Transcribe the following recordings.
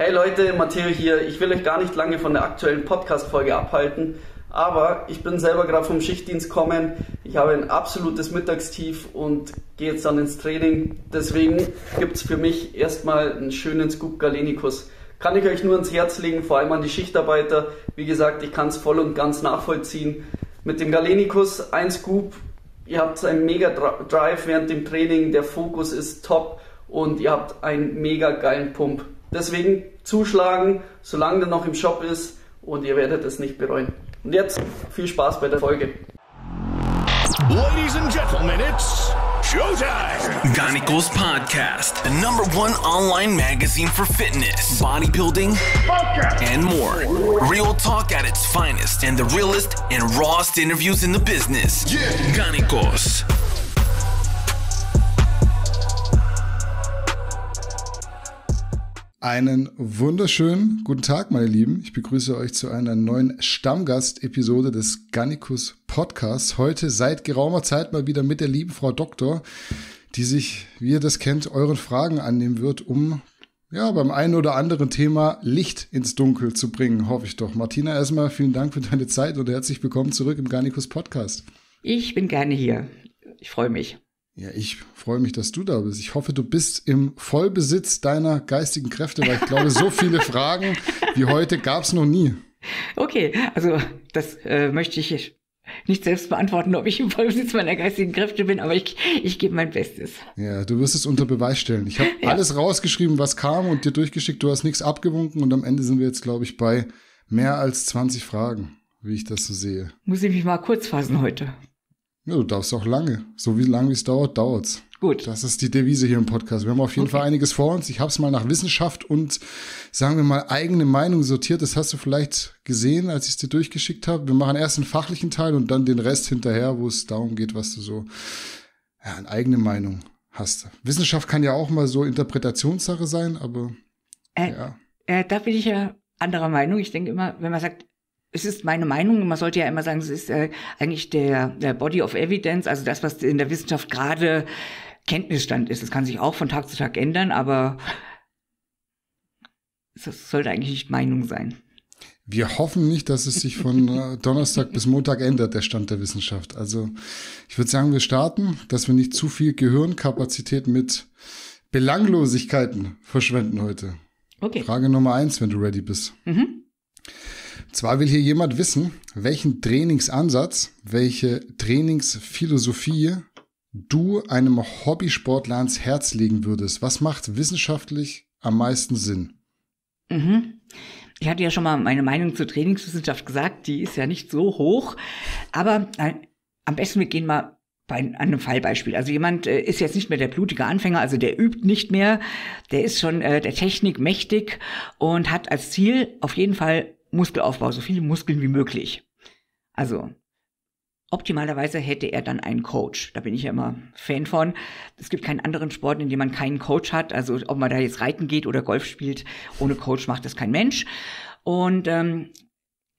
Hey Leute, Matteo hier. Ich will euch gar nicht lange von der aktuellen Podcast-Folge abhalten, aber ich bin selber gerade vom Schichtdienst kommen. Ich habe ein absolutes Mittagstief und gehe jetzt dann ins Training. Deswegen gibt es für mich erstmal einen schönen Scoop Galenikus. Kann ich euch nur ans Herz legen, vor allem an die Schichtarbeiter. Wie gesagt, ich kann es voll und ganz nachvollziehen. Mit dem Galenikus ein Scoop. Ihr habt einen mega Drive während dem Training. Der Fokus ist top und ihr habt einen mega geilen Pump. Deswegen zuschlagen, solange der noch im Shop ist und ihr werdet es nicht bereuen. Und jetzt viel Spaß bei der Folge. Ladies and Gentlemen, it's Showtime! Ganikos Podcast, the number one online magazine for fitness, bodybuilding, Podcast. and more. Real talk at its finest and the realest and rawest interviews in the business. Yeah. Gynecos. Einen wunderschönen guten Tag, meine Lieben. Ich begrüße euch zu einer neuen Stammgast-Episode des Gannikus Podcasts. Heute seit geraumer Zeit mal wieder mit der lieben Frau Doktor, die sich, wie ihr das kennt, euren Fragen annehmen wird, um ja, beim einen oder anderen Thema Licht ins Dunkel zu bringen, hoffe ich doch. Martina, erstmal vielen Dank für deine Zeit und herzlich willkommen zurück im Garnikus Podcast. Ich bin gerne hier. Ich freue mich. Ja, ich freue mich, dass du da bist. Ich hoffe, du bist im Vollbesitz deiner geistigen Kräfte, weil ich glaube, so viele Fragen wie heute gab es noch nie. Okay, also das äh, möchte ich nicht selbst beantworten, ob ich im Vollbesitz meiner geistigen Kräfte bin, aber ich, ich gebe mein Bestes. Ja, du wirst es unter Beweis stellen. Ich habe ja. alles rausgeschrieben, was kam und dir durchgeschickt. Du hast nichts abgewunken und am Ende sind wir jetzt, glaube ich, bei mehr als 20 Fragen, wie ich das so sehe. Muss ich mich mal kurz fassen heute. Ja, du darfst auch lange. So wie lange es dauert, dauert's. Gut. Das ist die Devise hier im Podcast. Wir haben auf jeden okay. Fall einiges vor uns. Ich habe es mal nach Wissenschaft und sagen wir mal eigene Meinung sortiert. Das hast du vielleicht gesehen, als ich es dir durchgeschickt habe. Wir machen erst den fachlichen Teil und dann den Rest hinterher, wo es darum geht, was du so ja, eine eigene Meinung hast. Wissenschaft kann ja auch mal so Interpretationssache sein, aber äh, ja. Äh, da bin ich ja anderer Meinung. Ich denke immer, wenn man sagt, es ist meine Meinung, man sollte ja immer sagen, es ist äh, eigentlich der, der Body of Evidence, also das, was in der Wissenschaft gerade Kenntnisstand ist. Das kann sich auch von Tag zu Tag ändern, aber das sollte eigentlich nicht Meinung sein. Wir hoffen nicht, dass es sich von äh, Donnerstag bis Montag ändert, der Stand der Wissenschaft. Also ich würde sagen, wir starten, dass wir nicht zu viel Gehirnkapazität mit Belanglosigkeiten verschwenden heute. Okay. Frage Nummer eins, wenn du ready bist. Mhm. Zwar will hier jemand wissen, welchen Trainingsansatz, welche Trainingsphilosophie du einem Hobbysportler ans Herz legen würdest. Was macht wissenschaftlich am meisten Sinn? Mhm. Ich hatte ja schon mal meine Meinung zur Trainingswissenschaft gesagt, die ist ja nicht so hoch. Aber nein, am besten, wir gehen mal bei an einem Fallbeispiel. Also jemand äh, ist jetzt nicht mehr der blutige Anfänger, also der übt nicht mehr, der ist schon äh, der Technik mächtig und hat als Ziel auf jeden Fall Muskelaufbau, so viele Muskeln wie möglich. Also optimalerweise hätte er dann einen Coach. Da bin ich ja immer Fan von. Es gibt keinen anderen Sport, in dem man keinen Coach hat. Also ob man da jetzt reiten geht oder Golf spielt, ohne Coach macht das kein Mensch. Und ähm,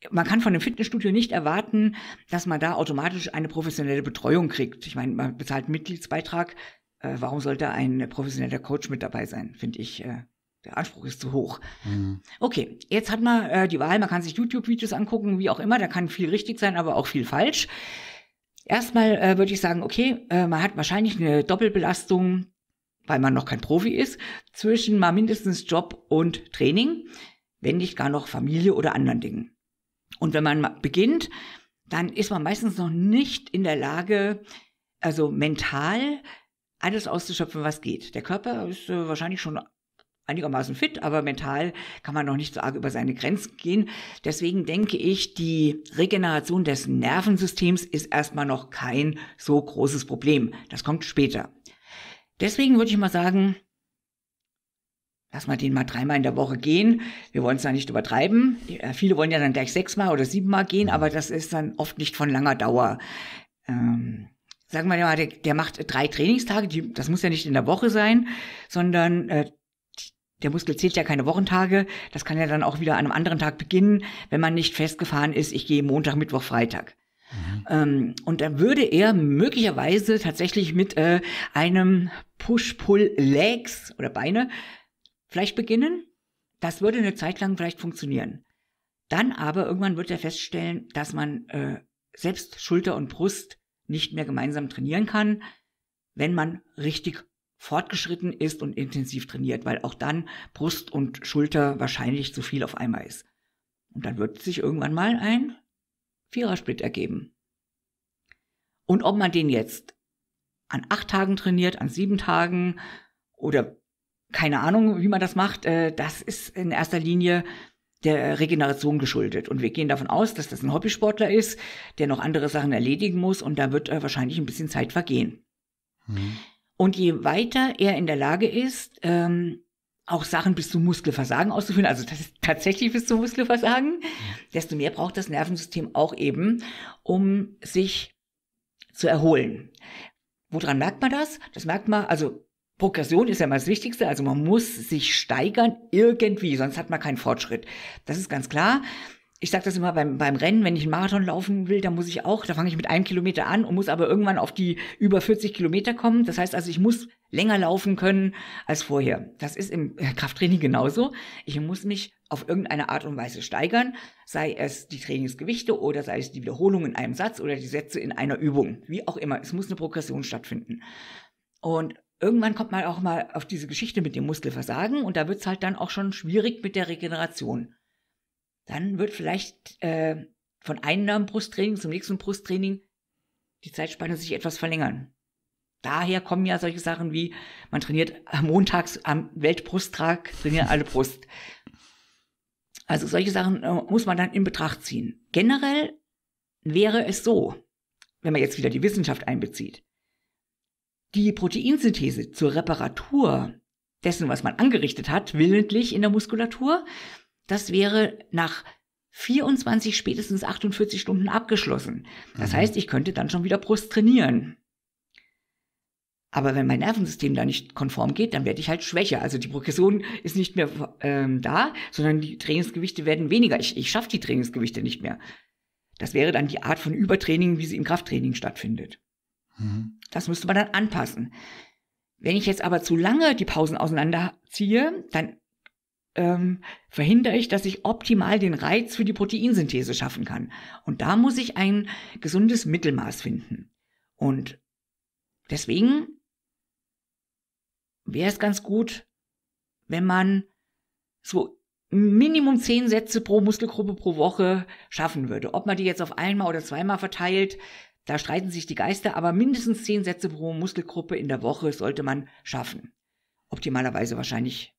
man kann von einem Fitnessstudio nicht erwarten, dass man da automatisch eine professionelle Betreuung kriegt. Ich meine, man bezahlt einen Mitgliedsbeitrag. Äh, warum sollte ein professioneller Coach mit dabei sein, finde ich. Äh, der Anspruch ist zu hoch. Mhm. Okay, jetzt hat man äh, die Wahl, man kann sich YouTube-Videos angucken, wie auch immer, da kann viel richtig sein, aber auch viel falsch. Erstmal äh, würde ich sagen, okay, äh, man hat wahrscheinlich eine Doppelbelastung, weil man noch kein Profi ist, zwischen mal mindestens Job und Training, wenn nicht gar noch Familie oder anderen Dingen. Und wenn man beginnt, dann ist man meistens noch nicht in der Lage, also mental alles auszuschöpfen, was geht. Der Körper ist äh, wahrscheinlich schon einigermaßen fit, aber mental kann man noch nicht so arg über seine Grenzen gehen. Deswegen denke ich, die Regeneration des Nervensystems ist erstmal noch kein so großes Problem. Das kommt später. Deswegen würde ich mal sagen, lass mal den mal dreimal in der Woche gehen. Wir wollen es da nicht übertreiben. Äh, viele wollen ja dann gleich sechsmal oder siebenmal gehen, mhm. aber das ist dann oft nicht von langer Dauer. Ähm sagen wir mal, der, der macht drei Trainingstage, die, das muss ja nicht in der Woche sein, sondern äh, der Muskel zählt ja keine Wochentage. Das kann ja dann auch wieder an einem anderen Tag beginnen, wenn man nicht festgefahren ist, ich gehe Montag, Mittwoch, Freitag. Mhm. Ähm, und dann würde er möglicherweise tatsächlich mit äh, einem Push-Pull-Legs oder Beine vielleicht beginnen. Das würde eine Zeit lang vielleicht funktionieren. Dann aber irgendwann wird er feststellen, dass man äh, selbst Schulter und Brust nicht mehr gemeinsam trainieren kann, wenn man richtig fortgeschritten ist und intensiv trainiert, weil auch dann Brust und Schulter wahrscheinlich zu viel auf einmal ist. Und dann wird sich irgendwann mal ein Vierersplit ergeben. Und ob man den jetzt an acht Tagen trainiert, an sieben Tagen oder keine Ahnung, wie man das macht, äh, das ist in erster Linie der Regeneration geschuldet. Und wir gehen davon aus, dass das ein Hobbysportler ist, der noch andere Sachen erledigen muss und da wird äh, wahrscheinlich ein bisschen Zeit vergehen. Mhm. Und je weiter er in der Lage ist, ähm, auch Sachen bis zum Muskelversagen auszuführen, also tatsächlich bis zum Muskelversagen, desto mehr braucht das Nervensystem auch eben, um sich zu erholen. Woran merkt man das? Das merkt man, also Progression ist ja mal das Wichtigste, also man muss sich steigern irgendwie, sonst hat man keinen Fortschritt. Das ist ganz klar ich sage das immer beim, beim Rennen, wenn ich einen Marathon laufen will, dann muss ich auch, da fange ich mit einem Kilometer an und muss aber irgendwann auf die über 40 Kilometer kommen. Das heißt also, ich muss länger laufen können als vorher. Das ist im äh, Krafttraining genauso. Ich muss mich auf irgendeine Art und Weise steigern, sei es die Trainingsgewichte oder sei es die Wiederholung in einem Satz oder die Sätze in einer Übung. Wie auch immer, es muss eine Progression stattfinden. Und irgendwann kommt man auch mal auf diese Geschichte mit dem Muskelversagen und da wird's halt dann auch schon schwierig mit der Regeneration dann wird vielleicht äh, von einem Brusttraining zum nächsten Brusttraining die Zeitspanne sich etwas verlängern. Daher kommen ja solche Sachen wie, man trainiert am Montags, am Weltbrusttag, trainieren alle Brust. Also solche Sachen äh, muss man dann in Betracht ziehen. Generell wäre es so, wenn man jetzt wieder die Wissenschaft einbezieht, die Proteinsynthese zur Reparatur dessen, was man angerichtet hat, willentlich in der Muskulatur, das wäre nach 24 spätestens 48 Stunden abgeschlossen. Das mhm. heißt, ich könnte dann schon wieder Brust trainieren. Aber wenn mein Nervensystem da nicht konform geht, dann werde ich halt schwächer. Also die Progression ist nicht mehr ähm, da, sondern die Trainingsgewichte werden weniger. Ich, ich schaffe die Trainingsgewichte nicht mehr. Das wäre dann die Art von Übertraining, wie sie im Krafttraining stattfindet. Mhm. Das müsste man dann anpassen. Wenn ich jetzt aber zu lange die Pausen auseinanderziehe, dann ähm, verhindere ich, dass ich optimal den Reiz für die Proteinsynthese schaffen kann. Und da muss ich ein gesundes Mittelmaß finden. Und deswegen wäre es ganz gut, wenn man so Minimum zehn Sätze pro Muskelgruppe pro Woche schaffen würde. Ob man die jetzt auf einmal oder zweimal verteilt, da streiten sich die Geister, aber mindestens zehn Sätze pro Muskelgruppe in der Woche sollte man schaffen. Optimalerweise wahrscheinlich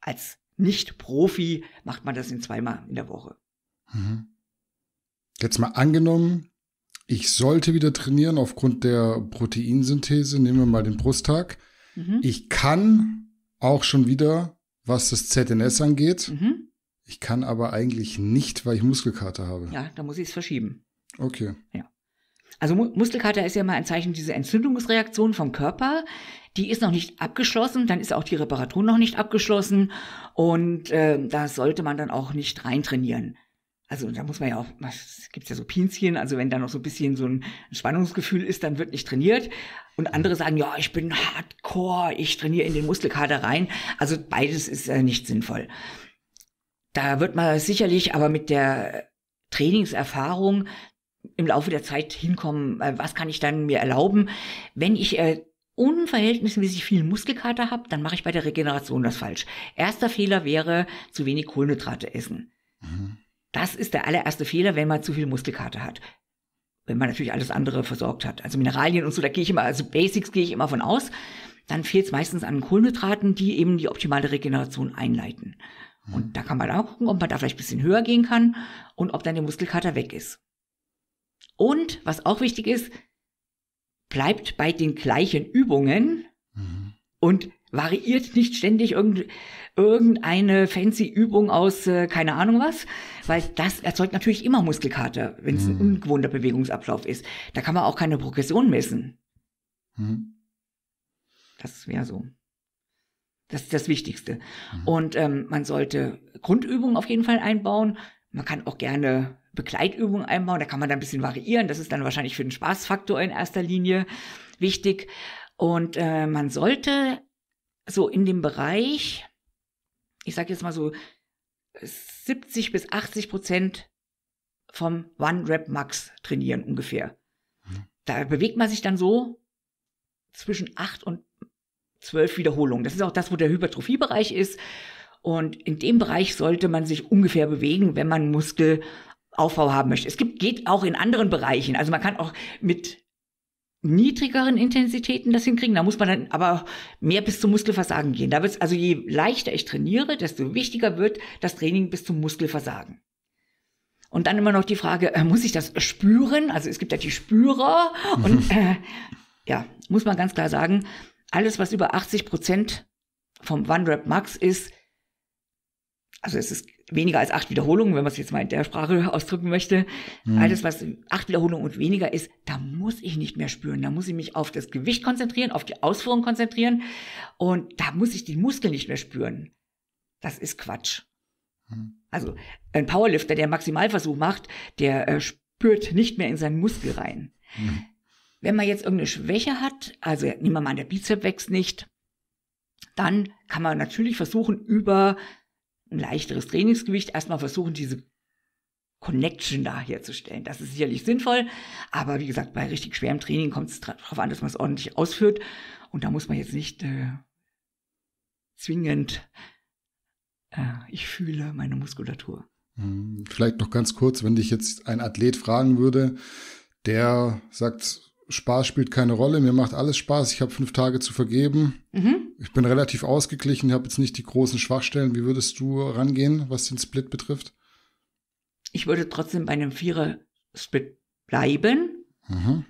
als nicht-Profi macht man das in zweimal in der Woche. Mhm. Jetzt mal angenommen, ich sollte wieder trainieren aufgrund der Proteinsynthese. Nehmen wir mal den Brusttag. Mhm. Ich kann auch schon wieder, was das ZNS angeht. Mhm. Ich kann aber eigentlich nicht, weil ich Muskelkater habe. Ja, da muss ich es verschieben. Okay. Ja. Also Muskelkater ist ja mal ein Zeichen dieser Entzündungsreaktion vom Körper. Die ist noch nicht abgeschlossen, dann ist auch die Reparatur noch nicht abgeschlossen und äh, da sollte man dann auch nicht reintrainieren. Also da muss man ja auch, es gibt ja so Pinzchen, also wenn da noch so ein bisschen so ein Spannungsgefühl ist, dann wird nicht trainiert. Und andere sagen, ja, ich bin hardcore, ich trainiere in den Muskelkater rein. Also beides ist äh, nicht sinnvoll. Da wird man sicherlich aber mit der Trainingserfahrung im Laufe der Zeit hinkommen, äh, was kann ich dann mir erlauben, wenn ich äh, unverhältnismäßig viel Muskelkater habe, dann mache ich bei der Regeneration das falsch. Erster Fehler wäre, zu wenig Kohlenhydrate essen. Mhm. Das ist der allererste Fehler, wenn man zu viel Muskelkater hat. Wenn man natürlich alles andere versorgt hat. Also Mineralien und so, da gehe ich immer, also Basics gehe ich immer von aus. Dann fehlt es meistens an Kohlenhydraten, die eben die optimale Regeneration einleiten. Mhm. Und da kann man auch gucken, ob man da vielleicht ein bisschen höher gehen kann und ob dann der Muskelkater weg ist. Und was auch wichtig ist, bleibt bei den gleichen Übungen mhm. und variiert nicht ständig irgendeine fancy Übung aus äh, keine Ahnung was, weil das erzeugt natürlich immer Muskelkater, wenn es mhm. ein ungewohnter Bewegungsablauf ist. Da kann man auch keine Progression messen. Mhm. Das wäre so. Das ist das Wichtigste. Mhm. Und ähm, man sollte Grundübungen auf jeden Fall einbauen. Man kann auch gerne Begleitübungen einbauen. Da kann man dann ein bisschen variieren. Das ist dann wahrscheinlich für den Spaßfaktor in erster Linie wichtig. Und äh, man sollte so in dem Bereich, ich sage jetzt mal so 70 bis 80 Prozent vom One Rep Max trainieren ungefähr. Mhm. Da bewegt man sich dann so zwischen 8 und 12 Wiederholungen. Das ist auch das, wo der Hypertrophiebereich ist. Und in dem Bereich sollte man sich ungefähr bewegen, wenn man Muskel Aufbau haben möchte. Es gibt, geht auch in anderen Bereichen. Also man kann auch mit niedrigeren Intensitäten das hinkriegen. Da muss man dann aber mehr bis zum Muskelversagen gehen. Da wird's, also je leichter ich trainiere, desto wichtiger wird das Training bis zum Muskelversagen. Und dann immer noch die Frage, äh, muss ich das spüren? Also es gibt ja die Spürer. Mhm. Und äh, ja, muss man ganz klar sagen, alles, was über 80 Prozent vom One Rep Max ist, also es ist weniger als acht Wiederholungen, wenn man es jetzt mal in der Sprache ausdrücken möchte, hm. alles, was acht Wiederholungen und weniger ist, da muss ich nicht mehr spüren. Da muss ich mich auf das Gewicht konzentrieren, auf die Ausführung konzentrieren und da muss ich die Muskeln nicht mehr spüren. Das ist Quatsch. Hm. Also ein Powerlifter, der Maximalversuch macht, der äh, spürt nicht mehr in seinen Muskel rein. Hm. Wenn man jetzt irgendeine Schwäche hat, also nehmen wir mal an, der Bizep wächst nicht, dann kann man natürlich versuchen, über ein leichteres Trainingsgewicht erstmal versuchen, diese Connection da herzustellen. Das ist sicherlich sinnvoll, aber wie gesagt, bei richtig schwerem Training kommt es darauf an, dass man es ordentlich ausführt und da muss man jetzt nicht äh, zwingend, äh, ich fühle meine Muskulatur. Hm, vielleicht noch ganz kurz, wenn dich jetzt ein Athlet fragen würde, der sagt, Spaß spielt keine Rolle, mir macht alles Spaß, ich habe fünf Tage zu vergeben. Mhm. Ich bin relativ ausgeglichen, habe jetzt nicht die großen Schwachstellen. Wie würdest du rangehen, was den Split betrifft? Ich würde trotzdem bei einem Vierer-Split bleiben, mhm.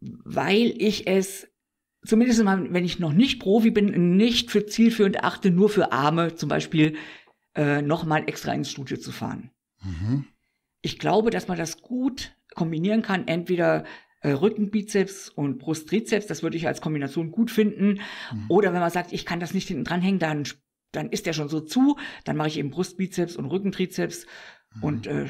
weil ich es, zumindest wenn ich noch nicht Profi bin, nicht für zielführend achte, nur für Arme zum Beispiel äh, nochmal extra ins Studio zu fahren. Mhm. Ich glaube, dass man das gut kombinieren kann, entweder äh, Rückenbizeps und Brusttrizeps. Das würde ich als Kombination gut finden. Mhm. Oder wenn man sagt, ich kann das nicht hinten dranhängen, dann, dann ist der schon so zu. Dann mache ich eben Brustbizeps und Rückentrizeps mhm. und äh,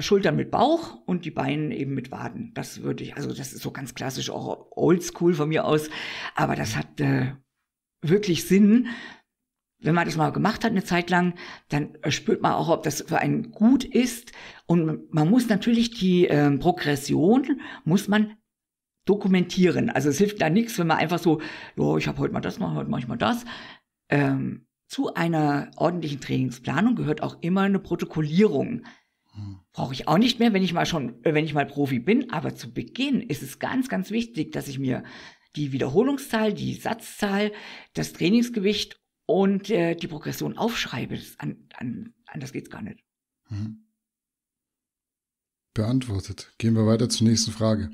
Schultern mit Bauch und die Beine eben mit Waden. Das würde ich, also das ist so ganz klassisch, auch oldschool von mir aus. Aber das mhm. hat äh, wirklich Sinn, wenn man das mal gemacht hat eine Zeit lang, dann äh, spürt man auch, ob das für einen gut ist. Und man muss natürlich die äh, Progression, muss man dokumentieren. Also es hilft da nichts, wenn man einfach so, ja, ich habe heute mal das, mal heute ich mal das. Ähm, zu einer ordentlichen Trainingsplanung gehört auch immer eine Protokollierung. Hm. Brauche ich auch nicht mehr, wenn ich mal schon, äh, wenn ich mal Profi bin. Aber zu Beginn ist es ganz, ganz wichtig, dass ich mir die Wiederholungszahl, die Satzzahl, das Trainingsgewicht und äh, die Progression aufschreibe, das an, an, anders geht's gar nicht. Mhm. Beantwortet. Gehen wir weiter zur nächsten Frage.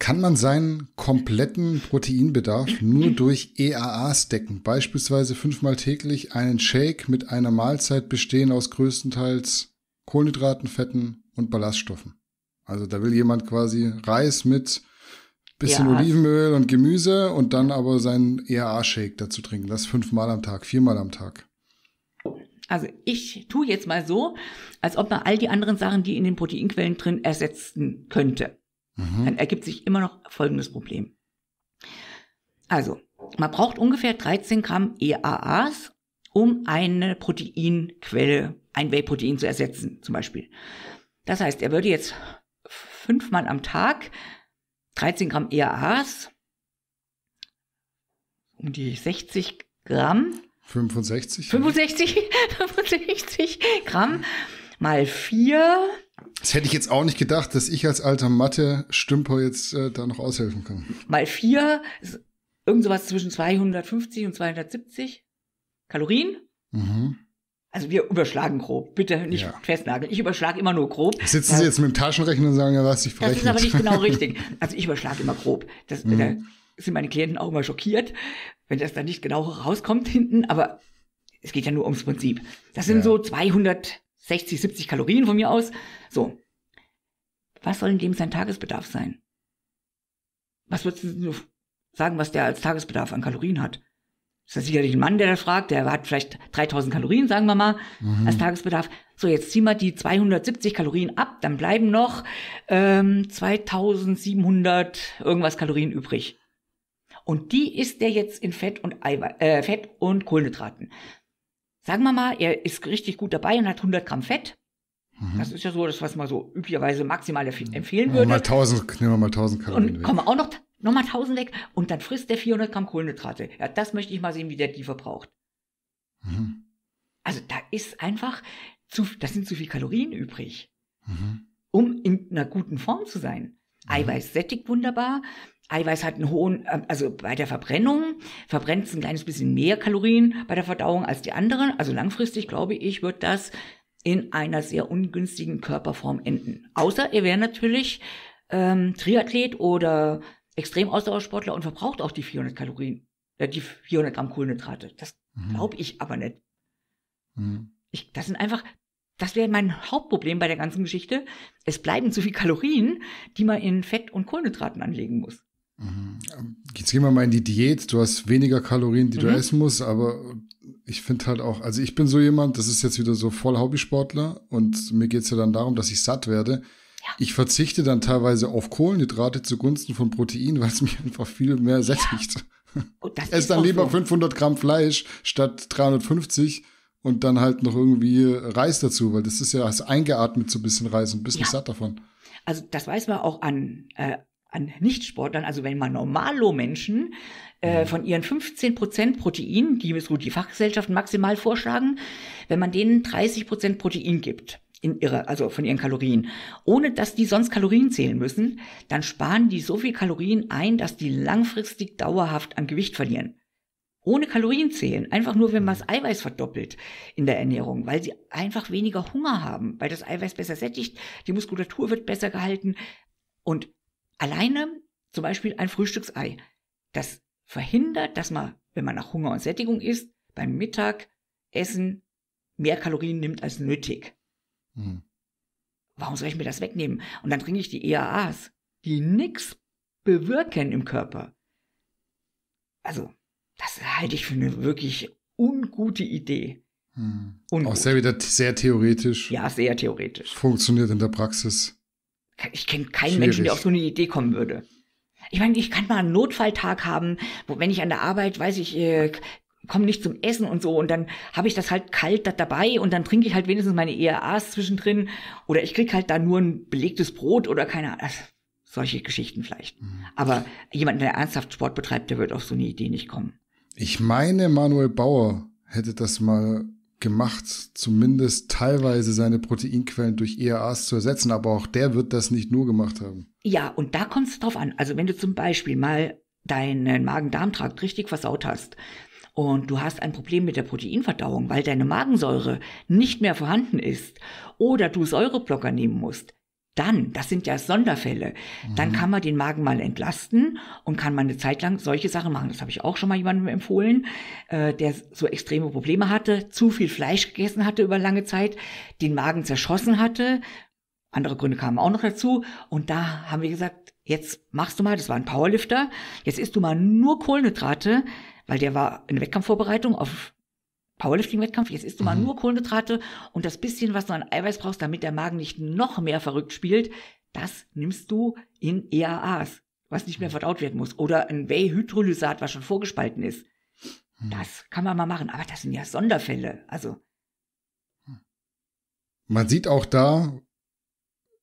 Kann man seinen kompletten Proteinbedarf nur durch EAAs decken? Beispielsweise fünfmal täglich einen Shake mit einer Mahlzeit bestehen aus größtenteils Kohlenhydraten, Fetten und Ballaststoffen. Also da will jemand quasi Reis mit bisschen ja. Olivenöl und Gemüse und dann aber seinen ERA-Shake dazu trinken. Das fünfmal am Tag, viermal am Tag. Also ich tue jetzt mal so, als ob man all die anderen Sachen, die in den Proteinquellen drin, ersetzen könnte. Mhm. Dann ergibt sich immer noch folgendes Problem. Also, man braucht ungefähr 13 Gramm EAAs, um eine Proteinquelle, ein Whey-Protein zu ersetzen, zum Beispiel. Das heißt, er würde jetzt fünfmal am Tag 13 Gramm EAAs, um die 60 Gramm. 65. 65, 65 Gramm mal 4. Das hätte ich jetzt auch nicht gedacht, dass ich als alter Mathe-Stümper jetzt äh, da noch aushelfen kann. Mal 4 ist irgend sowas zwischen 250 und 270 Kalorien. Mhm. Also wir überschlagen grob. Bitte nicht ja. festnageln. Ich überschlage immer nur grob. Sitzen Sie jetzt mit dem Taschenrechner und sagen, ja, was ich verrechnet. Das ist aber nicht genau richtig. Also ich überschlage immer grob. Das, mhm. Da sind meine Klienten auch immer schockiert, wenn das dann nicht genau rauskommt hinten. Aber es geht ja nur ums Prinzip. Das sind ja. so 260, 70 Kalorien von mir aus. So. Was soll denn dem sein Tagesbedarf sein? Was würdest du sagen, was der als Tagesbedarf an Kalorien hat? ist das sicherlich ein Mann, der da fragt, der hat vielleicht 3000 Kalorien, sagen wir mal, mhm. als Tagesbedarf. So, jetzt ziehen wir die 270 Kalorien ab, dann bleiben noch ähm, 2700 irgendwas Kalorien übrig. Und die isst der jetzt in Fett und, Eiwe äh, Fett und Kohlenhydraten. Sagen wir mal, er ist richtig gut dabei und hat 100 Gramm Fett. Mhm. Das ist ja so das, was man so üblicherweise maximal mhm. empfehlen würde. Mal 1000, nehmen wir mal 1000 Kalorien Und kommen auch noch, noch mal 1000 weg und dann frisst der 400 Gramm Kohlenhydrate. Ja, das möchte ich mal sehen, wie der die verbraucht. Mhm. Also da ist einfach, zu, das sind zu viele Kalorien übrig, mhm. um in einer guten Form zu sein. Mhm. Eiweiß sättigt wunderbar. Eiweiß hat einen hohen, ähm, also bei der Verbrennung verbrennt es ein kleines bisschen mehr Kalorien bei der Verdauung als die anderen. Also langfristig glaube ich, wird das in einer sehr ungünstigen Körperform enden. Außer ihr wäre natürlich ähm, Triathlet oder Extremausdauersportler und verbraucht auch die 400 Kalorien, äh, die 400 Gramm Kohlenhydrate. Das mhm. glaube ich aber nicht. Mhm. Ich, das sind einfach, das wäre mein Hauptproblem bei der ganzen Geschichte. Es bleiben zu viel Kalorien, die man in Fett und Kohlenhydraten anlegen muss. Jetzt gehen wir mal in die Diät. Du hast weniger Kalorien, die mhm. du essen musst, aber ich finde halt auch, also ich bin so jemand, das ist jetzt wieder so voll Hobbysportler und mir geht es ja dann darum, dass ich satt werde. Ja. Ich verzichte dann teilweise auf Kohlenhydrate zugunsten von Protein, weil es mich einfach viel mehr sättigt. Ja. Oh, ich esse dann lieber so. 500 Gramm Fleisch statt 350 und dann halt noch irgendwie Reis dazu, weil das ist ja, hast eingeatmet so ein bisschen Reis und bist bisschen ja. satt davon. Also das weiß man auch an äh, an Nichtsportlern, also wenn man Normalo-Menschen äh, mhm. von ihren 15 Prozent Protein, die so die Fachgesellschaften maximal vorschlagen, wenn man denen 30 Prozent Protein gibt in ihre, also von ihren Kalorien, ohne dass die sonst Kalorien zählen müssen, dann sparen die so viel Kalorien ein, dass die langfristig dauerhaft an Gewicht verlieren. Ohne Kalorien zählen, einfach nur, wenn man das mhm. Eiweiß verdoppelt in der Ernährung, weil sie einfach weniger Hunger haben, weil das Eiweiß besser sättigt, die Muskulatur wird besser gehalten und Alleine zum Beispiel ein Frühstücksei. Das verhindert, dass man, wenn man nach Hunger und Sättigung isst, beim Mittagessen mehr Kalorien nimmt als nötig. Hm. Warum soll ich mir das wegnehmen? Und dann trinke ich die EAAs, die nichts bewirken im Körper. Also, das halte ich für eine wirklich ungute Idee. Hm. Ungut. Auch sehr wieder sehr theoretisch. Ja, sehr theoretisch. Funktioniert in der Praxis ich kenne keinen Schwierig. Menschen, der auf so eine Idee kommen würde. Ich meine, ich kann mal einen Notfalltag haben, wo wenn ich an der Arbeit, weiß ich, äh, komme nicht zum Essen und so und dann habe ich das halt kalt da dabei und dann trinke ich halt wenigstens meine ERAs zwischendrin oder ich kriege halt da nur ein belegtes Brot oder keine Ahnung. Also solche Geschichten vielleicht. Mhm. Aber jemand, der ernsthaft Sport betreibt, der wird auf so eine Idee nicht kommen. Ich meine, Manuel Bauer hätte das mal gemacht, zumindest teilweise seine Proteinquellen durch ERAs zu ersetzen, aber auch der wird das nicht nur gemacht haben. Ja, und da kommt es drauf an. Also wenn du zum Beispiel mal deinen Magen-Darm-Trakt richtig versaut hast und du hast ein Problem mit der Proteinverdauung, weil deine Magensäure nicht mehr vorhanden ist oder du Säureblocker nehmen musst, dann, das sind ja Sonderfälle, mhm. dann kann man den Magen mal entlasten und kann man eine Zeit lang solche Sachen machen. Das habe ich auch schon mal jemandem empfohlen, äh, der so extreme Probleme hatte, zu viel Fleisch gegessen hatte über lange Zeit, den Magen zerschossen hatte. Andere Gründe kamen auch noch dazu. Und da haben wir gesagt, jetzt machst du mal, das war ein Powerlifter, jetzt isst du mal nur Kohlenhydrate, weil der war in der Wettkampfvorbereitung auf Powerlifting-Wettkampf, jetzt isst du mal mhm. nur Kohlenhydrate und das bisschen, was du an Eiweiß brauchst, damit der Magen nicht noch mehr verrückt spielt, das nimmst du in EAAs, was nicht mehr mhm. verdaut werden muss. Oder ein Whey-Hydrolysat, was schon vorgespalten ist. Mhm. Das kann man mal machen, aber das sind ja Sonderfälle. Also. Hm. Man sieht auch da,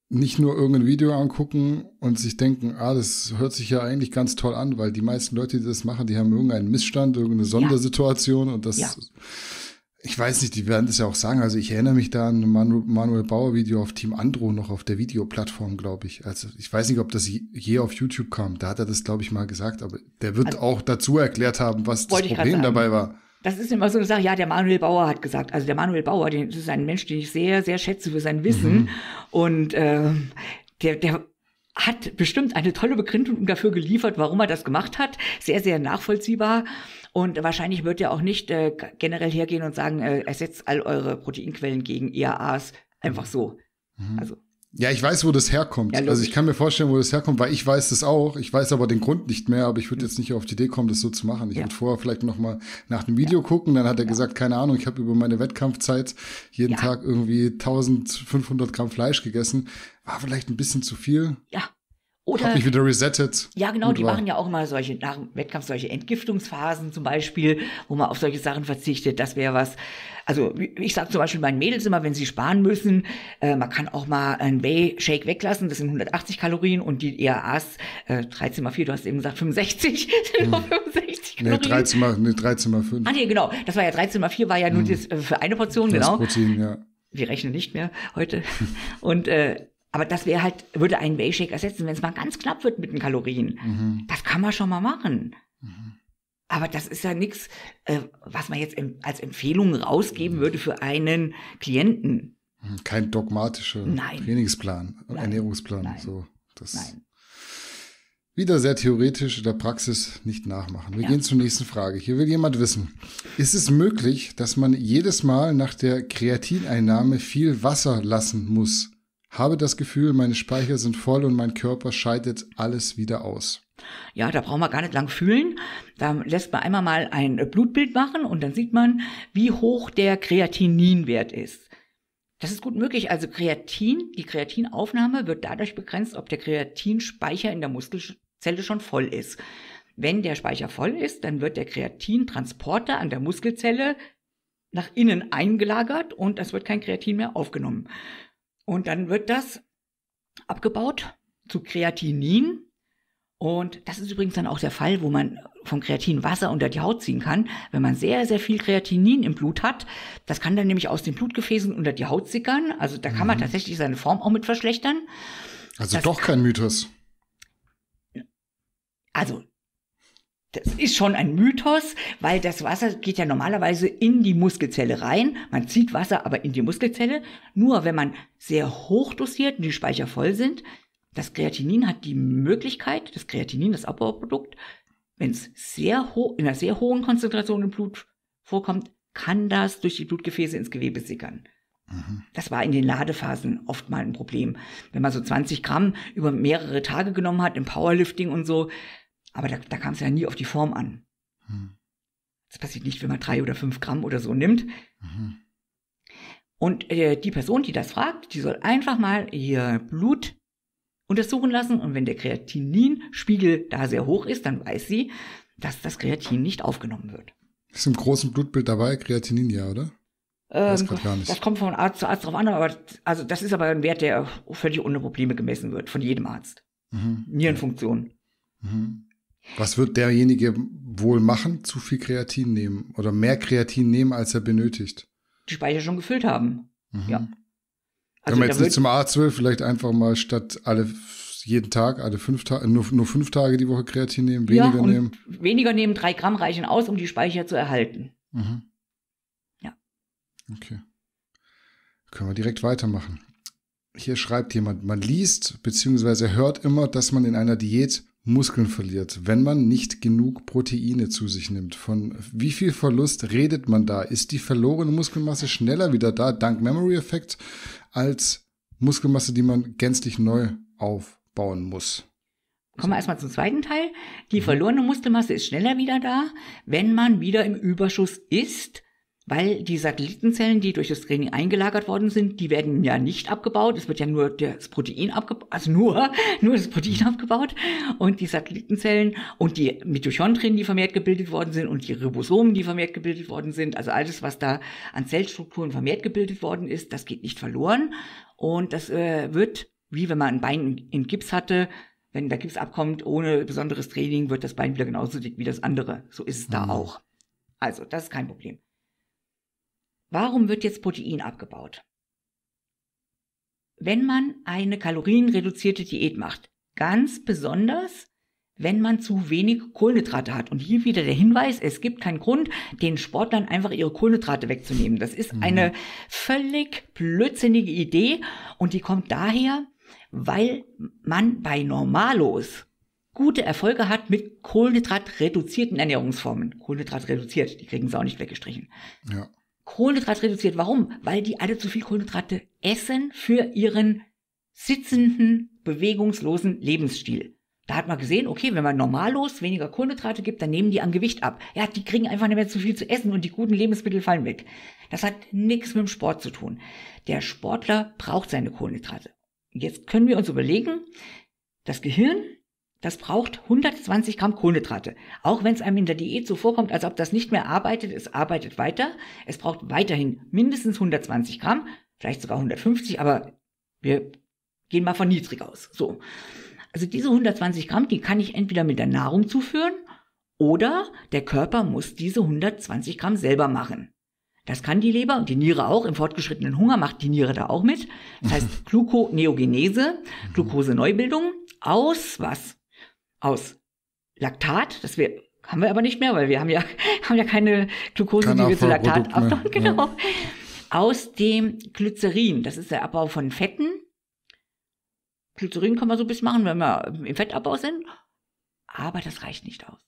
nicht nur irgendein Video angucken und sich denken, ah, das hört sich ja eigentlich ganz toll an, weil die meisten Leute, die das machen, die haben irgendeinen Missstand, irgendeine Sondersituation ja. und das, ja. ich weiß nicht, die werden das ja auch sagen. Also ich erinnere mich da an ein Manu Manuel Bauer Video auf Team Andro noch auf der Videoplattform, glaube ich. Also ich weiß nicht, ob das je auf YouTube kam. Da hat er das, glaube ich, mal gesagt, aber der wird also, auch dazu erklärt haben, was das Problem dabei war das ist immer so eine Sache, ja, der Manuel Bauer hat gesagt. Also der Manuel Bauer, den, das ist ein Mensch, den ich sehr, sehr schätze für sein Wissen. Mhm. Und äh, der, der hat bestimmt eine tolle Begründung dafür geliefert, warum er das gemacht hat. Sehr, sehr nachvollziehbar. Und wahrscheinlich wird er auch nicht äh, generell hergehen und sagen, äh, ersetzt all eure Proteinquellen gegen IAAs e einfach so. Mhm. Also ja, ich weiß, wo das herkommt. Ja, also ich kann mir vorstellen, wo das herkommt, weil ich weiß das auch. Ich weiß aber den Grund nicht mehr, aber ich würde jetzt nicht auf die Idee kommen, das so zu machen. Ich ja. würde vorher vielleicht noch mal nach dem Video ja. gucken. Dann hat er gesagt, keine Ahnung, ich habe über meine Wettkampfzeit jeden Tag irgendwie 1500 Gramm Fleisch gegessen. War vielleicht ein bisschen zu viel. Ja. Oder hab mich wieder resettet. Ja, genau, die war. machen ja auch immer solche nach dem Wettkampf solche Entgiftungsphasen zum Beispiel, wo man auf solche Sachen verzichtet. Das wäre was. Also ich sage zum Beispiel meinen Mädels immer, wenn sie sparen müssen, äh, man kann auch mal einen Whey-Shake weglassen, das sind 180 Kalorien und die ERAs, äh, 13x4, du hast eben gesagt 65, sind hm. nur 65 Kalorien. Nee, 13 mal, nee, 13 5. Ah nee, genau, das war ja 13x4, war ja nur hm. das, äh, für eine Portion, das genau. Protein, ja. Wir rechnen nicht mehr heute. und äh, aber das wäre halt, würde einen Whey-Shake ersetzen, wenn es mal ganz knapp wird mit den Kalorien. Mhm. Das kann man schon mal machen. Mhm. Aber das ist ja nichts, äh, was man jetzt im, als Empfehlung rausgeben mhm. würde für einen Klienten. Hm, kein dogmatischer Nein. Trainingsplan, Nein. Ernährungsplan. Nein. So, das Nein. Wieder sehr theoretisch in der Praxis nicht nachmachen. Wir ja. gehen zur nächsten Frage. Hier will jemand wissen, ist es möglich, dass man jedes Mal nach der Kreatineinnahme viel Wasser lassen muss? Habe das Gefühl, meine Speicher sind voll und mein Körper scheidet alles wieder aus. Ja, da brauchen wir gar nicht lang fühlen. Da lässt man einmal mal ein Blutbild machen und dann sieht man, wie hoch der Kreatininwert ist. Das ist gut möglich. Also Kreatin, die Kreatinaufnahme wird dadurch begrenzt, ob der Kreatinspeicher in der Muskelzelle schon voll ist. Wenn der Speicher voll ist, dann wird der Kreatintransporter an der Muskelzelle nach innen eingelagert und es wird kein Kreatin mehr aufgenommen. Und dann wird das abgebaut zu Kreatinin und das ist übrigens dann auch der Fall, wo man vom Kreatin Wasser unter die Haut ziehen kann, wenn man sehr, sehr viel Kreatinin im Blut hat. Das kann dann nämlich aus den Blutgefäßen unter die Haut sickern. Also da kann mhm. man tatsächlich seine Form auch mit verschlechtern. Also das doch kein Mythos. Also das ist schon ein Mythos, weil das Wasser geht ja normalerweise in die Muskelzelle rein. Man zieht Wasser aber in die Muskelzelle. Nur wenn man sehr hoch dosiert und die Speicher voll sind, das Kreatinin hat die Möglichkeit, das Kreatinin, das Abbauprodukt, wenn es sehr hoch, in einer sehr hohen Konzentration im Blut vorkommt, kann das durch die Blutgefäße ins Gewebe sickern. Mhm. Das war in den Ladephasen oft mal ein Problem. Wenn man so 20 Gramm über mehrere Tage genommen hat, im Powerlifting und so, aber da, da kam es ja nie auf die Form an. Mhm. Das passiert nicht, wenn man drei oder fünf Gramm oder so nimmt. Mhm. Und äh, die Person, die das fragt, die soll einfach mal ihr Blut untersuchen lassen und wenn der Kreatininspiegel da sehr hoch ist, dann weiß sie, dass das Kreatin nicht aufgenommen wird. Ist im großen Blutbild dabei Kreatinin, ja, oder? Ähm, das kommt von Arzt zu Arzt drauf an, aber also das ist aber ein Wert, der völlig ohne Probleme gemessen wird von jedem Arzt. Mhm. Nierenfunktion. Mhm. Was wird derjenige wohl machen? Zu viel Kreatin nehmen oder mehr Kreatin nehmen, als er benötigt? Die Speicher schon gefüllt haben. Mhm. Ja. Also Wenn man jetzt nicht zum Arzt will, vielleicht einfach mal statt alle jeden Tag, alle fünf Tage, nur, nur fünf Tage die Woche Kreatin nehmen, weniger ja, nehmen. Weniger nehmen, drei Gramm reichen aus, um die Speicher zu erhalten. Mhm. Ja. Okay. Können wir direkt weitermachen. Hier schreibt jemand, man liest bzw. hört immer, dass man in einer Diät Muskeln verliert, wenn man nicht genug Proteine zu sich nimmt. Von wie viel Verlust redet man da? Ist die verlorene Muskelmasse schneller wieder da, dank Memory Effekt? als Muskelmasse, die man gänzlich neu aufbauen muss. Kommen wir erstmal zum zweiten Teil. Die mhm. verlorene Muskelmasse ist schneller wieder da, wenn man wieder im Überschuss ist weil die Satellitenzellen, die durch das Training eingelagert worden sind, die werden ja nicht abgebaut. Es wird ja nur das Protein abgebaut, also nur, nur das Protein mhm. abgebaut. Und die Satellitenzellen und die Mitochondrien, die vermehrt gebildet worden sind und die Ribosomen, die vermehrt gebildet worden sind, also alles, was da an Zellstrukturen vermehrt gebildet worden ist, das geht nicht verloren. Und das äh, wird, wie wenn man ein Bein in Gips hatte, wenn der Gips abkommt, ohne besonderes Training, wird das Bein wieder genauso dick wie das andere. So ist es mhm. da auch. Also, das ist kein Problem. Warum wird jetzt Protein abgebaut? Wenn man eine kalorienreduzierte Diät macht, ganz besonders, wenn man zu wenig Kohlenhydrate hat. Und hier wieder der Hinweis, es gibt keinen Grund, den Sportlern einfach ihre Kohlenhydrate wegzunehmen. Das ist mhm. eine völlig blödsinnige Idee und die kommt daher, weil man bei Normalos gute Erfolge hat mit Kohlenhydrat reduzierten Ernährungsformen. Kohlenhydrat reduziert, die kriegen sie auch nicht weggestrichen. Ja. Kohlenhydrat reduziert. Warum? Weil die alle zu viel Kohlenhydrate essen für ihren sitzenden, bewegungslosen Lebensstil. Da hat man gesehen, okay, wenn man normallos weniger Kohlenhydrate gibt, dann nehmen die an Gewicht ab. Ja, die kriegen einfach nicht mehr zu viel zu essen und die guten Lebensmittel fallen weg. Das hat nichts mit dem Sport zu tun. Der Sportler braucht seine Kohlenhydrate. Jetzt können wir uns überlegen, das Gehirn das braucht 120 Gramm Kohlenhydrate. Auch wenn es einem in der Diät so vorkommt, als ob das nicht mehr arbeitet, es arbeitet weiter. Es braucht weiterhin mindestens 120 Gramm, vielleicht sogar 150, aber wir gehen mal von niedrig aus. So. Also diese 120 Gramm, die kann ich entweder mit der Nahrung zuführen oder der Körper muss diese 120 Gramm selber machen. Das kann die Leber und die Niere auch. Im fortgeschrittenen Hunger macht die Niere da auch mit. Das heißt Gluconeogenese, Glukoseneubildung aus was? aus Laktat, das wir haben wir aber nicht mehr, weil wir haben ja, haben ja keine Glucose, Kein die wir zu Laktat abbauen. Genau. Ja. Aus dem Glycerin, das ist der Abbau von Fetten. Glycerin kann man so bis machen, wenn wir im Fettabbau sind. Aber das reicht nicht aus.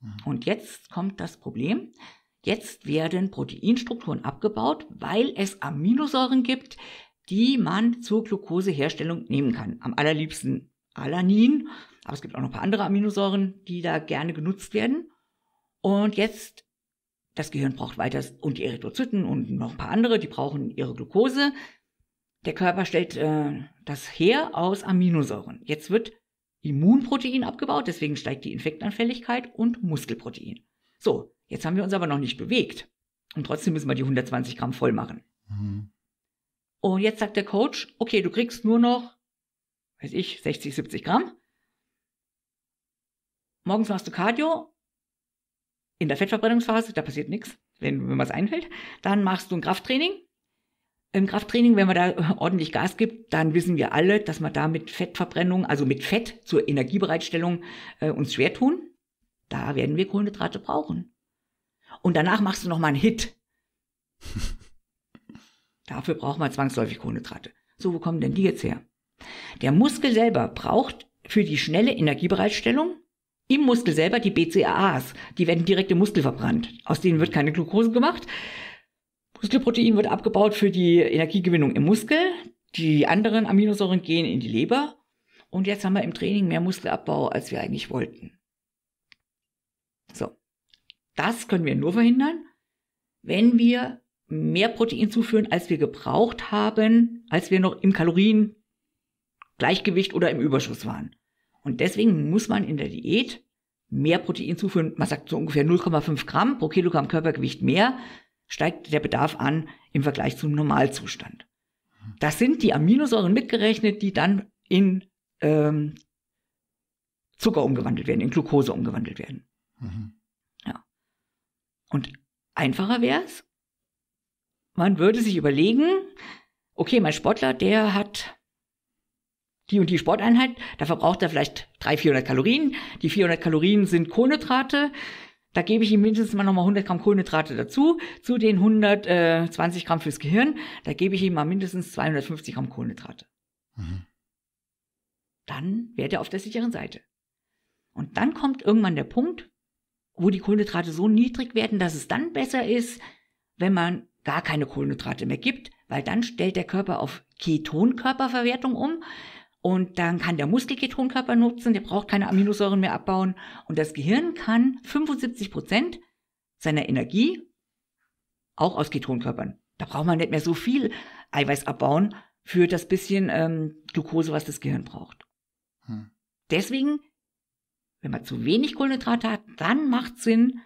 Mhm. Und jetzt kommt das Problem. Jetzt werden Proteinstrukturen abgebaut, weil es Aminosäuren gibt, die man zur Glukoseherstellung nehmen kann. Am allerliebsten Alanin, aber es gibt auch noch ein paar andere Aminosäuren, die da gerne genutzt werden. Und jetzt, das Gehirn braucht weiter und die Erythrozyten und noch ein paar andere, die brauchen ihre Glucose. Der Körper stellt äh, das her aus Aminosäuren. Jetzt wird Immunprotein abgebaut, deswegen steigt die Infektanfälligkeit und Muskelprotein. So, jetzt haben wir uns aber noch nicht bewegt. Und trotzdem müssen wir die 120 Gramm voll machen. Mhm. Und jetzt sagt der Coach, okay, du kriegst nur noch, weiß ich, 60, 70 Gramm morgens machst du Cardio, in der Fettverbrennungsphase, da passiert nichts, wenn, wenn was einfällt. Dann machst du ein Krafttraining. Im Krafttraining, wenn man da ordentlich Gas gibt, dann wissen wir alle, dass wir da mit Fettverbrennung, also mit Fett zur Energiebereitstellung äh, uns schwer tun. Da werden wir Kohlenhydrate brauchen. Und danach machst du nochmal einen Hit. Dafür braucht man zwangsläufig Kohlenhydrate. So, wo kommen denn die jetzt her? Der Muskel selber braucht für die schnelle Energiebereitstellung im Muskel selber die BCAAs. Die werden direkt im Muskel verbrannt. Aus denen wird keine Glucose gemacht. Muskelprotein wird abgebaut für die Energiegewinnung im Muskel. Die anderen Aminosäuren gehen in die Leber. Und jetzt haben wir im Training mehr Muskelabbau, als wir eigentlich wollten. So. Das können wir nur verhindern, wenn wir mehr Protein zuführen, als wir gebraucht haben, als wir noch im Kalorien Gleichgewicht oder im Überschuss waren. Und deswegen muss man in der Diät mehr Protein zuführen. Man sagt so ungefähr 0,5 Gramm pro Kilogramm Körpergewicht mehr steigt der Bedarf an im Vergleich zum Normalzustand. Das sind die Aminosäuren mitgerechnet, die dann in ähm, Zucker umgewandelt werden, in Glucose umgewandelt werden. Mhm. Ja. Und einfacher wäre es, man würde sich überlegen, okay, mein Sportler, der hat die und die Sporteinheit, da verbraucht er vielleicht 300, 400 Kalorien. Die 400 Kalorien sind Kohlenhydrate. Da gebe ich ihm mindestens mal nochmal 100 Gramm Kohlenhydrate dazu, zu den 120 äh, Gramm fürs Gehirn. Da gebe ich ihm mal mindestens 250 Gramm Kohlenhydrate. Mhm. Dann wäre er auf der sicheren Seite. Und dann kommt irgendwann der Punkt, wo die Kohlenhydrate so niedrig werden, dass es dann besser ist, wenn man gar keine Kohlenhydrate mehr gibt, weil dann stellt der Körper auf Ketonkörperverwertung um. Und dann kann der Muskel Ketonkörper nutzen, der braucht keine Aminosäuren mehr abbauen. Und das Gehirn kann 75 Prozent seiner Energie auch aus Ketonkörpern. Da braucht man nicht mehr so viel Eiweiß abbauen für das bisschen ähm, Glucose, was das Gehirn braucht. Hm. Deswegen, wenn man zu wenig Kohlenhydrate hat, dann macht es Sinn,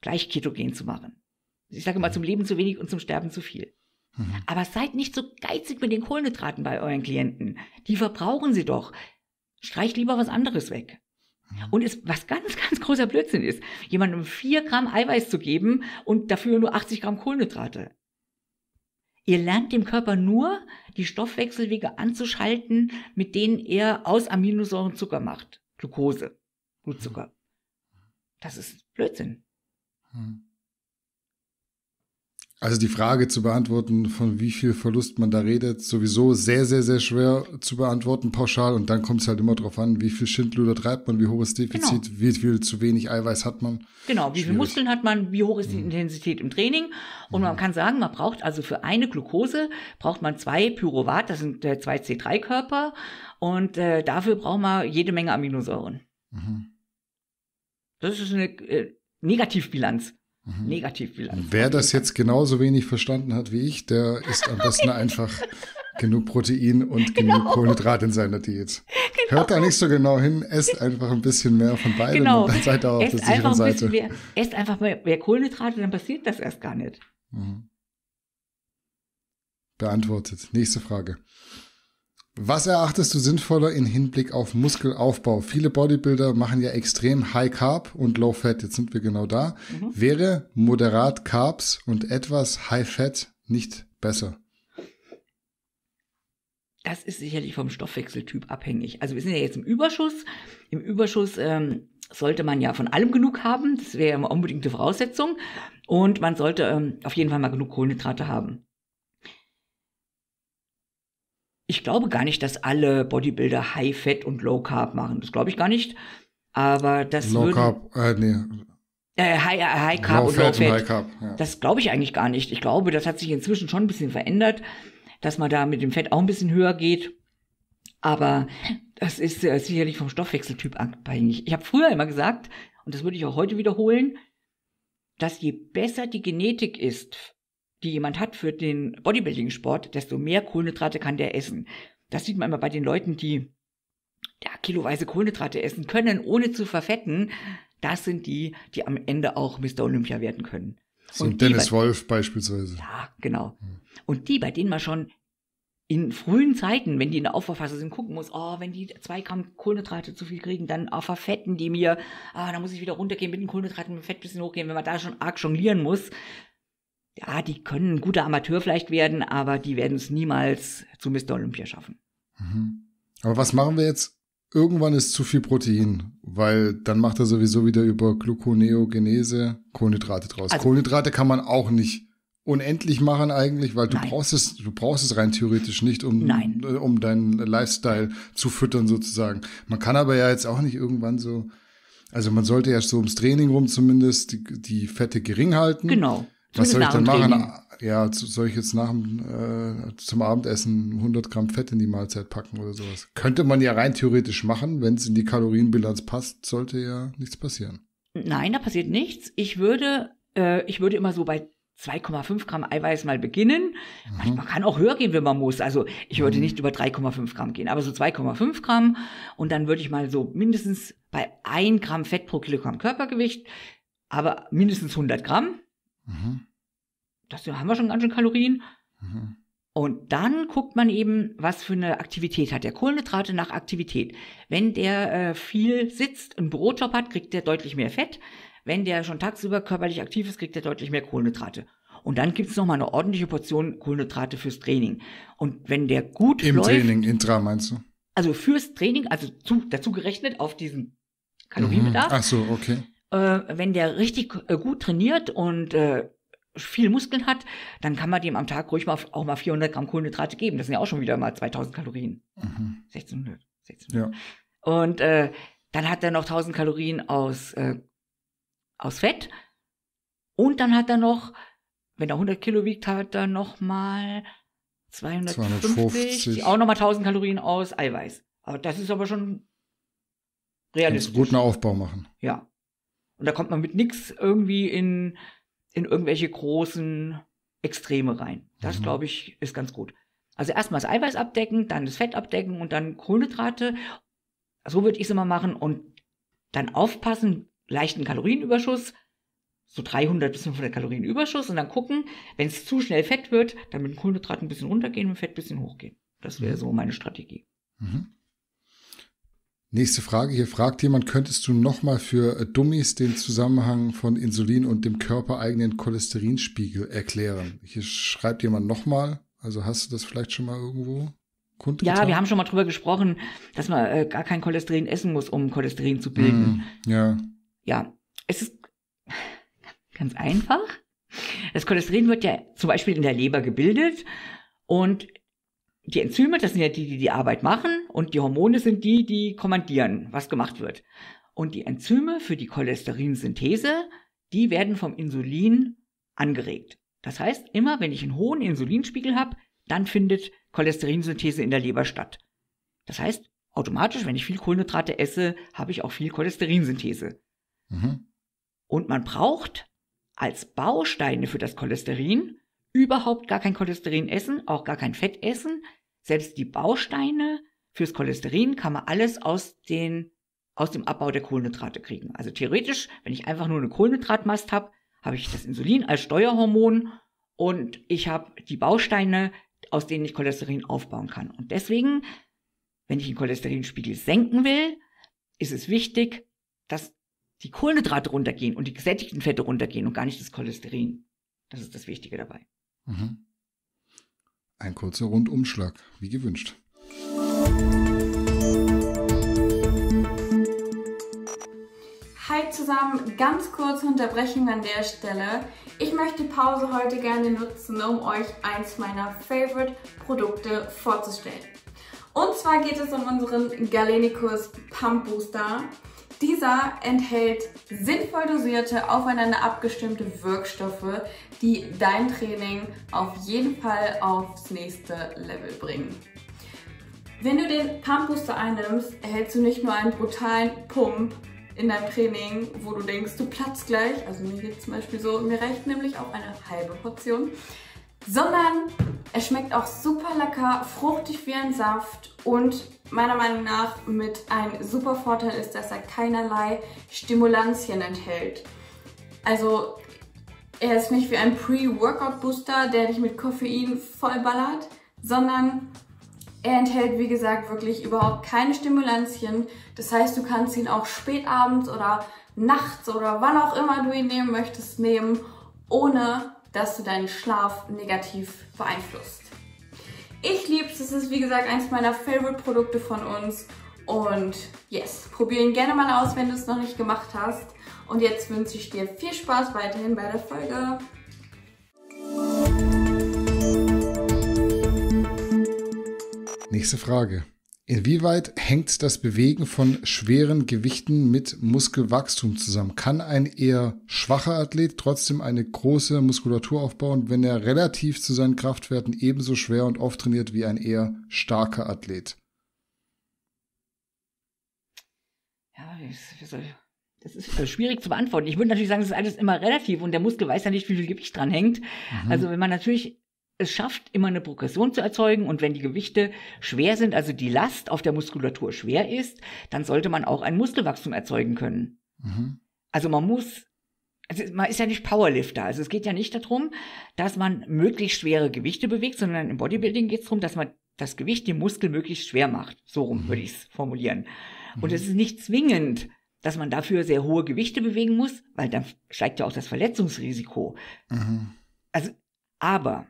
gleich ketogen zu machen. Ich sage mal, zum Leben zu wenig und zum Sterben zu viel. Mhm. Aber seid nicht so geizig mit den Kohlenhydraten bei euren Klienten. Die verbrauchen sie doch. Streicht lieber was anderes weg. Mhm. Und es, was ganz, ganz großer Blödsinn ist, jemandem 4 Gramm Eiweiß zu geben und dafür nur 80 Gramm Kohlenhydrate. Ihr lernt dem Körper nur, die Stoffwechselwege anzuschalten, mit denen er aus Aminosäuren Zucker macht. Glucose, Blutzucker. Mhm. Das ist Blödsinn. Hm. Also die Frage zu beantworten, von wie viel Verlust man da redet, sowieso sehr, sehr, sehr schwer zu beantworten, pauschal. Und dann kommt es halt immer darauf an, wie viel Schindluder treibt man, wie hoch ist Defizit, genau. wie viel zu wenig Eiweiß hat man. Genau, wie Schwierig. viele Muskeln hat man, wie hoch ist die mhm. Intensität im Training. Und mhm. man kann sagen, man braucht also für eine Glucose, braucht man zwei Pyruvat, das sind äh, zwei C3-Körper. Und äh, dafür braucht man jede Menge Aminosäuren. Mhm. Das ist eine äh, Negativbilanz. Mhm. Negativbilanz. Wer das jetzt genauso wenig verstanden hat wie ich, der ist am besten einfach genug Protein und genau. genug Kohlenhydrat in seiner Diät. Genau. Hört da nicht so genau hin, esst einfach ein bisschen mehr von beidem genau. und dann seid ihr auf esst der sicheren Seite. Mehr, esst einfach mehr Kohlenhydrate, dann passiert das erst gar nicht. Mhm. Beantwortet. Nächste Frage. Was erachtest du sinnvoller im Hinblick auf Muskelaufbau? Viele Bodybuilder machen ja extrem High Carb und Low Fat. Jetzt sind wir genau da. Mhm. Wäre moderat Carbs und etwas High Fat nicht besser? Das ist sicherlich vom Stoffwechseltyp abhängig. Also wir sind ja jetzt im Überschuss. Im Überschuss ähm, sollte man ja von allem genug haben. Das wäre ja immer unbedingt die Voraussetzung. Und man sollte ähm, auf jeden Fall mal genug Kohlenhydrate haben ich glaube gar nicht, dass alle Bodybuilder High Fat und Low Carb machen. Das glaube ich gar nicht. Aber das Low würden, Carb, äh, nee. Äh, high, äh, high Carb Low und Fat Low Fat. Und high Carb, ja. Das glaube ich eigentlich gar nicht. Ich glaube, das hat sich inzwischen schon ein bisschen verändert, dass man da mit dem Fett auch ein bisschen höher geht. Aber das ist äh, sicherlich vom Stoffwechseltyp abhängig. Ich habe früher immer gesagt, und das würde ich auch heute wiederholen, dass je besser die Genetik ist die jemand hat für den Bodybuilding-Sport, desto mehr Kohlenhydrate kann der essen. Das sieht man immer bei den Leuten, die ja, kiloweise Kohlenhydrate essen können, ohne zu verfetten. Das sind die, die am Ende auch Mr. Olympia werden können. So und Dennis bei, Wolf beispielsweise. Ja, genau. Und die, bei denen man schon in frühen Zeiten, wenn die in der Aufwärtsphase sind, gucken muss, oh, wenn die zwei Gramm Kohlenhydrate zu viel kriegen, dann oh, verfetten die mir, ah, oh, dann muss ich wieder runtergehen mit den Kohlenhydraten, mit dem Fett ein bisschen hochgehen, wenn man da schon arg jonglieren muss, ja, die können ein guter Amateur vielleicht werden, aber die werden es niemals zu Mr. Olympia schaffen. Mhm. Aber was machen wir jetzt? Irgendwann ist zu viel Protein, weil dann macht er sowieso wieder über Gluconeogenese Kohlenhydrate draus. Also, Kohlenhydrate kann man auch nicht unendlich machen eigentlich, weil du nein. brauchst es, du brauchst es rein theoretisch nicht, um, nein. Äh, um deinen Lifestyle zu füttern sozusagen. Man kann aber ja jetzt auch nicht irgendwann so, also man sollte ja so ums Training rum zumindest die, die Fette gering halten. Genau was soll ich denn machen? Ja, soll ich jetzt nach dem, äh, zum Abendessen 100 Gramm Fett in die Mahlzeit packen oder sowas? Könnte man ja rein theoretisch machen, wenn es in die Kalorienbilanz passt, sollte ja nichts passieren. Nein, da passiert nichts. Ich würde, äh, ich würde immer so bei 2,5 Gramm Eiweiß mal beginnen. Mhm. Also man kann auch höher gehen, wenn man muss. Also ich würde mhm. nicht über 3,5 Gramm gehen, aber so 2,5 Gramm. Und dann würde ich mal so mindestens bei 1 Gramm Fett pro Kilogramm Körpergewicht, aber mindestens 100 Gramm. Mhm. Das haben wir schon ganz schön Kalorien. Mhm. Und dann guckt man eben, was für eine Aktivität hat der Kohlenhydrate nach Aktivität. Wenn der äh, viel sitzt, einen Bürojob hat, kriegt der deutlich mehr Fett. Wenn der schon tagsüber körperlich aktiv ist, kriegt der deutlich mehr Kohlenhydrate. Und dann gibt es nochmal eine ordentliche Portion Kohlenhydrate fürs Training. Und wenn der gut Im läuft... Im Training, intra meinst du? Also fürs Training, also zu, dazu gerechnet auf diesen Kalorienbedarf. Mhm. Ach so, okay äh, wenn der richtig äh, gut trainiert und äh, viel Muskeln hat, dann kann man dem am Tag ruhig mal, auch mal 400 Gramm Kohlenhydrate geben. Das sind ja auch schon wieder mal 2000 Kalorien. Mhm. 1600. 1600. Ja. Und äh, dann hat er noch 1000 Kalorien aus, äh, aus Fett. Und dann hat er noch, wenn er 100 Kilo wiegt, hat er noch mal 250, 250. auch noch mal 1000 Kalorien aus Eiweiß. Aber das ist aber schon realistisch. Kannst guten Aufbau machen. Ja. Und da kommt man mit nichts irgendwie in, in irgendwelche großen Extreme rein. Das, mhm. glaube ich, ist ganz gut. Also erstmal das Eiweiß abdecken, dann das Fett abdecken und dann Kohlenhydrate. So würde ich es immer machen und dann aufpassen, leichten Kalorienüberschuss, so 300 bis 500 Kalorien Überschuss und dann gucken, wenn es zu schnell fett wird, dann mit den Kohlenhydraten ein bisschen runtergehen und Fett ein bisschen hochgehen. Das wäre mhm. so meine Strategie. Mhm. Nächste Frage. Hier fragt jemand, könntest du nochmal für äh, Dummies den Zusammenhang von Insulin und dem körpereigenen Cholesterinspiegel erklären? Hier schreibt jemand nochmal. Also hast du das vielleicht schon mal irgendwo kundgetan? Ja, wir haben schon mal drüber gesprochen, dass man äh, gar kein Cholesterin essen muss, um Cholesterin zu bilden. Mm, ja. Ja, es ist ganz einfach. Das Cholesterin wird ja zum Beispiel in der Leber gebildet und die Enzyme, das sind ja die, die die Arbeit machen und die Hormone sind die, die kommandieren, was gemacht wird. Und die Enzyme für die Cholesterinsynthese, die werden vom Insulin angeregt. Das heißt, immer wenn ich einen hohen Insulinspiegel habe, dann findet Cholesterinsynthese in der Leber statt. Das heißt, automatisch, wenn ich viel Kohlenhydrate esse, habe ich auch viel Cholesterinsynthese. Mhm. Und man braucht als Bausteine für das Cholesterin überhaupt gar kein Cholesterin essen, auch gar kein Fett essen. Selbst die Bausteine fürs Cholesterin kann man alles aus den aus dem Abbau der Kohlenhydrate kriegen. Also theoretisch, wenn ich einfach nur eine Kohlenhydratmast habe, habe ich das Insulin als Steuerhormon und ich habe die Bausteine, aus denen ich Cholesterin aufbauen kann. Und deswegen, wenn ich den Cholesterinspiegel senken will, ist es wichtig, dass die Kohlenhydrate runtergehen und die gesättigten Fette runtergehen und gar nicht das Cholesterin. Das ist das Wichtige dabei. Mhm. Ein kurzer Rundumschlag, wie gewünscht. Hi zusammen, ganz kurze Unterbrechung an der Stelle. Ich möchte die Pause heute gerne nutzen, um euch eins meiner Favorite Produkte vorzustellen. Und zwar geht es um unseren Galenicus Pump Booster. Dieser enthält sinnvoll dosierte, aufeinander abgestimmte Wirkstoffe, die dein Training auf jeden Fall aufs nächste Level bringen. Wenn du den Pump Booster einnimmst, erhältst du nicht nur einen brutalen Pump in deinem Training, wo du denkst, du platzt gleich. Also mir geht es zum Beispiel so, mir reicht nämlich auch eine halbe Portion sondern er schmeckt auch super lecker, fruchtig wie ein Saft und meiner Meinung nach mit einem super Vorteil ist, dass er keinerlei Stimulantien enthält. Also er ist nicht wie ein Pre-Workout-Booster, der dich mit Koffein vollballert, sondern er enthält, wie gesagt, wirklich überhaupt keine Stimulantien. Das heißt, du kannst ihn auch spätabends oder nachts oder wann auch immer du ihn nehmen möchtest, nehmen, ohne dass du deinen Schlaf negativ beeinflusst. Ich liebe es, es ist wie gesagt eins meiner Favorite-Produkte von uns und yes, probier ihn gerne mal aus, wenn du es noch nicht gemacht hast. Und jetzt wünsche ich dir viel Spaß weiterhin bei der Folge. Nächste Frage. Inwieweit hängt das Bewegen von schweren Gewichten mit Muskelwachstum zusammen? Kann ein eher schwacher Athlet trotzdem eine große Muskulatur aufbauen, wenn er relativ zu seinen Kraftwerten ebenso schwer und oft trainiert wie ein eher starker Athlet? Ja, das ist schwierig zu beantworten. Ich würde natürlich sagen, es ist alles immer relativ und der Muskel weiß ja nicht, wie viel Gewicht dran hängt. Mhm. Also wenn man natürlich es schafft, immer eine Progression zu erzeugen. Und wenn die Gewichte schwer sind, also die Last auf der Muskulatur schwer ist, dann sollte man auch ein Muskelwachstum erzeugen können. Mhm. Also man muss, also man ist ja nicht Powerlifter. Also es geht ja nicht darum, dass man möglichst schwere Gewichte bewegt, sondern im Bodybuilding geht es darum, dass man das Gewicht dem Muskel möglichst schwer macht. So rum mhm. würde ich es formulieren. Mhm. Und es ist nicht zwingend, dass man dafür sehr hohe Gewichte bewegen muss, weil dann steigt ja auch das Verletzungsrisiko. Mhm. Also, aber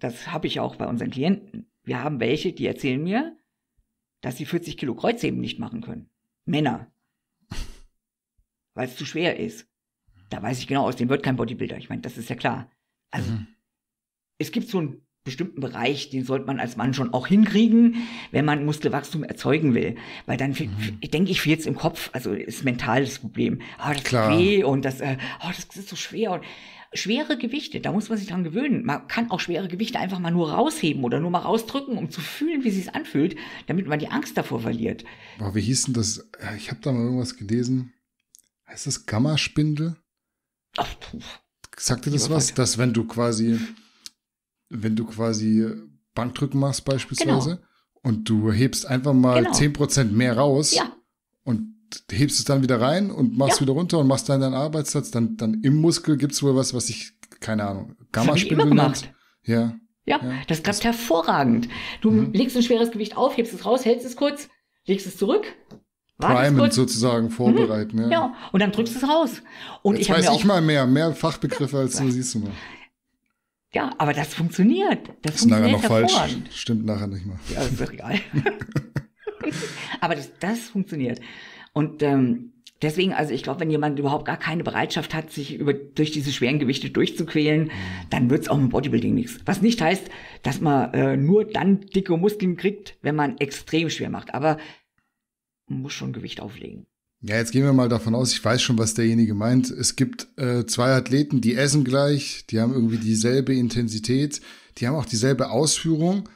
das habe ich auch bei unseren Klienten. Wir haben welche, die erzählen mir, dass sie 40 Kilo Kreuzheben nicht machen können. Männer. Weil es zu schwer ist. Da weiß ich genau, aus dem wird kein Bodybuilder. Ich meine, das ist ja klar. Also, mhm. es gibt so einen bestimmten Bereich, den sollte man als Mann schon auch hinkriegen, wenn man Muskelwachstum erzeugen will. Weil dann mhm. denke ich viel jetzt im Kopf, also ist mentales Problem. Ah, das Klar. ist weh und das, äh, oh, das ist so schwer. Und, Schwere Gewichte, da muss man sich dran gewöhnen. Man kann auch schwere Gewichte einfach mal nur rausheben oder nur mal rausdrücken, um zu fühlen, wie sie es anfühlt, damit man die Angst davor verliert. Aber wie hieß denn das? Ich habe da mal irgendwas gelesen. Heißt das Gammaspindel? Ach, puh. Sagt dir das was? Dass wenn du quasi, wenn du quasi Bankdrücken machst beispielsweise genau. und du hebst einfach mal genau. 10% mehr raus ja. und hebst es dann wieder rein und machst ja. wieder runter und machst dann deinen Arbeitssatz. Dann, dann im Muskel gibt es wohl was, was ich, keine Ahnung, Gammaspindel gemacht. Ja. Ja, ja, das klappt das hervorragend. Du mhm. legst ein schweres Gewicht auf, hebst es raus, hältst es kurz, legst es zurück. Primen sozusagen vorbereiten. Mhm. Ja. ja. Genau. und dann drückst du es raus. Und Jetzt ich weiß ich mal mehr, mehr Fachbegriffe ja. als du siehst du mal. Ja, aber das funktioniert. Das, ist nachher noch falsch. Stimmt nachher nicht mal. Ja, ist doch egal. aber das, das funktioniert. Und ähm, deswegen, also ich glaube, wenn jemand überhaupt gar keine Bereitschaft hat, sich über, durch diese schweren Gewichte durchzuquälen, dann wird es auch mit Bodybuilding nichts. Was nicht heißt, dass man äh, nur dann dicke Muskeln kriegt, wenn man extrem schwer macht. Aber man muss schon Gewicht auflegen. Ja, jetzt gehen wir mal davon aus, ich weiß schon, was derjenige meint. Es gibt äh, zwei Athleten, die essen gleich, die haben irgendwie dieselbe Intensität, die haben auch dieselbe Ausführung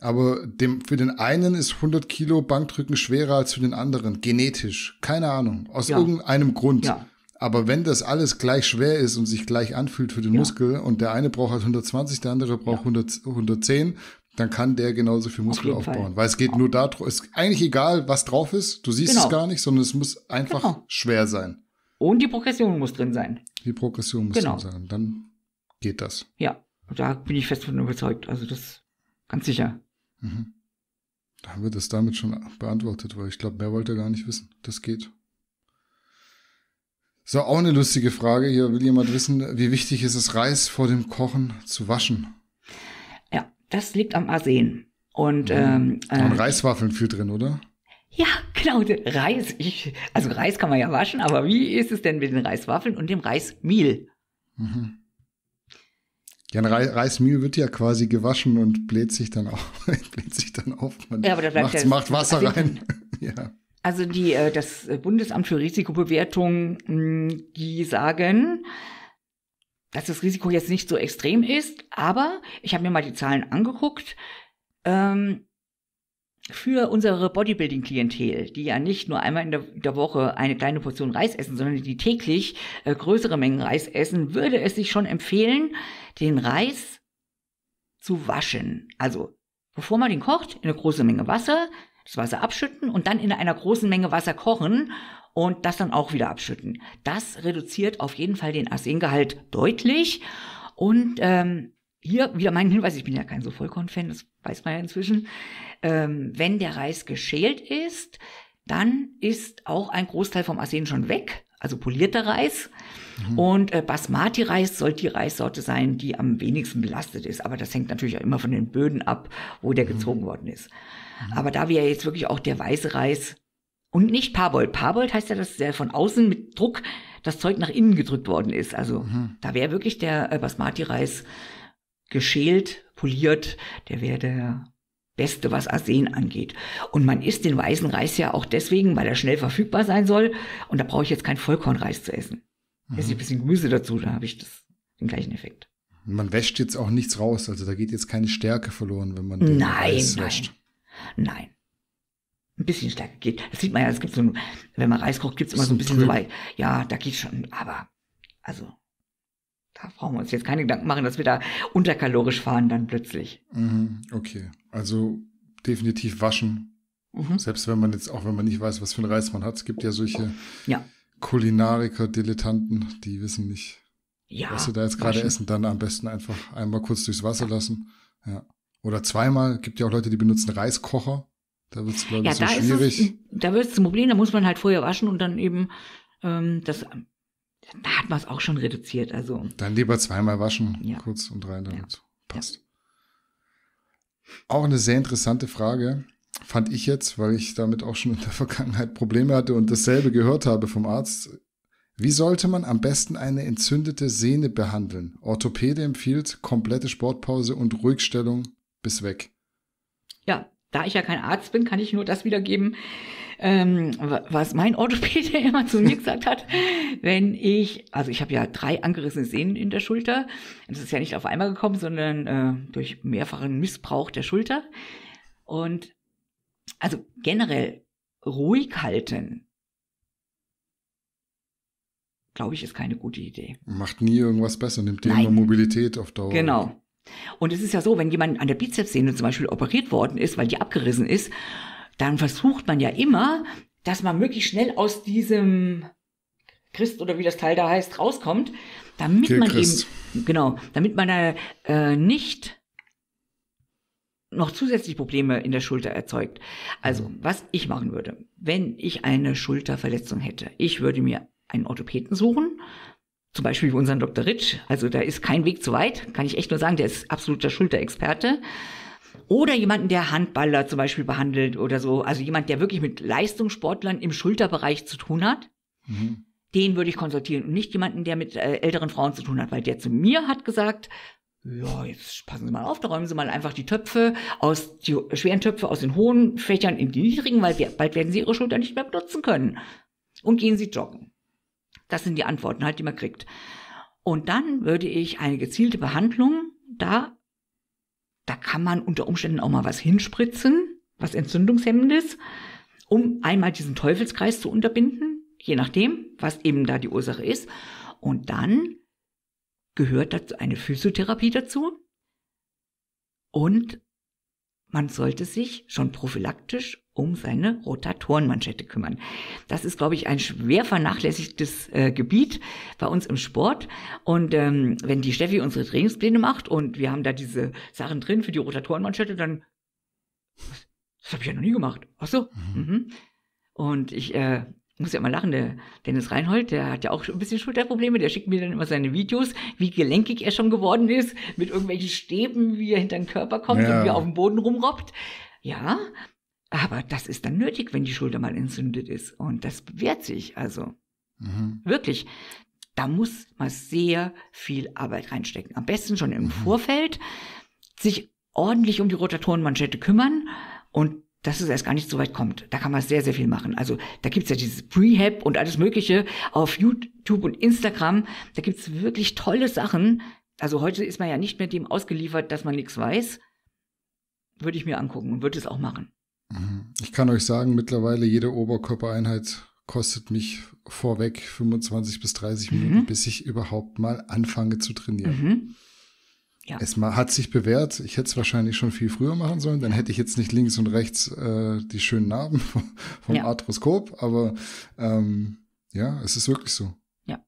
aber dem, für den einen ist 100 Kilo Bankdrücken schwerer als für den anderen. Genetisch. Keine Ahnung. Aus ja. irgendeinem Grund. Ja. Aber wenn das alles gleich schwer ist und sich gleich anfühlt für den ja. Muskel und der eine braucht halt 120, der andere braucht 100, 110, dann kann der genauso viel Muskel Auf aufbauen. Fall. Weil es geht Auch. nur darum, es ist eigentlich egal, was drauf ist. Du siehst genau. es gar nicht, sondern es muss einfach genau. schwer sein. Und die Progression muss drin sein. Die Progression muss genau. drin sein. Dann geht das. Ja, da bin ich fest von überzeugt. Also das ganz sicher. Mhm. Da haben wir das damit schon beantwortet, weil ich glaube, mehr wollte er gar nicht wissen. Das geht. So, auch eine lustige Frage. Hier will jemand wissen, wie wichtig ist es, Reis vor dem Kochen zu waschen? Ja, das liegt am Arsen. Und, mhm. ähm, Und äh, Reiswaffeln viel drin, oder? Ja, genau. Reis. Ich, also Reis kann man ja waschen, aber wie ist es denn mit den Reiswaffeln und dem Reismehl? Mhm. Ja, ein Reismühl wird ja quasi gewaschen und bläht sich dann auf. bläht sich dann auf. Man ja, aber da bleibt macht, macht Wasser also, rein. ja. Also die, äh, das äh, Bundesamt für Risikobewertung, hm, die sagen, dass das Risiko jetzt nicht so extrem ist, aber ich habe mir mal die Zahlen angeguckt. Ähm, für unsere Bodybuilding-Klientel, die ja nicht nur einmal in der, der, Woche eine kleine Portion Reis essen, sondern die täglich äh, größere Mengen Reis essen, würde es sich schon empfehlen, den Reis zu waschen. Also, bevor man den kocht, in eine große Menge Wasser, das Wasser abschütten und dann in einer großen Menge Wasser kochen und das dann auch wieder abschütten. Das reduziert auf jeden Fall den Arsengehalt deutlich und ähm, hier wieder mein Hinweis, ich bin ja kein so Vollkorn-Fan, das weiß man ja inzwischen, ähm, wenn der Reis geschält ist, dann ist auch ein Großteil vom Arsen schon weg, also polierter Reis. Mhm. Und äh, Basmati-Reis soll die Reissorte sein, die am wenigsten belastet ist. Aber das hängt natürlich auch immer von den Böden ab, wo der mhm. gezogen worden ist. Mhm. Aber da wir jetzt wirklich auch der weiße Reis und nicht Parbold. Parbold heißt ja, dass der von außen mit Druck das Zeug nach innen gedrückt worden ist. Also mhm. da wäre wirklich der äh, Basmati-Reis geschält poliert, der wäre der Beste, was Arsen angeht. Und man isst den weißen Reis ja auch deswegen, weil er schnell verfügbar sein soll. Und da brauche ich jetzt keinen Vollkornreis zu essen. Mhm. Esse ich mhm. ein bisschen Gemüse dazu, da habe ich das, den gleichen Effekt. Man wäscht jetzt auch nichts raus, also da geht jetzt keine Stärke verloren, wenn man den nein, Reis nein. wäscht. Nein, ein bisschen Stärke geht. Das sieht man ja, es gibt so ein, wenn man Reis kocht, gibt es immer so ein bisschen Trüb. so weit, ja, da geht schon, aber also da brauchen wir uns jetzt keine Gedanken machen, dass wir da unterkalorisch fahren dann plötzlich. Mhm, okay, also definitiv waschen. Mhm. Selbst wenn man jetzt, auch wenn man nicht weiß, was für einen Reis man hat, es gibt ja solche ja. Kulinariker, Dilettanten, die wissen nicht, ja, was sie da jetzt gerade essen, dann am besten einfach einmal kurz durchs Wasser lassen. Ja. Oder zweimal, Es gibt ja auch Leute, die benutzen Reiskocher. Da wird es, glaube ich, ja, so da schwierig. Ist es, da wird es zum Problem, da muss man halt vorher waschen und dann eben ähm, das da hat man es auch schon reduziert. Also. Dann lieber zweimal waschen, ja. kurz und rein damit. Ja. Passt. Ja. Auch eine sehr interessante Frage, fand ich jetzt, weil ich damit auch schon in der Vergangenheit Probleme hatte und dasselbe gehört habe vom Arzt. Wie sollte man am besten eine entzündete Sehne behandeln? Orthopäde empfiehlt komplette Sportpause und Ruhigstellung bis weg. Ja, da ich ja kein Arzt bin, kann ich nur das wiedergeben, ähm, was mein Orthopäde immer zu mir gesagt hat, wenn ich, also ich habe ja drei angerissene Sehnen in der Schulter. Das ist ja nicht auf einmal gekommen, sondern äh, durch mehrfachen Missbrauch der Schulter. Und also generell ruhig halten, glaube ich, ist keine gute Idee. Macht nie irgendwas besser, nimmt dir immer Mobilität auf Dauer. Genau. Und es ist ja so, wenn jemand an der Bizepssehne zum Beispiel operiert worden ist, weil die abgerissen ist, dann versucht man ja immer, dass man möglichst schnell aus diesem Christ oder wie das Teil da heißt, rauskommt, damit Hier man Christ. eben, genau, damit man da äh, nicht noch zusätzlich Probleme in der Schulter erzeugt. Also, mhm. was ich machen würde, wenn ich eine Schulterverletzung hätte, ich würde mir einen Orthopäden suchen, zum Beispiel wie unseren Dr. Ritsch. Also, da ist kein Weg zu weit, kann ich echt nur sagen, der ist absoluter Schulterexperte. Oder jemanden, der Handballer zum Beispiel behandelt oder so. Also jemand, der wirklich mit Leistungssportlern im Schulterbereich zu tun hat. Mhm. Den würde ich konsultieren und nicht jemanden, der mit äh, älteren Frauen zu tun hat, weil der zu mir hat gesagt, ja, jetzt passen Sie mal auf, da räumen Sie mal einfach die Töpfe aus, die schweren Töpfe aus den hohen Fächern in die niedrigen, weil bald werden Sie Ihre Schulter nicht mehr benutzen können. Und gehen Sie joggen. Das sind die Antworten halt, die man kriegt. Und dann würde ich eine gezielte Behandlung da da kann man unter Umständen auch mal was hinspritzen, was entzündungshemmendes, um einmal diesen Teufelskreis zu unterbinden, je nachdem, was eben da die Ursache ist. Und dann gehört dazu eine Physiotherapie dazu und man sollte sich schon prophylaktisch um seine Rotatorenmanschette kümmern. Das ist, glaube ich, ein schwer vernachlässigtes äh, Gebiet bei uns im Sport. Und ähm, wenn die Steffi unsere Trainingspläne macht und wir haben da diese Sachen drin für die Rotatorenmanschette, dann das habe ich ja noch nie gemacht. Ach so. Mhm. Mhm. Und ich äh, ich muss ja immer lachen, der Dennis Reinhold, der hat ja auch ein bisschen Schulterprobleme, der schickt mir dann immer seine Videos, wie gelenkig er schon geworden ist, mit irgendwelchen Stäben, wie er hinter den Körper kommt ja. und wie er auf dem Boden rumrobbt. Ja, aber das ist dann nötig, wenn die Schulter mal entzündet ist. Und das bewährt sich also. Mhm. Wirklich. Da muss man sehr viel Arbeit reinstecken. Am besten schon im mhm. Vorfeld sich ordentlich um die Rotatorenmanschette kümmern und dass es erst gar nicht so weit kommt. Da kann man sehr, sehr viel machen. Also da gibt es ja dieses Prehab und alles Mögliche auf YouTube und Instagram. Da gibt es wirklich tolle Sachen. Also heute ist man ja nicht mehr dem ausgeliefert, dass man nichts weiß. Würde ich mir angucken und würde es auch machen. Mhm. Ich kann euch sagen, mittlerweile jede Oberkörpereinheit kostet mich vorweg 25 bis 30 Minuten, mhm. bis ich überhaupt mal anfange zu trainieren. Mhm. Ja. Es hat sich bewährt. Ich hätte es wahrscheinlich schon viel früher machen sollen. Dann hätte ich jetzt nicht links und rechts äh, die schönen Narben vom, ja. Arthroskop. Aber ähm, ja, es ist wirklich so. Ja.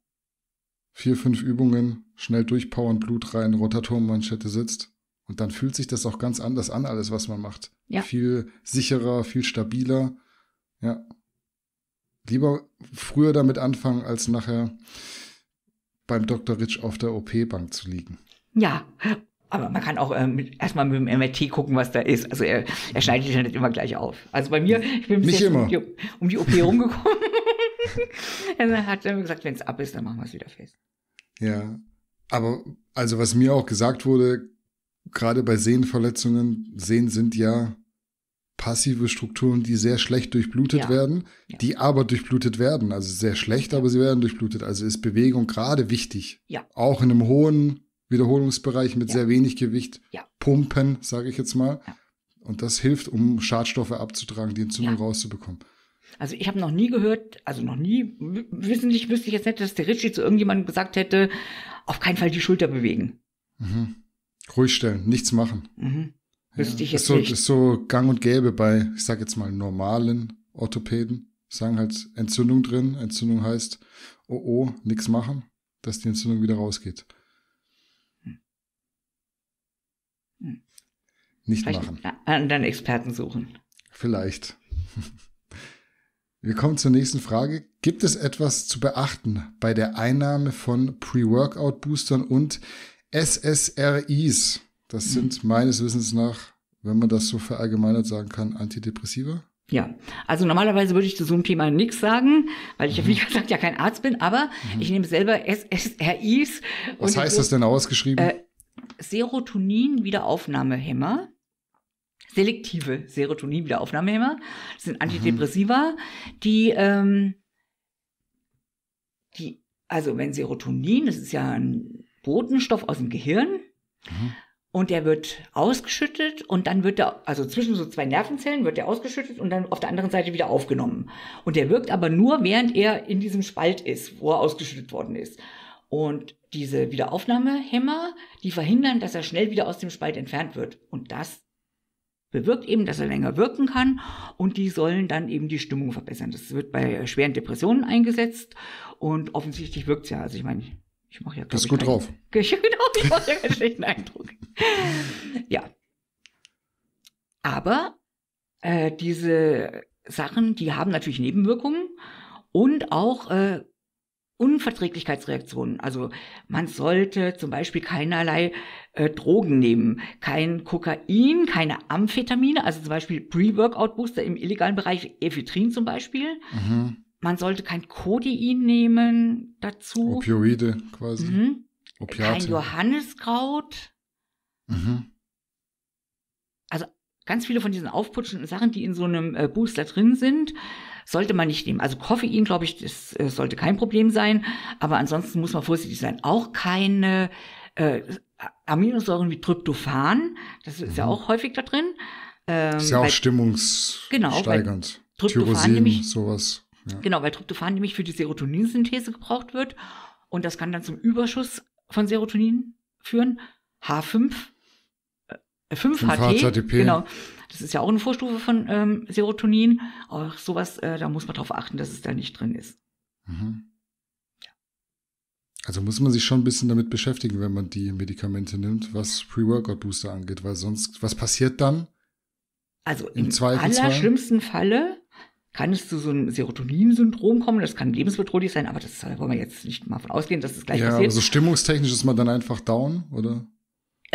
Vier, fünf Übungen, schnell durchpowern, Blut rein, Rotatormanschette sitzt. Und dann fühlt sich das auch ganz anders an, alles, was man macht. Ja. Viel sicherer, viel stabiler. Ja. Lieber früher damit anfangen, als nachher beim Dr. Rich auf der OP-Bank zu liegen. Ja, aber man kann auch ähm, erstmal mit dem MRT gucken, was da ist. Also er, er schneidet ja nicht halt immer gleich auf. Also bei mir, ich bin Nicht immer. Um, die, um die OP rumgekommen. er hat dann gesagt, wenn es ab ist, dann machen wir es wieder fest. Ja, aber also was mir auch gesagt wurde, gerade bei Sehnenverletzungen, Sehnen sind ja passive Strukturen, die sehr schlecht durchblutet ja. werden, ja. die aber durchblutet werden. Also sehr schlecht, aber sie werden durchblutet. Also ist Bewegung gerade wichtig. Ja. Auch in einem hohen Wiederholungsbereich mit ja. sehr wenig Gewicht ja. pumpen, sage ich jetzt mal. Ja. Und das hilft, um Schadstoffe abzutragen, die Entzündung rauszubekommen. Also ich habe noch nie gehört, also noch nie, wissentlich wüsste ich jetzt nicht, dass der Ritchie zu irgendjemandem gesagt hätte, auf keinen Fall die Schulter bewegen. Mhm. Ruhig stellen, nichts machen. Mhm. Wüsste ich jetzt ist so, nicht. Ist so gang und gäbe bei, ich sage jetzt mal, normalen Orthopäden. Sagen halt Entzündung drin. Entzündung heißt, oh oh, nichts machen, dass die Entzündung wieder rausgeht. Nicht Vielleicht machen. Anderen Experten suchen. Vielleicht. Wir kommen zur nächsten Frage. Gibt es etwas zu beachten bei der Einnahme von Pre-Workout-Boostern und SSRIs? Das mhm. sind mhm. meines Wissens nach, wenn man das so verallgemeinert sagen kann, Antidepressiva? Ja, also normalerweise würde ich zu so einem Thema nichts sagen, weil ich, mhm. wie gesagt, ja kein Arzt bin, aber mhm. ich nehme selber SSRIs. Was heißt das denn ausgeschrieben? Äh, Serotonin-Wiederaufnahmehemmer selektive Serotonin-Wiederaufnahmehemmer. Das sind Antidepressiva, mhm. die, ähm, die, also wenn Serotonin, das ist ja ein Botenstoff aus dem Gehirn, mhm. und der wird ausgeschüttet und dann wird er, also zwischen so zwei Nervenzellen wird er ausgeschüttet und dann auf der anderen Seite wieder aufgenommen. Und der wirkt aber nur, während er in diesem Spalt ist, wo er ausgeschüttet worden ist. Und diese Wiederaufnahmehämmer, die verhindern, dass er schnell wieder aus dem Spalt entfernt wird. Und das bewirkt eben, dass er länger wirken kann und die sollen dann eben die Stimmung verbessern. Das wird bei schweren Depressionen eingesetzt und offensichtlich wirkt es ja. Also ich meine, ich mache ja Das ist gut keinen, drauf. Genau, ich mache ja keinen schlechten Eindruck. Ja. Aber äh, diese Sachen, die haben natürlich Nebenwirkungen und auch äh, Unverträglichkeitsreaktionen. Also man sollte zum Beispiel keinerlei äh, Drogen nehmen, kein Kokain, keine Amphetamine, also zum Beispiel Pre-Workout-Booster im illegalen Bereich, Ephedrin zum Beispiel. Mhm. Man sollte kein Codein nehmen dazu. Opioide quasi. Mhm. Opiate. Kein Johanniskraut. Mhm. Also ganz viele von diesen aufputschenden Sachen, die in so einem äh, Booster drin sind, sollte man nicht nehmen. Also Koffein, glaube ich, das äh, sollte kein Problem sein, aber ansonsten muss man vorsichtig sein. Auch keine äh, Aminosäuren wie Tryptophan, das ist mhm. ja auch häufig da drin. Ähm, ist ja auch weil, stimmungssteigernd. Genau, Tyrosin, nämlich, sowas. Ja. Genau, weil Tryptophan nämlich für die Serotoninsynthese gebraucht wird und das kann dann zum Überschuss von Serotonin führen. H5, äh, 5-HT, genau, das ist ja auch eine Vorstufe von ähm, Serotonin. Auch sowas, äh, da muss man darauf achten, dass es da nicht drin ist. Mhm. Ja. Also muss man sich schon ein bisschen damit beschäftigen, wenn man die Medikamente nimmt, was Pre-Workout-Booster angeht, weil sonst, was passiert dann? Also im, im allerschlimmsten Falle kann es zu so einem Serotonin-Syndrom kommen. Das kann lebensbedrohlich sein, aber das äh, wollen wir jetzt nicht mal von ausgehen, dass das gleich ja, passiert. Ja, also stimmungstechnisch ist man dann einfach down, oder?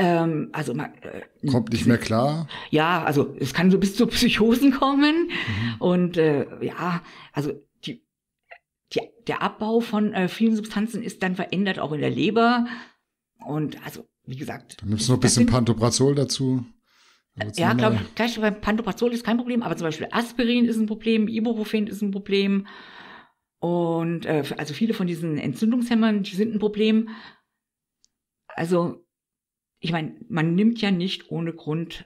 Ähm, also man, äh, kommt nicht mehr klar. Ja, also es kann so bis zu Psychosen kommen mhm. und äh, ja, also die, die, der Abbau von äh, vielen Substanzen ist dann verändert auch in der Leber und also wie gesagt. Dann nimmst du noch ein bisschen Pantoprazol dazu. Äh, ja, glaube ich, gleich bei Pantoprazol ist kein Problem, aber zum Beispiel Aspirin ist ein Problem, Ibuprofen ist ein Problem. Und äh, also viele von diesen Entzündungshämmern, die sind ein Problem. Also ich meine, man nimmt ja nicht ohne Grund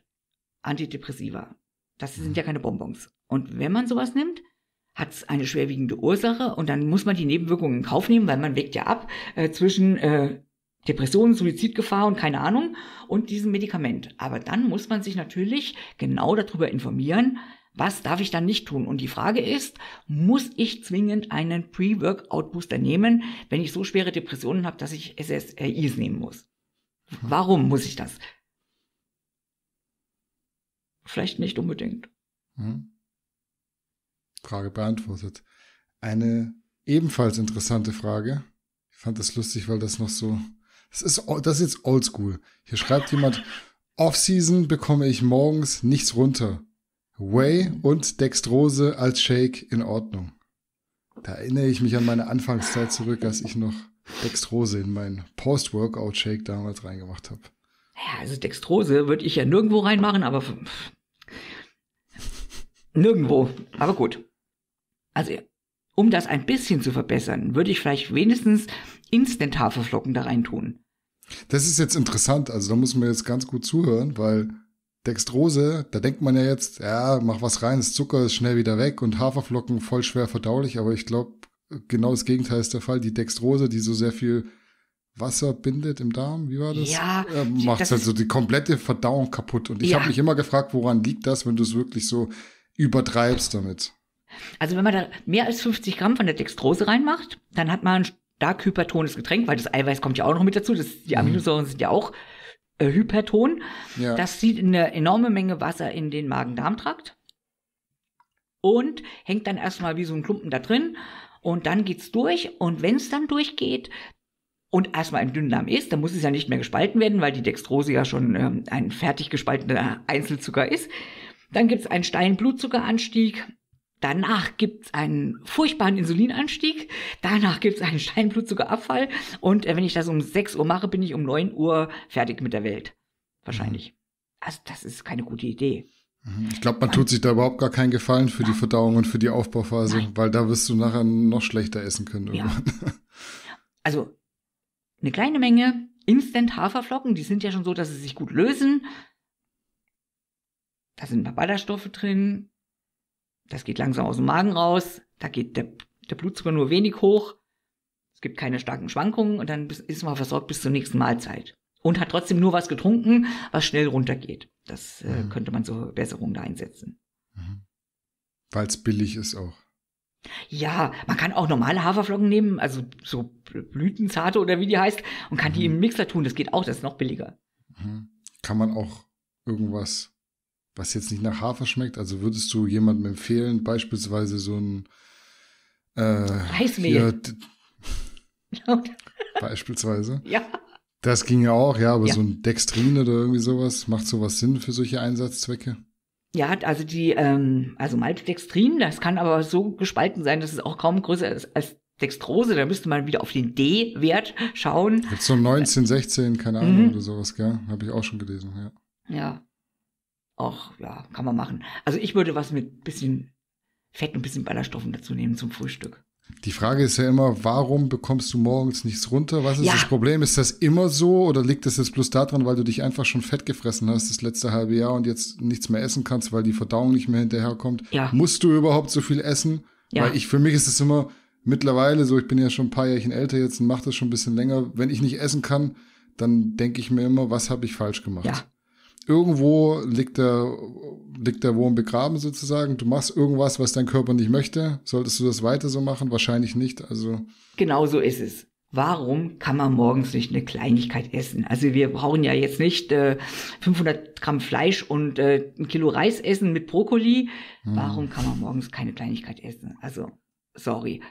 Antidepressiva. Das sind mhm. ja keine Bonbons. Und wenn man sowas nimmt, hat es eine schwerwiegende Ursache und dann muss man die Nebenwirkungen in Kauf nehmen, weil man weckt ja ab äh, zwischen äh, Depressionen, Suizidgefahr und keine Ahnung und diesem Medikament. Aber dann muss man sich natürlich genau darüber informieren, was darf ich dann nicht tun? Und die Frage ist, muss ich zwingend einen Pre-Workout-Booster nehmen, wenn ich so schwere Depressionen habe, dass ich SSRIs nehmen muss? Warum muss ich das? Vielleicht nicht unbedingt. Hm. Frage beantwortet. Eine ebenfalls interessante Frage. Ich fand das lustig, weil das noch so. Das ist, das ist jetzt oldschool. Hier schreibt jemand: Off-Season bekomme ich morgens nichts runter. Whey und Dextrose als Shake in Ordnung. Da erinnere ich mich an meine Anfangszeit zurück, als ich noch Dextrose in meinen Post-Workout-Shake damals reingemacht habe. Ja, also Dextrose würde ich ja nirgendwo reinmachen, aber nirgendwo. Aber gut. Also, um das ein bisschen zu verbessern, würde ich vielleicht wenigstens Instant-Haferflocken da reintun. Das ist jetzt interessant. Also, da muss man jetzt ganz gut zuhören, weil Dextrose, da denkt man ja jetzt, ja, mach was rein, das Zucker ist schnell wieder weg und Haferflocken voll schwer verdaulich, aber ich glaube, genau das Gegenteil ist der Fall. Die Dextrose, die so sehr viel Wasser bindet im Darm, wie war das? Ja. Äh, macht das also die komplette Verdauung kaputt. Und ich ja. habe mich immer gefragt, woran liegt das, wenn du es wirklich so übertreibst damit? Also wenn man da mehr als 50 Gramm von der Dextrose reinmacht, dann hat man ein stark hypertones Getränk, weil das Eiweiß kommt ja auch noch mit dazu. Das, die mhm. Aminosäuren sind ja auch äh, hyperton. Ja. Das zieht eine enorme Menge Wasser in den Magen-Darm-Trakt und hängt dann erstmal wie so ein Klumpen da drin und dann geht's durch und wenn es dann durchgeht, und erstmal im Dünndarm ist, dann muss es ja nicht mehr gespalten werden, weil die Dextrose ja schon ähm, ein fertig gespaltener Einzelzucker ist. Dann gibt es einen steilen Blutzuckeranstieg. Danach gibt es einen furchtbaren Insulinanstieg. Danach gibt es einen steilen Blutzuckerabfall. Und äh, wenn ich das um 6 Uhr mache, bin ich um 9 Uhr fertig mit der Welt. Wahrscheinlich. Mhm. Also das ist keine gute Idee. Mhm. Ich glaube, man tut sich da überhaupt gar keinen Gefallen für die Verdauung und für die Aufbauphase, Nein. weil da wirst du nachher noch schlechter essen können irgendwann. Ja. Also eine kleine Menge Instant Haferflocken, die sind ja schon so, dass sie sich gut lösen. Da sind ein paar Ballaststoffe drin. Das geht langsam aus dem Magen raus. Da geht der, der Blutzucker nur wenig hoch. Es gibt keine starken Schwankungen und dann ist man versorgt bis zur nächsten Mahlzeit und hat trotzdem nur was getrunken, was schnell runtergeht. Das äh, mhm. könnte man zur Besserung da einsetzen. Mhm. Weil es billig ist auch. Ja, man kann auch normale Haferflocken nehmen, also so Blütenzarte oder wie die heißt, und kann mhm. die im Mixer tun. Das geht auch, das ist noch billiger. Mhm. Kann man auch irgendwas, was jetzt nicht nach Hafer schmeckt? Also würdest du jemandem empfehlen, beispielsweise so ein äh, Reismehl? Hier, beispielsweise? Ja. Das ging ja auch, ja, aber ja. so ein Dextrin oder irgendwie sowas, macht sowas Sinn für solche Einsatzzwecke? Ja, also die, ähm, also Maltodextrin, das kann aber so gespalten sein, dass es auch kaum größer ist als Dextrose, da müsste man wieder auf den D-Wert schauen. Jetzt so 19, 16, keine Ahnung mhm. oder sowas, gell? Habe ich auch schon gelesen, ja. Ja. Auch, ja, kann man machen. Also ich würde was mit bisschen Fett und bisschen Ballaststoffen dazu nehmen zum Frühstück. Die Frage ist ja immer, warum bekommst du morgens nichts runter? Was ist ja. das Problem? Ist das immer so oder liegt das jetzt bloß daran, weil du dich einfach schon fett gefressen hast das letzte halbe Jahr und jetzt nichts mehr essen kannst, weil die Verdauung nicht mehr hinterherkommt? Ja. Musst du überhaupt so viel essen? Ja. Weil ich, für mich ist es immer mittlerweile so, ich bin ja schon ein paar Jährchen älter jetzt und mache das schon ein bisschen länger. Wenn ich nicht essen kann, dann denke ich mir immer, was habe ich falsch gemacht? Ja irgendwo liegt der, liegt der Wurm begraben sozusagen. Du machst irgendwas, was dein Körper nicht möchte. Solltest du das weiter so machen? Wahrscheinlich nicht. Also. Genau so ist es. Warum kann man morgens nicht eine Kleinigkeit essen? Also wir brauchen ja jetzt nicht äh, 500 Gramm Fleisch und äh, ein Kilo Reis essen mit Brokkoli. Hm. Warum kann man morgens keine Kleinigkeit essen? Also sorry.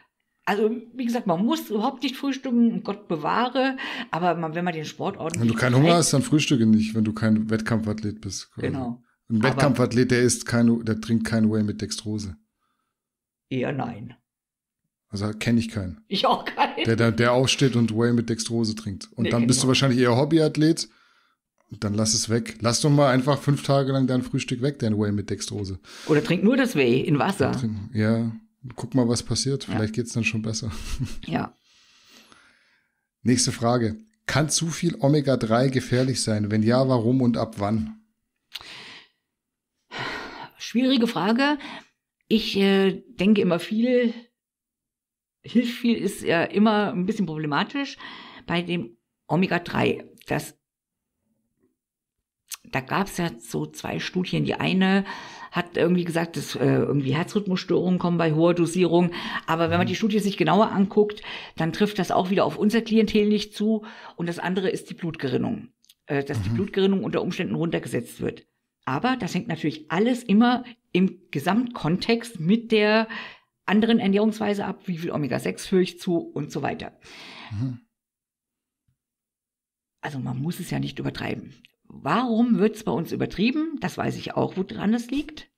Also, wie gesagt, man muss überhaupt nicht frühstücken, Gott bewahre, aber man, wenn man den Sport ordentlich. Wenn du keinen Hunger hast, dann frühstücke nicht, wenn du kein Wettkampfathlet bist. Quasi. Genau. Ein Wettkampfathlet, der isst keine, der trinkt kein Whey mit Dextrose. Eher nein. Also kenne ich keinen. Ich auch keinen. Der, der, der aufsteht und Whey mit Dextrose trinkt. Und nee, dann bist du genau. wahrscheinlich eher Hobbyathlet. Dann lass es weg. Lass doch mal einfach fünf Tage lang dein Frühstück weg, dein Whey mit Dextrose. Oder trink nur das Whey in Wasser. Ja guck mal, was passiert. Vielleicht ja. geht es dann schon besser. Ja. Nächste Frage. Kann zu viel Omega-3 gefährlich sein? Wenn ja, warum und ab wann? Schwierige Frage. Ich äh, denke immer viel, hilft viel ist ja immer ein bisschen problematisch bei dem Omega-3. Das, da gab es ja so zwei Studien. Die eine hat irgendwie gesagt, dass äh, irgendwie Herzrhythmusstörungen kommen bei hoher Dosierung. Aber wenn man mhm. die Studie sich genauer anguckt, dann trifft das auch wieder auf unser Klientel nicht zu. Und das andere ist die Blutgerinnung, äh, dass mhm. die Blutgerinnung unter Umständen runtergesetzt wird. Aber das hängt natürlich alles immer im Gesamtkontext mit der anderen Ernährungsweise ab, wie viel Omega-6 führe ich zu und so weiter. Mhm. Also man muss es ja nicht übertreiben. Warum wird es bei uns übertrieben? Das weiß ich auch, woran es liegt.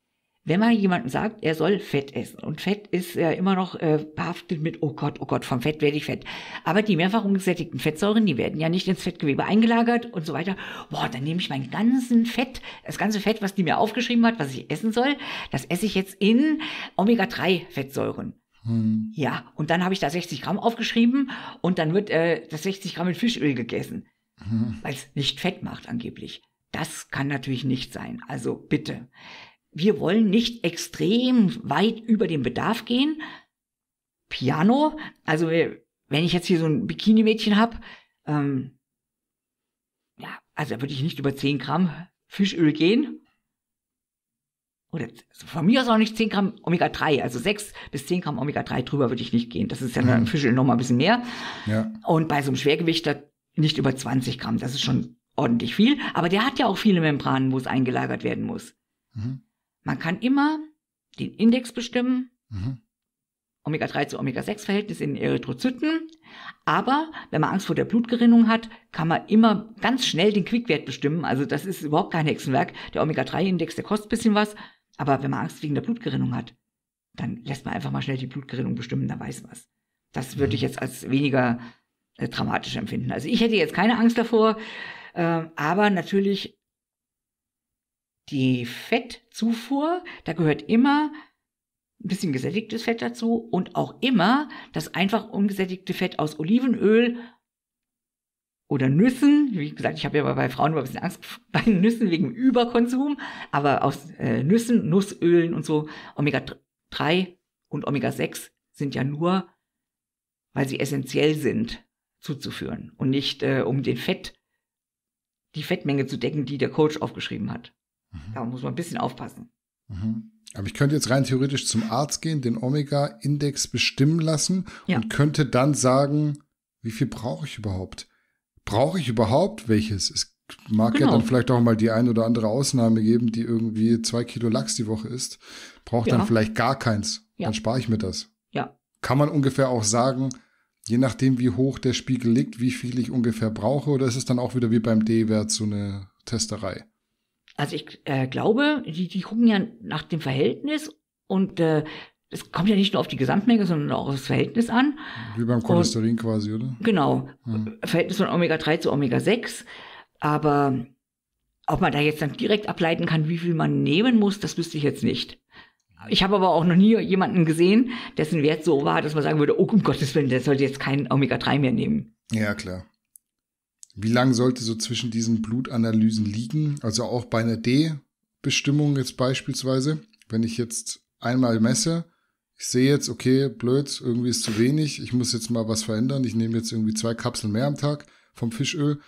Wenn man jemanden sagt, er soll Fett essen, und Fett ist ja immer noch äh, behaftet mit, oh Gott, oh Gott, vom Fett werde ich fett. Aber die mehrfach ungesättigten Fettsäuren, die werden ja nicht ins Fettgewebe eingelagert und so weiter. Boah, dann nehme ich mein ganzen Fett, das ganze Fett, was die mir aufgeschrieben hat, was ich essen soll, das esse ich jetzt in Omega-3-Fettsäuren. Hm. Ja, und dann habe ich da 60 Gramm aufgeschrieben und dann wird äh, das 60 Gramm in Fischöl gegessen. Mhm. Weil es nicht fett macht angeblich. Das kann natürlich nicht sein. Also bitte. Wir wollen nicht extrem weit über den Bedarf gehen. Piano, also äh, wenn ich jetzt hier so ein Bikini-Mädchen habe, ähm, ja, also da würde ich nicht über 10 Gramm Fischöl gehen. Oder also von mir aus auch nicht 10 Gramm Omega-3, also 6 bis 10 Gramm Omega-3 drüber würde ich nicht gehen. Das ist ja mhm. beim Fischöl nochmal ein bisschen mehr. Ja. Und bei so einem Schwergewicht, da nicht über 20 Gramm. Das ist schon ordentlich viel. Aber der hat ja auch viele Membranen, wo es eingelagert werden muss. Mhm. Man kann immer den Index bestimmen. Mhm. Omega-3 zu Omega-6-Verhältnis in Erythrozyten. Aber wenn man Angst vor der Blutgerinnung hat, kann man immer ganz schnell den Quickwert bestimmen. Also das ist überhaupt kein Hexenwerk. Der Omega-3-Index, der kostet ein bisschen was. Aber wenn man Angst wegen der Blutgerinnung hat, dann lässt man einfach mal schnell die Blutgerinnung bestimmen, dann weiß man es. Das würde mhm. ich jetzt als weniger äh, dramatisch empfinden. Also ich hätte jetzt keine Angst davor, ähm, aber natürlich die Fettzufuhr, da gehört immer ein bisschen gesättigtes Fett dazu und auch immer das einfach ungesättigte Fett aus Olivenöl oder Nüssen. Wie gesagt, ich habe ja bei Frauen immer ein bisschen Angst bei Nüssen wegen Überkonsum, aber aus äh, Nüssen, Nussölen und so Omega-3 und Omega-6 sind ja nur, weil sie essentiell sind, zuzuführen und nicht äh, um den Fett, die Fettmenge zu decken, die der Coach aufgeschrieben hat. Mhm. Da muss man ein bisschen aufpassen. Mhm. Aber ich könnte jetzt rein theoretisch zum Arzt gehen, den Omega-Index bestimmen lassen ja. und könnte dann sagen, wie viel brauche ich überhaupt? Brauche ich überhaupt welches? Es mag genau. ja dann vielleicht auch mal die ein oder andere Ausnahme geben, die irgendwie zwei Kilo Lachs die Woche isst. Braucht ja. dann vielleicht gar keins. Ja. Dann spare ich mir das. Ja. Kann man ungefähr auch sagen, je nachdem, wie hoch der Spiegel liegt, wie viel ich ungefähr brauche? Oder ist es dann auch wieder wie beim D-Wert so eine Testerei? Also ich äh, glaube, die, die gucken ja nach dem Verhältnis und äh, es kommt ja nicht nur auf die Gesamtmenge, sondern auch auf das Verhältnis an. Wie beim Cholesterin und, quasi, oder? Genau. Hm. Verhältnis von Omega-3 zu Omega-6. Aber ob man da jetzt dann direkt ableiten kann, wie viel man nehmen muss, das wüsste ich jetzt nicht. Ich habe aber auch noch nie jemanden gesehen, dessen Wert so war, dass man sagen würde, oh um Gottes Willen, der sollte jetzt keinen Omega-3 mehr nehmen. Ja, klar. Wie lang sollte so zwischen diesen Blutanalysen liegen? Also auch bei einer D-Bestimmung jetzt beispielsweise, wenn ich jetzt einmal messe, ich sehe jetzt, okay, blöd, irgendwie ist zu wenig, ich muss jetzt mal was verändern, ich nehme jetzt irgendwie zwei Kapseln mehr am Tag vom Fischöl.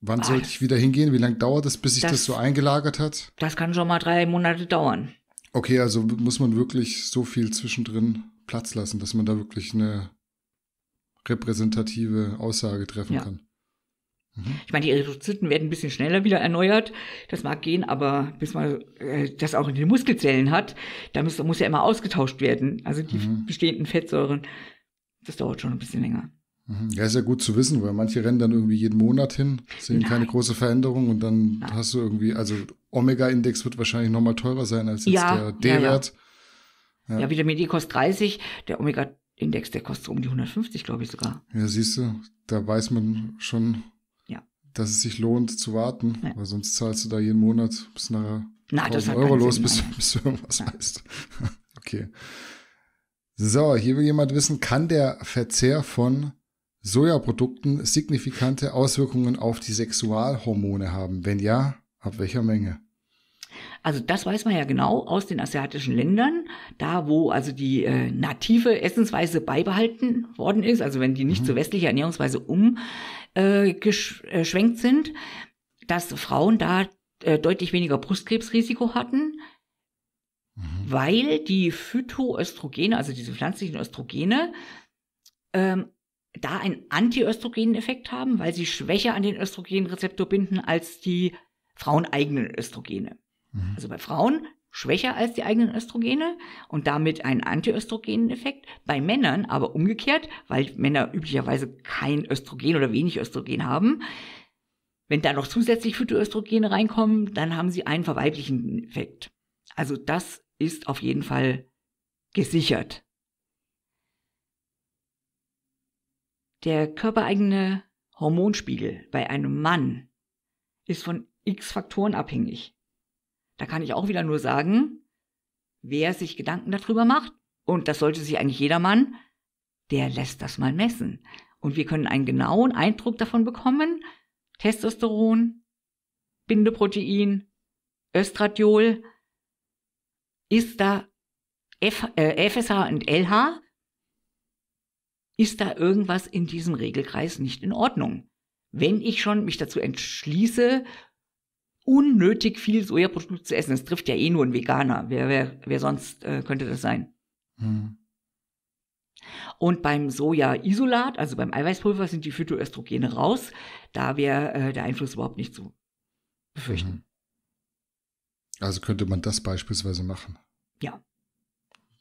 Wann ah, sollte ich wieder hingehen? Wie lange dauert das, bis sich das, das so eingelagert hat? Das kann schon mal drei Monate dauern. Okay, also muss man wirklich so viel zwischendrin Platz lassen, dass man da wirklich eine repräsentative Aussage treffen ja. kann. Mhm. Ich meine, die Erythrozyten werden ein bisschen schneller wieder erneuert. Das mag gehen, aber bis man äh, das auch in den Muskelzellen hat, da muss, muss ja immer ausgetauscht werden. Also die mhm. bestehenden Fettsäuren, das dauert schon ein bisschen länger. Mhm. Ja, ist ja gut zu wissen, weil manche rennen dann irgendwie jeden Monat hin, sehen Nein. keine große Veränderung und dann Nein. hast du irgendwie, also Omega-Index wird wahrscheinlich nochmal teurer sein als jetzt ja, der D-Wert. Ja, ja. ja, ja, Vitamin E kostet 30, der Omega-Index, der kostet um die 150, glaube ich sogar. Ja, siehst du, da weiß man schon, dass es sich lohnt zu warten, weil sonst zahlst du da jeden Monat bis nachher Nein, das Euro los, bis, bis du irgendwas weißt. okay. So, hier will jemand wissen, kann der Verzehr von Sojaprodukten signifikante Auswirkungen auf die Sexualhormone haben? Wenn ja, ab welcher Menge? Also das weiß man ja genau aus den asiatischen Ländern, da wo also die äh, native Essensweise beibehalten worden ist, also wenn die nicht mhm. zur westlichen Ernährungsweise umgeschwenkt äh, sind, dass Frauen da äh, deutlich weniger Brustkrebsrisiko hatten, mhm. weil die Phytoöstrogene, also diese pflanzlichen Östrogene, ähm, da einen Antiöstrogeneffekt haben, weil sie schwächer an den Östrogenrezeptor binden als die fraueneigenen Östrogene. Mhm. Also bei Frauen schwächer als die eigenen Östrogene und damit einen Antiöstrogeneffekt. Bei Männern aber umgekehrt, weil Männer üblicherweise kein Östrogen oder wenig Östrogen haben. Wenn da noch zusätzlich Phytoöstrogene reinkommen, dann haben sie einen verweiblichen Effekt. Also das ist auf jeden Fall gesichert. Der körpereigene Hormonspiegel bei einem Mann ist von x Faktoren abhängig. Da kann ich auch wieder nur sagen, wer sich Gedanken darüber macht, und das sollte sich eigentlich jeder Mann, der lässt das mal messen. Und wir können einen genauen Eindruck davon bekommen. Testosteron, Bindeprotein, Östradiol, ist da F, äh, FSH und LH ist da irgendwas in diesem Regelkreis nicht in Ordnung. Wenn ich schon mich dazu entschließe, unnötig viel Sojaprodukt zu essen, das trifft ja eh nur einen Veganer. Wer, wer, wer sonst äh, könnte das sein? Hm. Und beim Soja-Isolat, also beim Eiweißpulver, sind die Phytoöstrogene raus. Da wäre äh, der Einfluss überhaupt nicht zu befürchten. Hm. Also könnte man das beispielsweise machen. Ja.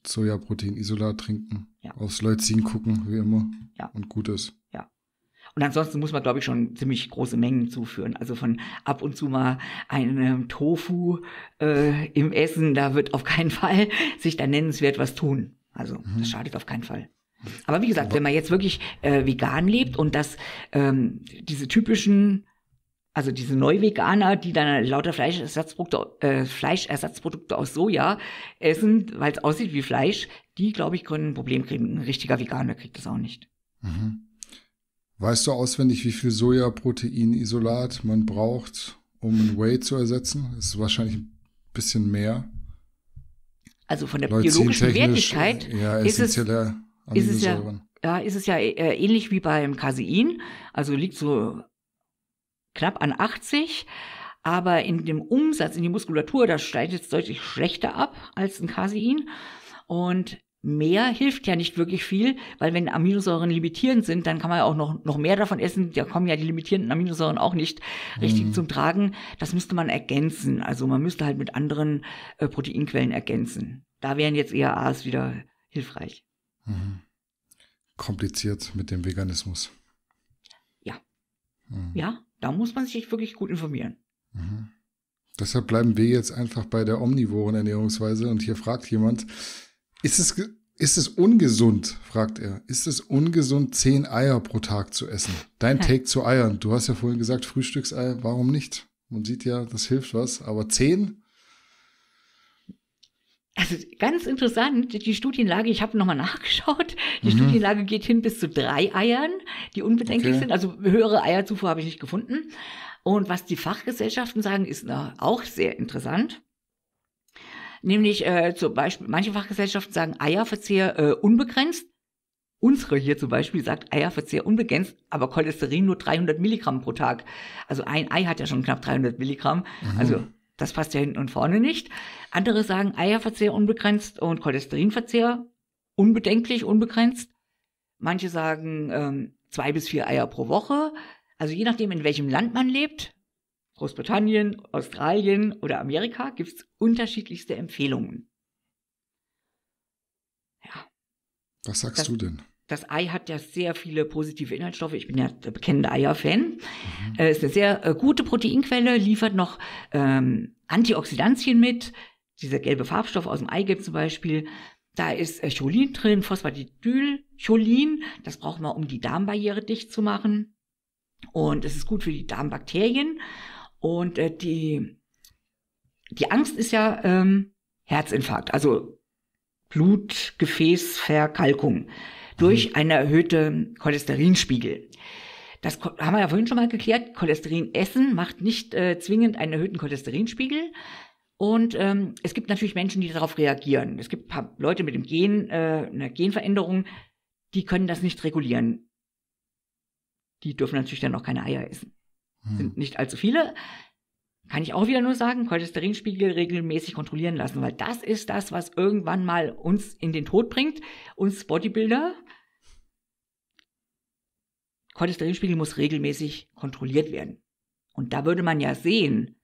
Sojaprotein-Isolat trinken, ja. aufs Leucin gucken, wie immer. Ja. Und gut ist. Ja. Und ansonsten muss man, glaube ich, schon ziemlich große Mengen zuführen. Also von ab und zu mal einem Tofu äh, im Essen, da wird auf keinen Fall sich da nennenswert was tun. Also mhm. das schadet auf keinen Fall. Aber wie gesagt, Aber wenn man jetzt wirklich äh, vegan lebt und das ähm, diese typischen also diese Neuveganer, die dann lauter Fleischersatzprodukte, äh, Fleischersatzprodukte aus Soja essen, weil es aussieht wie Fleisch, die, glaube ich, können ein Problem kriegen. Ein richtiger Veganer kriegt das auch nicht. Mhm. Weißt du auswendig, wie viel Sojaproteinisolat man braucht, um ein Whey zu ersetzen? Das ist wahrscheinlich ein bisschen mehr. Also von der biologischen Wertigkeit äh, ja, ist es, ist es ja, ja, ist es ja äh, ähnlich wie beim Casein. Also liegt so knapp an 80. Aber in dem Umsatz, in die Muskulatur, das schneidet es deutlich schlechter ab als ein Casein. Und mehr hilft ja nicht wirklich viel, weil wenn Aminosäuren limitierend sind, dann kann man ja auch noch, noch mehr davon essen. Da kommen ja die limitierenden Aminosäuren auch nicht richtig mhm. zum Tragen. Das müsste man ergänzen. Also man müsste halt mit anderen äh, Proteinquellen ergänzen. Da wären jetzt eher A's wieder hilfreich. Mhm. Kompliziert mit dem Veganismus. Ja. Mhm. Ja, da muss man sich wirklich gut informieren. Mhm. Deshalb bleiben wir jetzt einfach bei der omnivoren Ernährungsweise. Und hier fragt jemand, ist es, ist es ungesund, fragt er, ist es ungesund, zehn Eier pro Tag zu essen? Dein Take zu Eiern. Du hast ja vorhin gesagt, Frühstücksei, warum nicht? Man sieht ja, das hilft was. Aber zehn? Also ganz interessant, die Studienlage, ich habe nochmal nachgeschaut, die mhm. Studienlage geht hin bis zu drei Eiern, die unbedenklich okay. sind. Also höhere Eierzufuhr habe ich nicht gefunden. Und was die Fachgesellschaften sagen, ist auch sehr interessant. Nämlich äh, zum Beispiel, manche Fachgesellschaften sagen Eierverzehr äh, unbegrenzt. Unsere hier zum Beispiel sagt Eierverzehr unbegrenzt, aber Cholesterin nur 300 Milligramm pro Tag. Also ein Ei hat ja schon knapp 300 Milligramm. Mhm. Also das passt ja hinten und vorne nicht. Andere sagen Eierverzehr unbegrenzt und Cholesterinverzehr unbedenklich, unbegrenzt. Manche sagen ähm, zwei bis vier Eier pro Woche. Also je nachdem, in welchem Land man lebt, Großbritannien, Australien oder Amerika, gibt es unterschiedlichste Empfehlungen. Ja. Was sagst das, du denn? das Ei hat ja sehr viele positive Inhaltsstoffe. Ich bin ja bekennender Eier-Fan. Mhm. Äh, ist eine sehr äh, gute Proteinquelle, liefert noch ähm, Antioxidantien mit. Dieser gelbe Farbstoff aus dem Eigelb zum Beispiel. Da ist äh, Cholin drin, Phosphatidylcholin. Das braucht man, um die Darmbarriere dicht zu machen. Und es ist gut für die Darmbakterien. Und äh, die, die Angst ist ja ähm, Herzinfarkt, also Blutgefäßverkalkung durch einen erhöhten Cholesterinspiegel. Das haben wir ja vorhin schon mal geklärt. Cholesterin essen macht nicht äh, zwingend einen erhöhten Cholesterinspiegel. Und ähm, es gibt natürlich Menschen, die darauf reagieren. Es gibt Leute mit dem Gen, äh, einer Genveränderung, die können das nicht regulieren. Die dürfen natürlich dann auch keine Eier essen. Hm. Sind nicht allzu viele. Kann ich auch wieder nur sagen, Cholesterinspiegel regelmäßig kontrollieren lassen, weil das ist das, was irgendwann mal uns in den Tod bringt, uns Bodybuilder Cholesterinspiegel muss regelmäßig kontrolliert werden. Und da würde man ja sehen,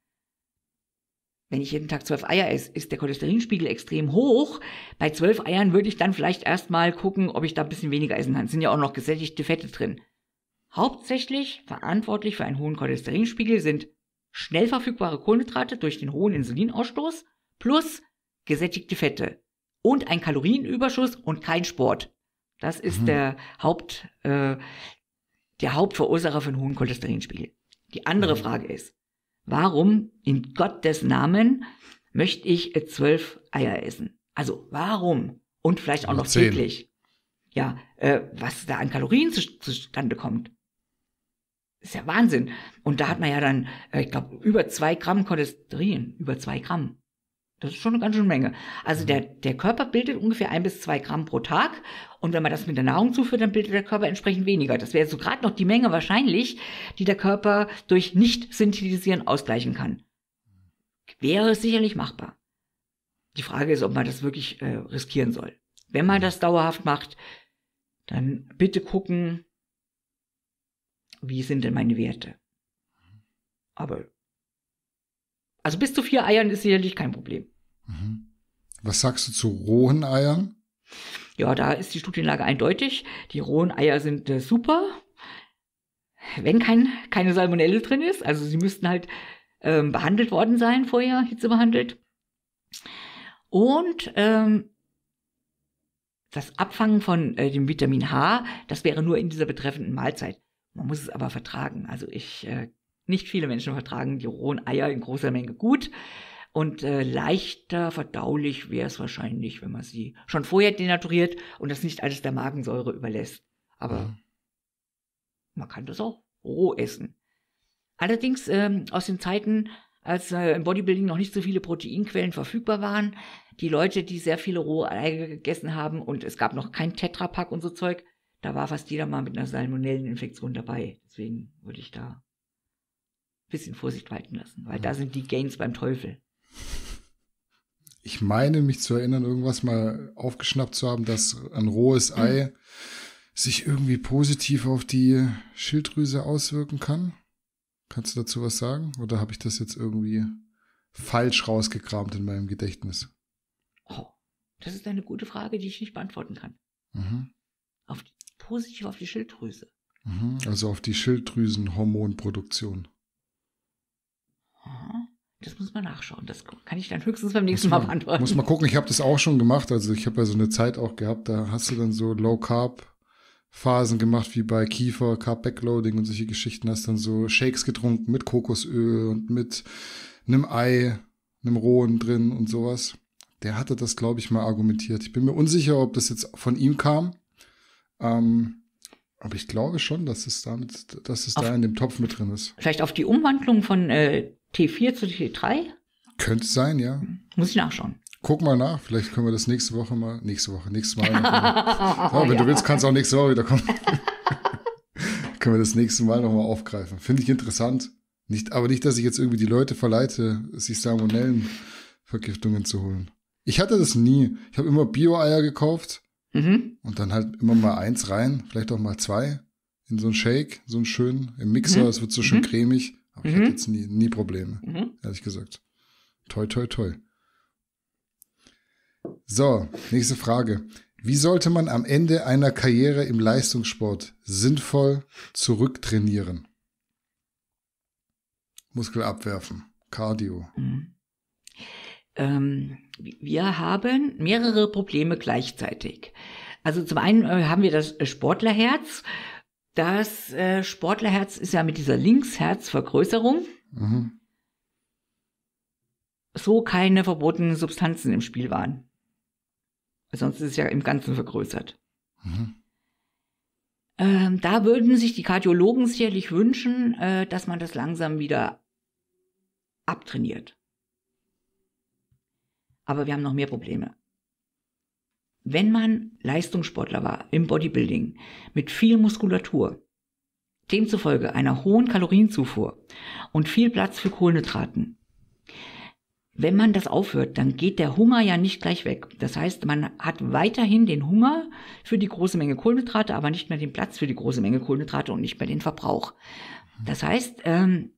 wenn ich jeden Tag zwölf Eier esse, ist der Cholesterinspiegel extrem hoch. Bei zwölf Eiern würde ich dann vielleicht erstmal gucken, ob ich da ein bisschen weniger essen kann. Es sind ja auch noch gesättigte Fette drin. Hauptsächlich verantwortlich für einen hohen Cholesterinspiegel sind schnell verfügbare Kohlenhydrate durch den hohen Insulinausstoß plus gesättigte Fette und ein Kalorienüberschuss und kein Sport. Das ist mhm. der Haupt, äh, der Hauptverursacher von hohen Cholesterinspiegel. Die andere mhm. Frage ist, warum in Gottes Namen möchte ich zwölf Eier essen? Also warum? Und vielleicht auch also noch Zehn. täglich. Ja, äh, was da an Kalorien zu, zustande kommt. Ist ja Wahnsinn. Und da hat man ja dann, äh, ich glaube, über zwei Gramm Cholesterin. Über zwei Gramm. Das ist schon eine ganz schöne Menge. Also mhm. der, der Körper bildet ungefähr ein bis zwei Gramm pro Tag. Und wenn man das mit der Nahrung zuführt, dann bildet der Körper entsprechend weniger. Das wäre so gerade noch die Menge wahrscheinlich, die der Körper durch Nicht-Synthetisieren ausgleichen kann. Wäre sicherlich machbar. Die Frage ist, ob man das wirklich äh, riskieren soll. Wenn man mhm. das dauerhaft macht, dann bitte gucken, wie sind denn meine Werte. Mhm. Aber also bis zu vier Eiern ist sicherlich kein Problem. Was sagst du zu rohen Eiern? Ja, da ist die Studienlage eindeutig. Die rohen Eier sind äh, super, wenn kein, keine Salmonelle drin ist. Also sie müssten halt ähm, behandelt worden sein vorher, Hitze behandelt. Und ähm, das Abfangen von äh, dem Vitamin H, das wäre nur in dieser betreffenden Mahlzeit. Man muss es aber vertragen. Also ich, äh, nicht viele Menschen vertragen die rohen Eier in großer Menge gut und äh, leichter verdaulich wäre es wahrscheinlich, wenn man sie schon vorher denaturiert und das nicht alles der Magensäure überlässt. Aber ja. man kann das auch roh essen. Allerdings ähm, aus den Zeiten, als äh, im Bodybuilding noch nicht so viele Proteinquellen verfügbar waren, die Leute, die sehr viele rohe Eier gegessen haben und es gab noch kein Tetrapack und so Zeug, da war fast jeder mal mit einer Salmonelleninfektion dabei. Deswegen würde ich da ein bisschen Vorsicht walten lassen, weil ja. da sind die Gains beim Teufel ich meine mich zu erinnern, irgendwas mal aufgeschnappt zu haben, dass ein rohes hm. Ei mhm. sich irgendwie positiv auf die Schilddrüse auswirken kann. Kannst du dazu was sagen? Oder habe ich das jetzt irgendwie falsch rausgekramt in meinem Gedächtnis? Oh, das ist eine gute Frage, die ich nicht beantworten kann. Mhm. Auf, positiv auf die Schilddrüse. Mhm, also auf die Schilddrüsenhormonproduktion. Mhm. Das muss man nachschauen. Das kann ich dann höchstens beim nächsten muss Mal beantworten. Muss mal gucken. Ich habe das auch schon gemacht. Also ich habe ja so eine Zeit auch gehabt, da hast du dann so Low Carb Phasen gemacht, wie bei Kiefer, Carb Backloading und solche Geschichten. Hast dann so Shakes getrunken mit Kokosöl und mit einem Ei, einem rohen drin und sowas. Der hatte das, glaube ich, mal argumentiert. Ich bin mir unsicher, ob das jetzt von ihm kam. Ähm, aber ich glaube schon, dass es damit, dass es auf, da in dem Topf mit drin ist. Vielleicht auf die Umwandlung von äh, T4 zu T3? Könnte sein, ja. Hm, muss ich nachschauen. Guck mal nach, vielleicht können wir das nächste Woche mal, nächste Woche, nächstes Mal. ja, wenn ja. du willst, kannst du auch nächste Woche wieder kommen. können wir das nächste Mal nochmal aufgreifen. Finde ich interessant. Nicht, aber nicht, dass ich jetzt irgendwie die Leute verleite, sich Salmonellenvergiftungen zu holen. Ich hatte das nie. Ich habe immer Bio-Eier gekauft mhm. und dann halt immer mal eins rein, vielleicht auch mal zwei in so einen Shake, so einen schönen, im Mixer, mhm. es mhm. wird so schön mhm. cremig. Aber mhm. ich hatte mhm. jetzt nie, nie Probleme, mhm. ehrlich gesagt. Toi, toi, toi. So, nächste Frage. Wie sollte man am Ende einer Karriere im Leistungssport sinnvoll zurücktrainieren? Muskel abwerfen, Cardio. Mhm. Ähm, wir haben mehrere Probleme gleichzeitig. Also zum einen äh, haben wir das Sportlerherz, das äh, Sportlerherz ist ja mit dieser Linksherzvergrößerung. Mhm. So keine verbotenen Substanzen im Spiel waren. Sonst ist es ja im Ganzen vergrößert. Mhm. Ähm, da würden sich die Kardiologen sicherlich wünschen, äh, dass man das langsam wieder abtrainiert. Aber wir haben noch mehr Probleme. Wenn man Leistungssportler war im Bodybuilding mit viel Muskulatur, demzufolge einer hohen Kalorienzufuhr und viel Platz für Kohlenhydraten, wenn man das aufhört, dann geht der Hunger ja nicht gleich weg. Das heißt, man hat weiterhin den Hunger für die große Menge Kohlenhydrate, aber nicht mehr den Platz für die große Menge Kohlenhydrate und nicht mehr den Verbrauch. Das heißt, ähm,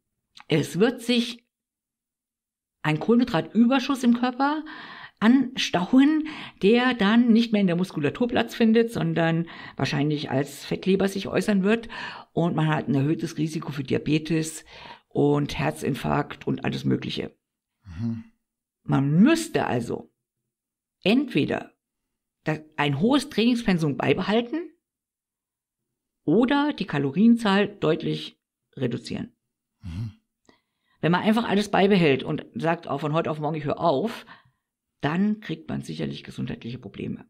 es wird sich ein Kohlenhydratüberschuss im Körper anstauen, der dann nicht mehr in der Muskulatur Platz findet, sondern wahrscheinlich als Fettleber sich äußern wird. Und man hat ein erhöhtes Risiko für Diabetes und Herzinfarkt und alles Mögliche. Mhm. Man müsste also entweder ein hohes Trainingspensum beibehalten oder die Kalorienzahl deutlich reduzieren. Mhm. Wenn man einfach alles beibehält und sagt, auch von heute auf morgen, ich höre auf, dann kriegt man sicherlich gesundheitliche Probleme.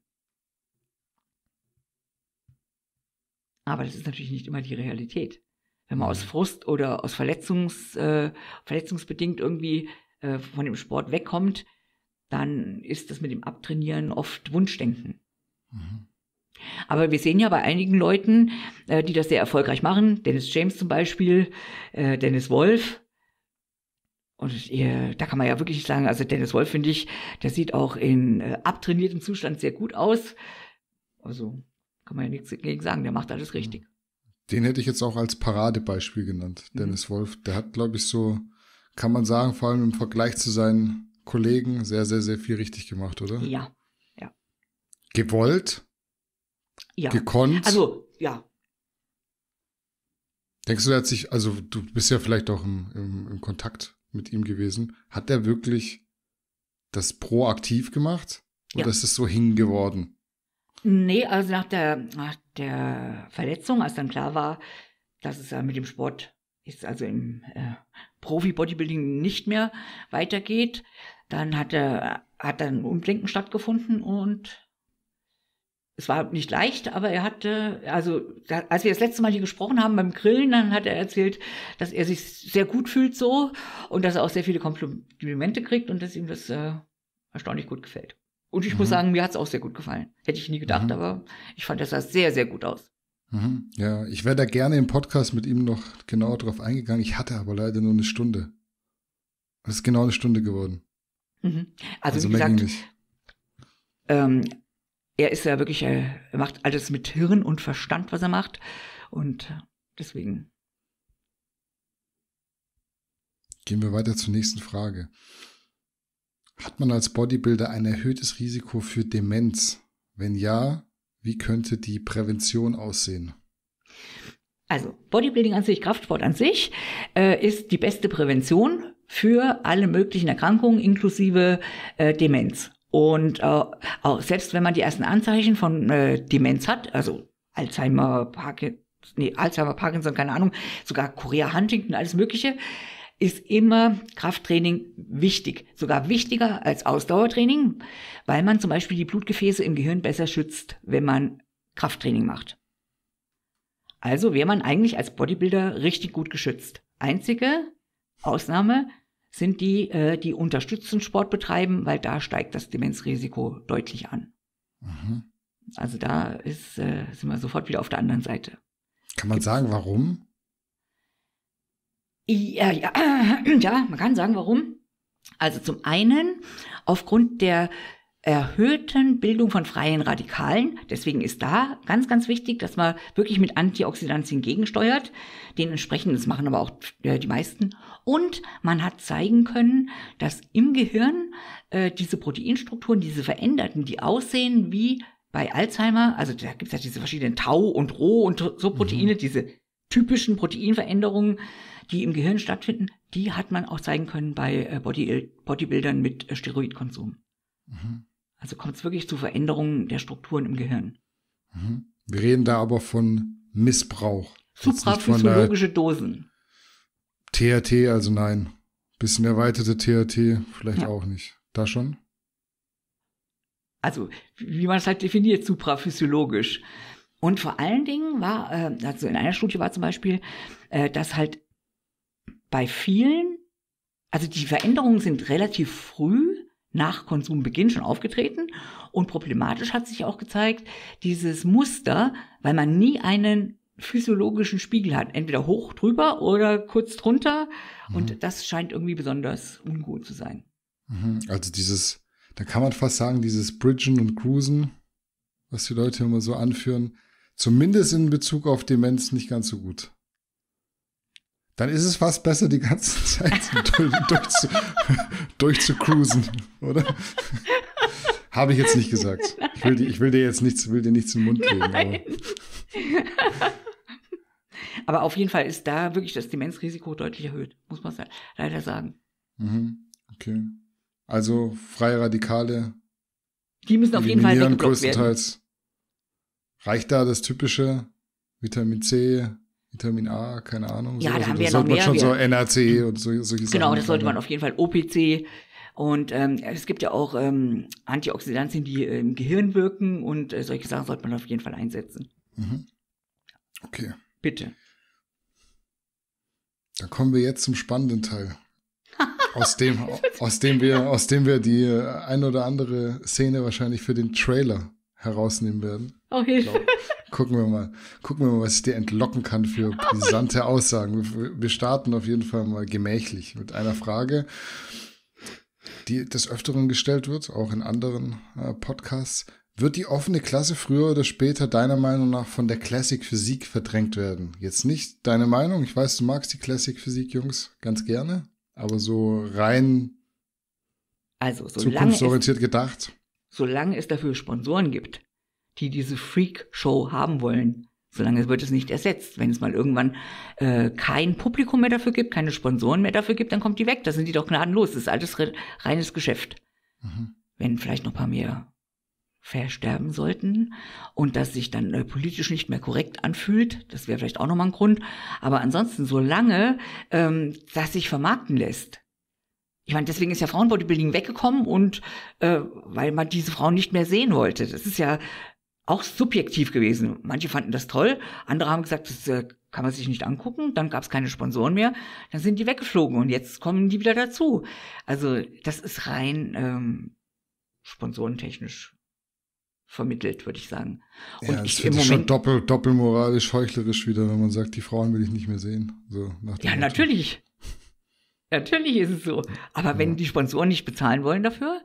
Aber das ist natürlich nicht immer die Realität. Wenn man aus mhm. Frust oder aus Verletzungs, äh, verletzungsbedingt irgendwie äh, von dem Sport wegkommt, dann ist das mit dem Abtrainieren oft Wunschdenken. Mhm. Aber wir sehen ja bei einigen Leuten, äh, die das sehr erfolgreich machen, Dennis James zum Beispiel, äh, Dennis Wolf, und äh, da kann man ja wirklich sagen, also Dennis Wolf, finde ich, der sieht auch in äh, abtrainiertem Zustand sehr gut aus. Also kann man ja nichts gegen sagen, der macht alles richtig. Den hätte ich jetzt auch als Paradebeispiel genannt, mhm. Dennis mhm. Wolf. Der hat, glaube ich, so, kann man sagen, vor allem im Vergleich zu seinen Kollegen, sehr, sehr, sehr viel richtig gemacht, oder? Ja, ja. Gewollt? Ja. Gekonnt? Also, ja, Denkst du, er hat sich, also du bist ja vielleicht auch im, im, im Kontakt mit ihm gewesen. Hat er wirklich das proaktiv gemacht? Oder ja. ist es so hingeworden? Nee, also nach der, nach der Verletzung, als dann klar war, dass es ja mit dem Sport ist, also im äh, Profi-Bodybuilding nicht mehr weitergeht, dann hat, er, hat ein Umdenken stattgefunden und es war nicht leicht, aber er hatte, also da, als wir das letzte Mal hier gesprochen haben beim Grillen, dann hat er erzählt, dass er sich sehr gut fühlt so und dass er auch sehr viele Komplimente kriegt und dass ihm das äh, erstaunlich gut gefällt. Und ich mhm. muss sagen, mir hat es auch sehr gut gefallen. Hätte ich nie gedacht, mhm. aber ich fand, das sah sehr, sehr gut aus. Mhm. Ja, ich wäre da gerne im Podcast mit ihm noch genauer drauf eingegangen. Ich hatte aber leider nur eine Stunde. Es ist genau eine Stunde geworden. Mhm. Also, also wie gesagt, ähm, er ist ja wirklich, äh, er macht alles mit Hirn und Verstand, was er macht. Und deswegen. Gehen wir weiter zur nächsten Frage. Hat man als Bodybuilder ein erhöhtes Risiko für Demenz? Wenn ja, wie könnte die Prävention aussehen? Also Bodybuilding an sich, Kraftsport an sich, äh, ist die beste Prävention für alle möglichen Erkrankungen inklusive äh, Demenz. Und äh, auch selbst wenn man die ersten Anzeichen von äh, Demenz hat, also Alzheimer, Parkinson, nee, Alzheimer, Parkinson, keine Ahnung, sogar Korea Huntington, alles Mögliche, ist immer Krafttraining wichtig. Sogar wichtiger als Ausdauertraining, weil man zum Beispiel die Blutgefäße im Gehirn besser schützt, wenn man Krafttraining macht. Also wäre man eigentlich als Bodybuilder richtig gut geschützt. Einzige Ausnahme, sind die, äh, die unterstützten Sport betreiben, weil da steigt das Demenzrisiko deutlich an. Mhm. Also da ist, äh, sind wir sofort wieder auf der anderen Seite. Kann man Gibt's sagen, warum? Ja, ja, ja, man kann sagen, warum. Also zum einen aufgrund der erhöhten Bildung von freien Radikalen. Deswegen ist da ganz, ganz wichtig, dass man wirklich mit Antioxidantien gegensteuert. Den entsprechend, das machen aber auch äh, die meisten. Und man hat zeigen können, dass im Gehirn äh, diese Proteinstrukturen, diese veränderten, die aussehen wie bei Alzheimer, also da gibt es ja diese verschiedenen Tau und Roh und so Proteine, mhm. diese typischen Proteinveränderungen, die im Gehirn stattfinden, die hat man auch zeigen können bei äh, Body Bodybuildern mit äh, Steroidkonsum. Mhm. Also kommt es wirklich zu Veränderungen der Strukturen im Gehirn. Mhm. Wir reden da aber von Missbrauch. Supraphysiologische Dosen. THT, also nein. Bisschen erweiterte THT, vielleicht ja. auch nicht. Da schon? Also, wie man es halt definiert, supraphysiologisch. Und vor allen Dingen war, äh, also in einer Studie war zum Beispiel, äh, dass halt bei vielen, also die Veränderungen sind relativ früh, nach Konsumbeginn schon aufgetreten und problematisch hat sich auch gezeigt, dieses Muster, weil man nie einen physiologischen Spiegel hat, entweder hoch drüber oder kurz drunter mhm. und das scheint irgendwie besonders ungut zu sein. Mhm. Also dieses, da kann man fast sagen, dieses Bridgen und Cruisen, was die Leute immer so anführen, zumindest in Bezug auf Demenz nicht ganz so gut dann ist es fast besser, die ganze Zeit durch, durch zu, zu cruisen, oder? Habe ich jetzt nicht gesagt. Ich will, ich will, dir jetzt nichts, will dir nichts in den Mund geben. Aber. aber. auf jeden Fall ist da wirklich das Demenzrisiko deutlich erhöht, muss man leider sagen. Mhm, okay. Also freie Radikale. Die müssen auf jeden Fall größtenteils. Werden. Reicht da das typische Vitamin C, Vitamin A, keine Ahnung. Ja, so, da haben wir ja noch mehr. Schon so NAC und so, solche Genau, Sachen das sollte man auf jeden Fall OPC. Und ähm, es gibt ja auch ähm, Antioxidantien, die äh, im Gehirn wirken und äh, solche Sachen sollte man auf jeden Fall einsetzen. Mhm. Okay. Bitte. Dann kommen wir jetzt zum spannenden Teil. aus dem, aus dem wir, aus dem wir die äh, ein oder andere Szene wahrscheinlich für den Trailer herausnehmen werden. Oh, Hilfe gucken wir mal, gucken wir mal, was ich dir entlocken kann für brisante Aussagen. Wir, starten auf jeden Fall mal gemächlich mit einer Frage, die des Öfteren gestellt wird, auch in anderen äh, Podcasts. Wird die offene Klasse früher oder später deiner Meinung nach von der Classic Physik verdrängt werden? Jetzt nicht deine Meinung. Ich weiß, du magst die Classic Physik, Jungs, ganz gerne. Aber so rein also, zukunftsorientiert es, gedacht. Solange es dafür Sponsoren gibt, die diese Freak-Show haben wollen. Solange wird es nicht ersetzt. Wenn es mal irgendwann äh, kein Publikum mehr dafür gibt, keine Sponsoren mehr dafür gibt, dann kommt die weg. Da sind die doch gnadenlos. Das ist alles re reines Geschäft. Mhm. Wenn vielleicht noch ein paar mehr versterben sollten und das sich dann äh, politisch nicht mehr korrekt anfühlt. Das wäre vielleicht auch nochmal ein Grund. Aber ansonsten, solange ähm, das sich vermarkten lässt. Ich meine, deswegen ist ja Frauenbodybuilding weggekommen und äh, weil man diese Frauen nicht mehr sehen wollte. Das ist ja auch subjektiv gewesen. Manche fanden das toll, andere haben gesagt, das äh, kann man sich nicht angucken. Dann gab es keine Sponsoren mehr, dann sind die weggeflogen und jetzt kommen die wieder dazu. Also das ist rein ähm, sponsorentechnisch vermittelt, würde ich sagen. Und ja, das ich finde ich schon doppel, doppelmoralisch, heuchlerisch wieder, wenn man sagt, die Frauen will ich nicht mehr sehen. So, ja, Motto. natürlich. Natürlich ist es so. Aber ja. wenn die Sponsoren nicht bezahlen wollen dafür,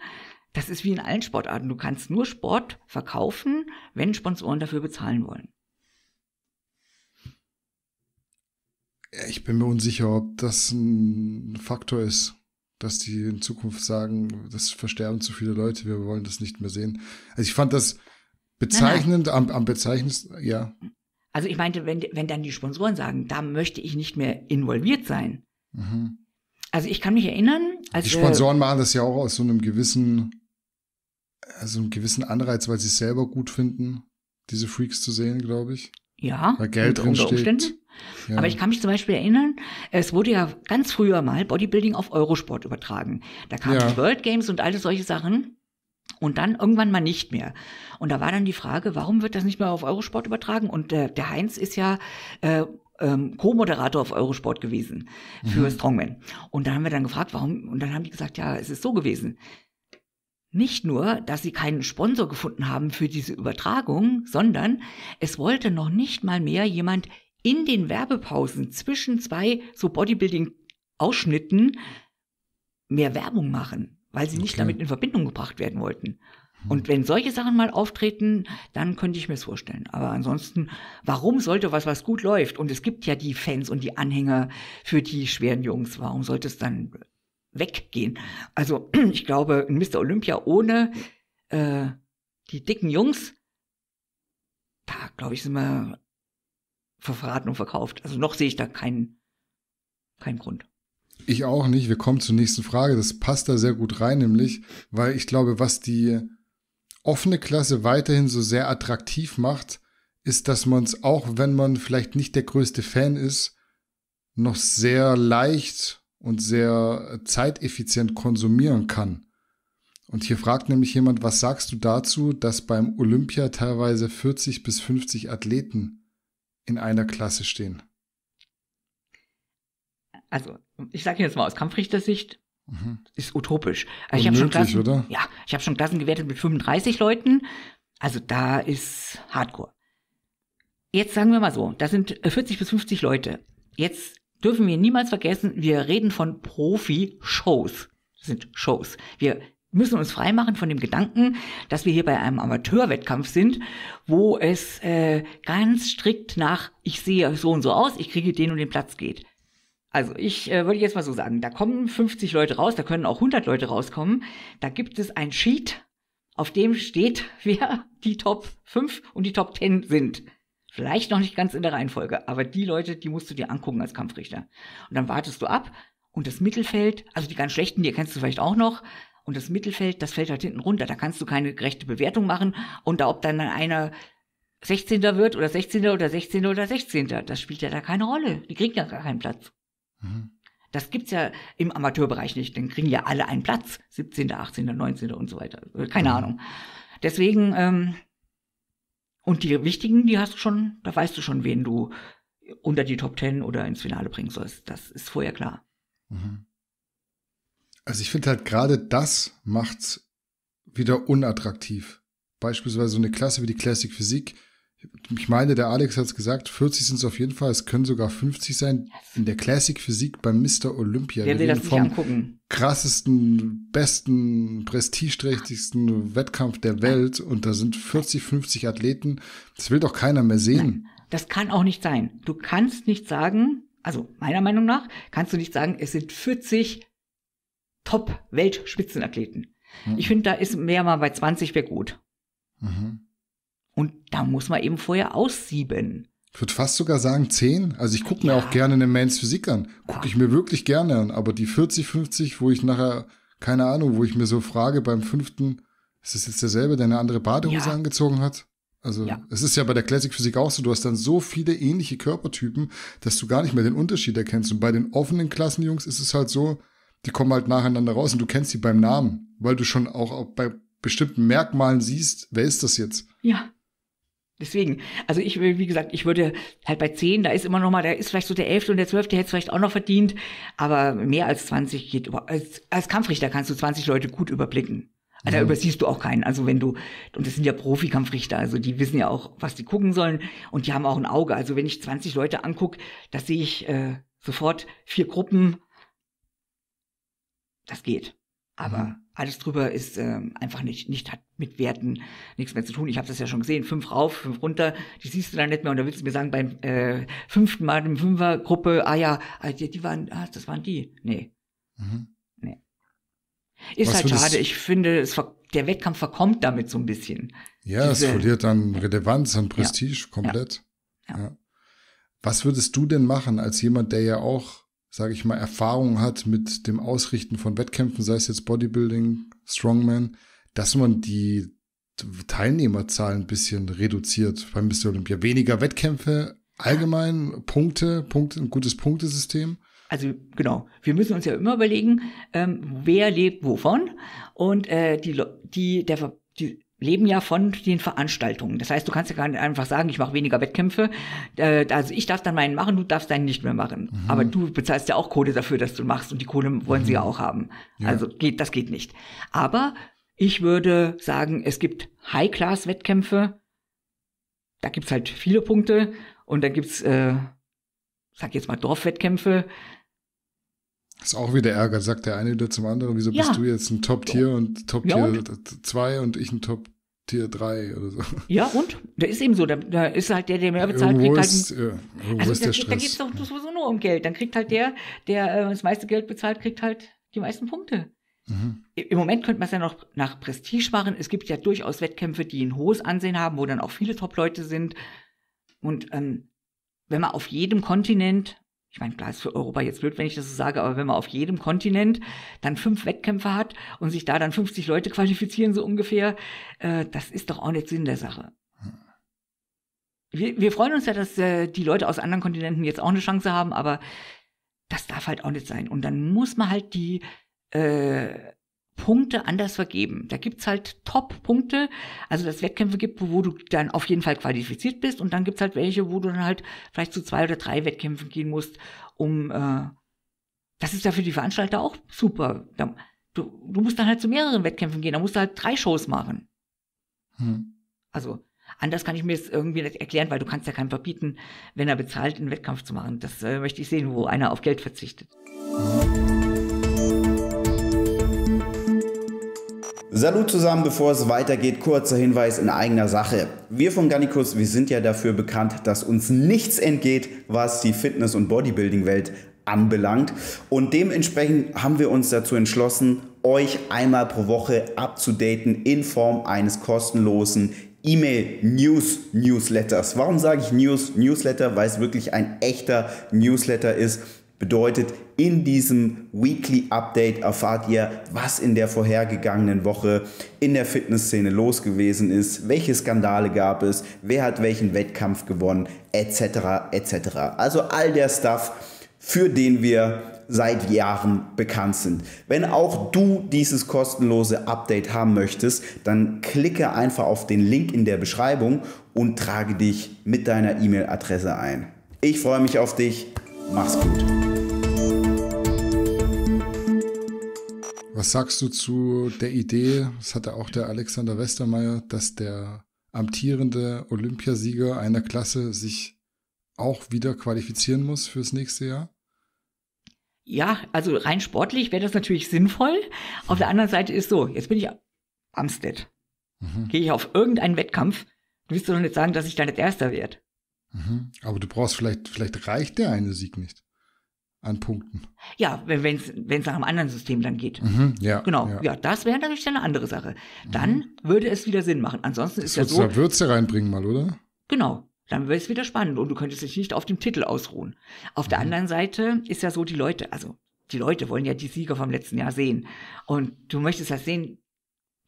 das ist wie in allen Sportarten. Du kannst nur Sport verkaufen, wenn Sponsoren dafür bezahlen wollen. Ich bin mir unsicher, ob das ein Faktor ist, dass die in Zukunft sagen, das versterben zu viele Leute, wir wollen das nicht mehr sehen. Also ich fand das bezeichnend, nein, nein. Am, am bezeichnendsten, ja. Also ich meinte, wenn, wenn dann die Sponsoren sagen, da möchte ich nicht mehr involviert sein. Mhm. Also ich kann mich erinnern, als die Sponsoren äh, machen das ja auch aus so einem gewissen also einen gewissen Anreiz, weil sie es selber gut finden, diese Freaks zu sehen, glaube ich. Ja, weil Geld drin steht. Ja. Aber ich kann mich zum Beispiel erinnern, es wurde ja ganz früher mal Bodybuilding auf Eurosport übertragen. Da kamen ja. die World Games und alle solche Sachen und dann irgendwann mal nicht mehr. Und da war dann die Frage, warum wird das nicht mehr auf Eurosport übertragen? Und äh, der Heinz ist ja äh, ähm, Co-Moderator auf Eurosport gewesen für mhm. Strongman. Und da haben wir dann gefragt, warum? Und dann haben die gesagt, ja, es ist so gewesen. Nicht nur, dass sie keinen Sponsor gefunden haben für diese Übertragung, sondern es wollte noch nicht mal mehr jemand in den Werbepausen zwischen zwei so Bodybuilding-Ausschnitten mehr Werbung machen, weil sie okay. nicht damit in Verbindung gebracht werden wollten. Hm. Und wenn solche Sachen mal auftreten, dann könnte ich mir es vorstellen. Aber ansonsten, warum sollte was, was gut läuft? Und es gibt ja die Fans und die Anhänger für die schweren Jungs. Warum sollte es dann weggehen. Also ich glaube, ein Mr. Olympia ohne äh, die dicken Jungs, da glaube ich, sind wir verraten und verkauft. Also noch sehe ich da keinen, keinen Grund. Ich auch nicht. Wir kommen zur nächsten Frage. Das passt da sehr gut rein, nämlich, weil ich glaube, was die offene Klasse weiterhin so sehr attraktiv macht, ist, dass man es auch, wenn man vielleicht nicht der größte Fan ist, noch sehr leicht und sehr äh, zeiteffizient konsumieren kann. Und hier fragt nämlich jemand, was sagst du dazu, dass beim Olympia teilweise 40 bis 50 Athleten in einer Klasse stehen? Also, ich sage jetzt mal aus Kampfrichtersicht, mhm. ist utopisch. Also Unmöglich, ich Klassen, oder? Ja, ich habe schon Klassen gewertet mit 35 Leuten. Also da ist Hardcore. Jetzt sagen wir mal so, da sind 40 äh, bis 50 Leute. Jetzt dürfen wir niemals vergessen, wir reden von Profi-Shows. Das sind Shows. Wir müssen uns freimachen von dem Gedanken, dass wir hier bei einem Amateurwettkampf sind, wo es äh, ganz strikt nach, ich sehe so und so aus, ich kriege den und den Platz geht. Also ich äh, würde jetzt mal so sagen, da kommen 50 Leute raus, da können auch 100 Leute rauskommen. Da gibt es ein Sheet, auf dem steht, wer die Top 5 und die Top 10 sind. Vielleicht noch nicht ganz in der Reihenfolge, aber die Leute, die musst du dir angucken als Kampfrichter. Und dann wartest du ab und das Mittelfeld, also die ganz schlechten, die erkennst du vielleicht auch noch, und das Mittelfeld, das fällt halt hinten runter. Da kannst du keine gerechte Bewertung machen. Und da ob dann einer 16. wird oder 16. oder 16. oder 16. Das spielt ja da keine Rolle. Die kriegen ja gar keinen Platz. Mhm. Das gibt's ja im Amateurbereich nicht. Dann kriegen ja alle einen Platz. 17., 18., 19. und so weiter. Keine mhm. Ahnung. Deswegen, ähm, und die wichtigen, die hast du schon, da weißt du schon, wen du unter die Top Ten oder ins Finale bringen sollst. Das ist vorher klar. Mhm. Also ich finde halt gerade das macht's wieder unattraktiv. Beispielsweise so eine Klasse wie die Classic Physik, ich meine, der Alex hat es gesagt, 40 sind es auf jeden Fall, es können sogar 50 sein. In der Classic Physik beim Mr. Olympia. Wer will das vom nicht angucken? krassesten, besten, prestigeträchtigsten Wettkampf der Welt und da sind 40, 50 Athleten. Das will doch keiner mehr sehen. Nein, das kann auch nicht sein. Du kannst nicht sagen, also meiner Meinung nach, kannst du nicht sagen, es sind 40 Top-Weltspitzenathleten. Mhm. Ich finde, da ist mehr mal bei 20 wäre gut. Mhm. Und da muss man eben vorher aussieben. Ich würde fast sogar sagen 10. Also ich gucke mir auch gerne eine Mans Physik an. Gucke ja. ich mir wirklich gerne an. Aber die 40, 50, wo ich nachher, keine Ahnung, wo ich mir so frage beim fünften, ist es jetzt derselbe, der eine andere Badehose ja. angezogen hat? Also es ist ja bei der Classic Physik auch so, du hast dann so viele ähnliche Körpertypen, dass du gar nicht mehr den Unterschied erkennst. Und bei den offenen Klassenjungs ist es halt so, die kommen halt nacheinander raus und du kennst die beim Namen, weil du schon auch bei bestimmten Merkmalen siehst, wer ist das jetzt? Ja. Deswegen, also ich will, wie gesagt, ich würde halt bei 10, da ist immer noch mal, da ist vielleicht so der 11. und der 12. hätte es vielleicht auch noch verdient, aber mehr als 20 geht über, als, als Kampfrichter kannst du 20 Leute gut überblicken. Also mhm. da übersiehst du auch keinen. Also wenn du, und das sind ja Profikampfrichter, also die wissen ja auch, was die gucken sollen und die haben auch ein Auge. Also wenn ich 20 Leute angucke, da sehe ich äh, sofort vier Gruppen. Das geht. Aber mhm. Alles drüber ist ähm, einfach nicht, nicht hat mit Werten nichts mehr zu tun. Ich habe das ja schon gesehen, fünf rauf, fünf runter, die siehst du dann nicht mehr. Und da willst du mir sagen, beim äh, fünften Mal in Fünfergruppe, ah ja, ah, die, die waren, ah, das waren die. Nee. Mhm. nee. Ist Was halt schade. Ich finde, es der Wettkampf verkommt damit so ein bisschen. Ja, Diese, es verliert dann Relevanz und Prestige ja, komplett. Ja, ja. Was würdest du denn machen als jemand, der ja auch sage ich mal, Erfahrung hat mit dem Ausrichten von Wettkämpfen, sei es jetzt Bodybuilding, Strongman, dass man die Teilnehmerzahl ein bisschen reduziert beim Mr. Olympia. Weniger Wettkämpfe, allgemein Punkte, Punkte, ein gutes Punktesystem. Also genau, wir müssen uns ja immer überlegen, ähm, wer lebt wovon und äh, die, die, der, die leben ja von den Veranstaltungen. Das heißt, du kannst ja gar nicht einfach sagen, ich mache weniger Wettkämpfe. Äh, also ich darf dann meinen machen, du darfst deinen nicht mehr machen. Mhm. Aber du bezahlst ja auch Kohle dafür, dass du machst und die Kohle wollen mhm. sie ja mhm. auch haben. Ja. Also geht, das geht nicht. Aber ich würde sagen, es gibt High-Class-Wettkämpfe. Da gibt's halt viele Punkte und dann gibt's, äh, sag jetzt mal Dorfwettkämpfe. Ist auch wieder Ärger, sagt der eine wieder zum anderen, wieso ja. bist du jetzt ein Top-Tier oh. ja. und Top-Tier 2 und? ich ein Top Tier 3 oder so. Ja, und? Da ist eben so. Da, da ist halt der, der mehr bezahlt, irgendwo kriegt halt ist, halt. Ein, ja, also ist der Stress. Da geht es doch sowieso nur um Geld. Dann kriegt halt der, der äh, das meiste Geld bezahlt, kriegt halt die meisten Punkte. Mhm. Im Moment könnte man es ja noch nach Prestige machen. Es gibt ja durchaus Wettkämpfe, die ein hohes Ansehen haben, wo dann auch viele Top-Leute sind. Und ähm, wenn man auf jedem Kontinent ich meine, klar ist für Europa jetzt blöd, wenn ich das so sage, aber wenn man auf jedem Kontinent dann fünf Wettkämpfe hat und sich da dann 50 Leute qualifizieren, so ungefähr, äh, das ist doch auch nicht Sinn der Sache. Wir, wir freuen uns ja, dass äh, die Leute aus anderen Kontinenten jetzt auch eine Chance haben, aber das darf halt auch nicht sein. Und dann muss man halt die äh, Punkte anders vergeben. Da gibt es halt Top-Punkte, also dass es Wettkämpfe gibt, wo du dann auf jeden Fall qualifiziert bist und dann gibt es halt welche, wo du dann halt vielleicht zu zwei oder drei Wettkämpfen gehen musst, um äh, das ist ja für die Veranstalter auch super. du, du musst dann halt zu mehreren Wettkämpfen gehen, da musst du halt drei Shows machen. Hm. Also anders kann ich mir das irgendwie nicht erklären, weil du kannst ja keinem verbieten, wenn er bezahlt, einen Wettkampf zu machen. Das äh, möchte ich sehen, wo einer auf Geld verzichtet. Hm. Salut zusammen, bevor es weitergeht, kurzer Hinweis in eigener Sache. Wir von Gannikus, wir sind ja dafür bekannt, dass uns nichts entgeht, was die Fitness- und Bodybuilding-Welt anbelangt. Und dementsprechend haben wir uns dazu entschlossen, euch einmal pro Woche abzudaten in Form eines kostenlosen E-Mail-News-Newsletters. Warum sage ich News-Newsletter? Weil es wirklich ein echter Newsletter ist Bedeutet, in diesem Weekly Update erfahrt ihr, was in der vorhergegangenen Woche in der Fitnessszene los gewesen ist, welche Skandale gab es, wer hat welchen Wettkampf gewonnen, etc. etc. Also all der Stuff, für den wir seit Jahren bekannt sind. Wenn auch du dieses kostenlose Update haben möchtest, dann klicke einfach auf den Link in der Beschreibung und trage dich mit deiner E-Mail-Adresse ein. Ich freue mich auf dich. Mach's gut. Was sagst du zu der Idee, das hatte auch der Alexander Westermeier, dass der amtierende Olympiasieger einer Klasse sich auch wieder qualifizieren muss fürs nächste Jahr? Ja, also rein sportlich wäre das natürlich sinnvoll. Auf der anderen Seite ist so, jetzt bin ich Amstead. Mhm. Gehe ich auf irgendeinen Wettkampf, willst du doch nicht sagen, dass ich dann nicht Erster werde. Mhm. Aber du brauchst vielleicht, vielleicht reicht der eine Sieg nicht an Punkten. Ja, wenn es nach einem anderen System dann geht. Mhm, ja, genau, ja. ja das wäre natürlich dann eine andere Sache. Mhm. Dann mhm. würde es wieder Sinn machen. Ansonsten ist das ja so. Da Würze reinbringen mal, oder? Genau. Dann wäre es wieder spannend und du könntest dich nicht auf dem Titel ausruhen. Auf mhm. der anderen Seite ist ja so, die Leute, also die Leute wollen ja die Sieger vom letzten Jahr sehen. Und du möchtest ja sehen,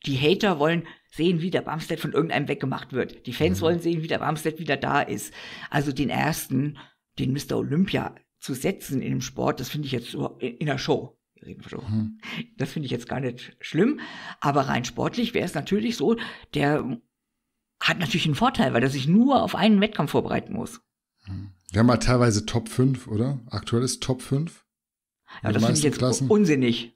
die Hater wollen sehen, wie der Bumstead von irgendeinem weggemacht wird. Die Fans mhm. wollen sehen, wie der Bumstead wieder da ist. Also den ersten, den Mr. Olympia zu setzen in dem Sport, das finde ich jetzt in der Show. Mhm. Das finde ich jetzt gar nicht schlimm. Aber rein sportlich wäre es natürlich so, der hat natürlich einen Vorteil, weil er sich nur auf einen Wettkampf vorbereiten muss. Mhm. Wir haben mal halt teilweise Top 5, oder? Aktuell ist Top 5. Ja, das finde ich jetzt Klassen. unsinnig.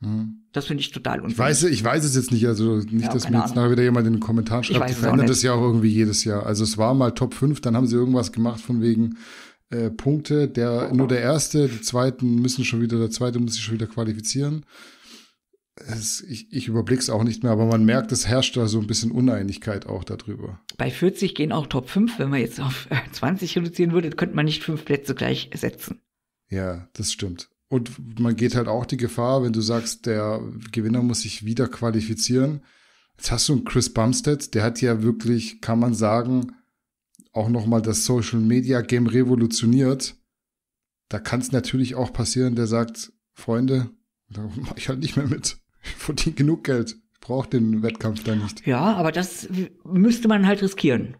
Hm. Das finde ich total unfair. Ich weiß, ich weiß es jetzt nicht. Also nicht, ja, dass mir jetzt Ahnung. nachher wieder jemand in den Kommentaren schreibt. Die verändern das ja auch irgendwie jedes Jahr. Also es war mal Top 5, dann haben sie irgendwas gemacht von wegen äh, Punkte. Der, oh. Nur der erste, die zweiten müssen schon wieder, der zweite muss sich schon wieder qualifizieren. Es, ich, ich überblicke es auch nicht mehr, aber man merkt, es herrscht da so ein bisschen Uneinigkeit auch darüber. Bei 40 gehen auch Top 5. Wenn man jetzt auf 20 äh, reduzieren würde, könnte man nicht fünf Plätze gleich setzen. Ja, das stimmt. Und man geht halt auch die Gefahr, wenn du sagst, der Gewinner muss sich wieder qualifizieren. Jetzt hast du einen Chris Bumstead, der hat ja wirklich, kann man sagen, auch nochmal das Social Media Game revolutioniert. Da kann es natürlich auch passieren, der sagt, Freunde, da mache ich halt nicht mehr mit. Ich verdiene genug Geld. Ich brauche den Wettkampf da nicht. Ja, aber das müsste man halt riskieren.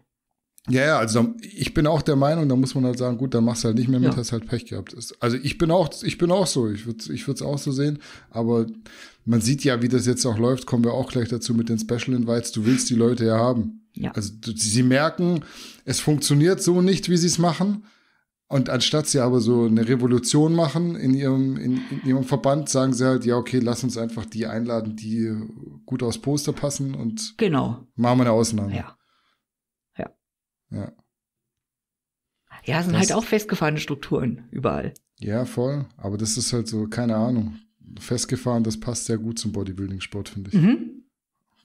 Ja, ja, also ich bin auch der Meinung, da muss man halt sagen, gut, dann machst du halt nicht mehr mit, ja. hast halt Pech gehabt. Also ich bin auch, ich bin auch so, ich würde ich würde auch so sehen, aber man sieht ja, wie das jetzt auch läuft, kommen wir auch gleich dazu mit den Special Invites, du willst die Leute ja haben. Ja. Also sie merken, es funktioniert so nicht, wie sie es machen. Und anstatt sie aber so eine Revolution machen in ihrem, in, in ihrem Verband, sagen sie halt, ja, okay, lass uns einfach die einladen, die gut aus Poster passen und genau. machen wir eine Ausnahme. Ja. Ja. Ja, sind das, halt auch festgefahrene Strukturen überall. Ja, voll. Aber das ist halt so, keine Ahnung. Festgefahren, das passt sehr gut zum Bodybuilding-Sport, finde ich. Mhm.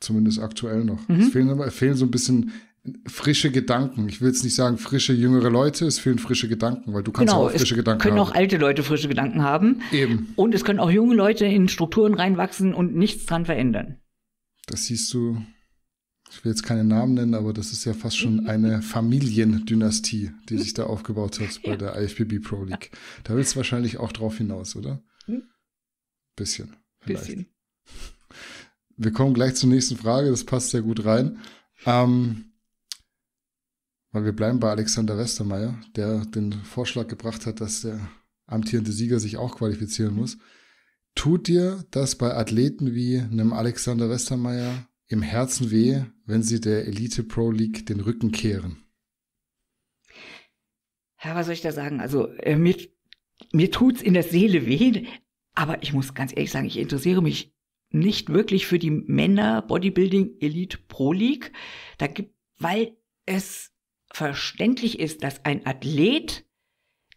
Zumindest aktuell noch. Mhm. Es fehlen, fehlen so ein bisschen frische Gedanken. Ich will jetzt nicht sagen frische jüngere Leute, es fehlen frische Gedanken, weil du kannst genau, auch frische Gedanken haben. können auch alte Leute frische Gedanken haben. Eben. Und es können auch junge Leute in Strukturen reinwachsen und nichts dran verändern. Das siehst du ich will jetzt keine Namen nennen, aber das ist ja fast schon eine Familiendynastie, die sich da aufgebaut hat bei ja. der IFBB Pro League. Da willst du wahrscheinlich auch drauf hinaus, oder? Hm? Bisschen, vielleicht. Bisschen. Wir kommen gleich zur nächsten Frage, das passt sehr gut rein. Ähm, weil wir bleiben bei Alexander Westermeier, der den Vorschlag gebracht hat, dass der amtierende Sieger sich auch qualifizieren muss. Tut dir das bei Athleten wie einem Alexander Westermeier im Herzen weh, wenn sie der Elite Pro League den Rücken kehren? Ja, was soll ich da sagen? Also äh, mir, mir tut's in der Seele weh, aber ich muss ganz ehrlich sagen, ich interessiere mich nicht wirklich für die Männer Bodybuilding Elite Pro League. Da gibt, weil es verständlich ist, dass ein Athlet,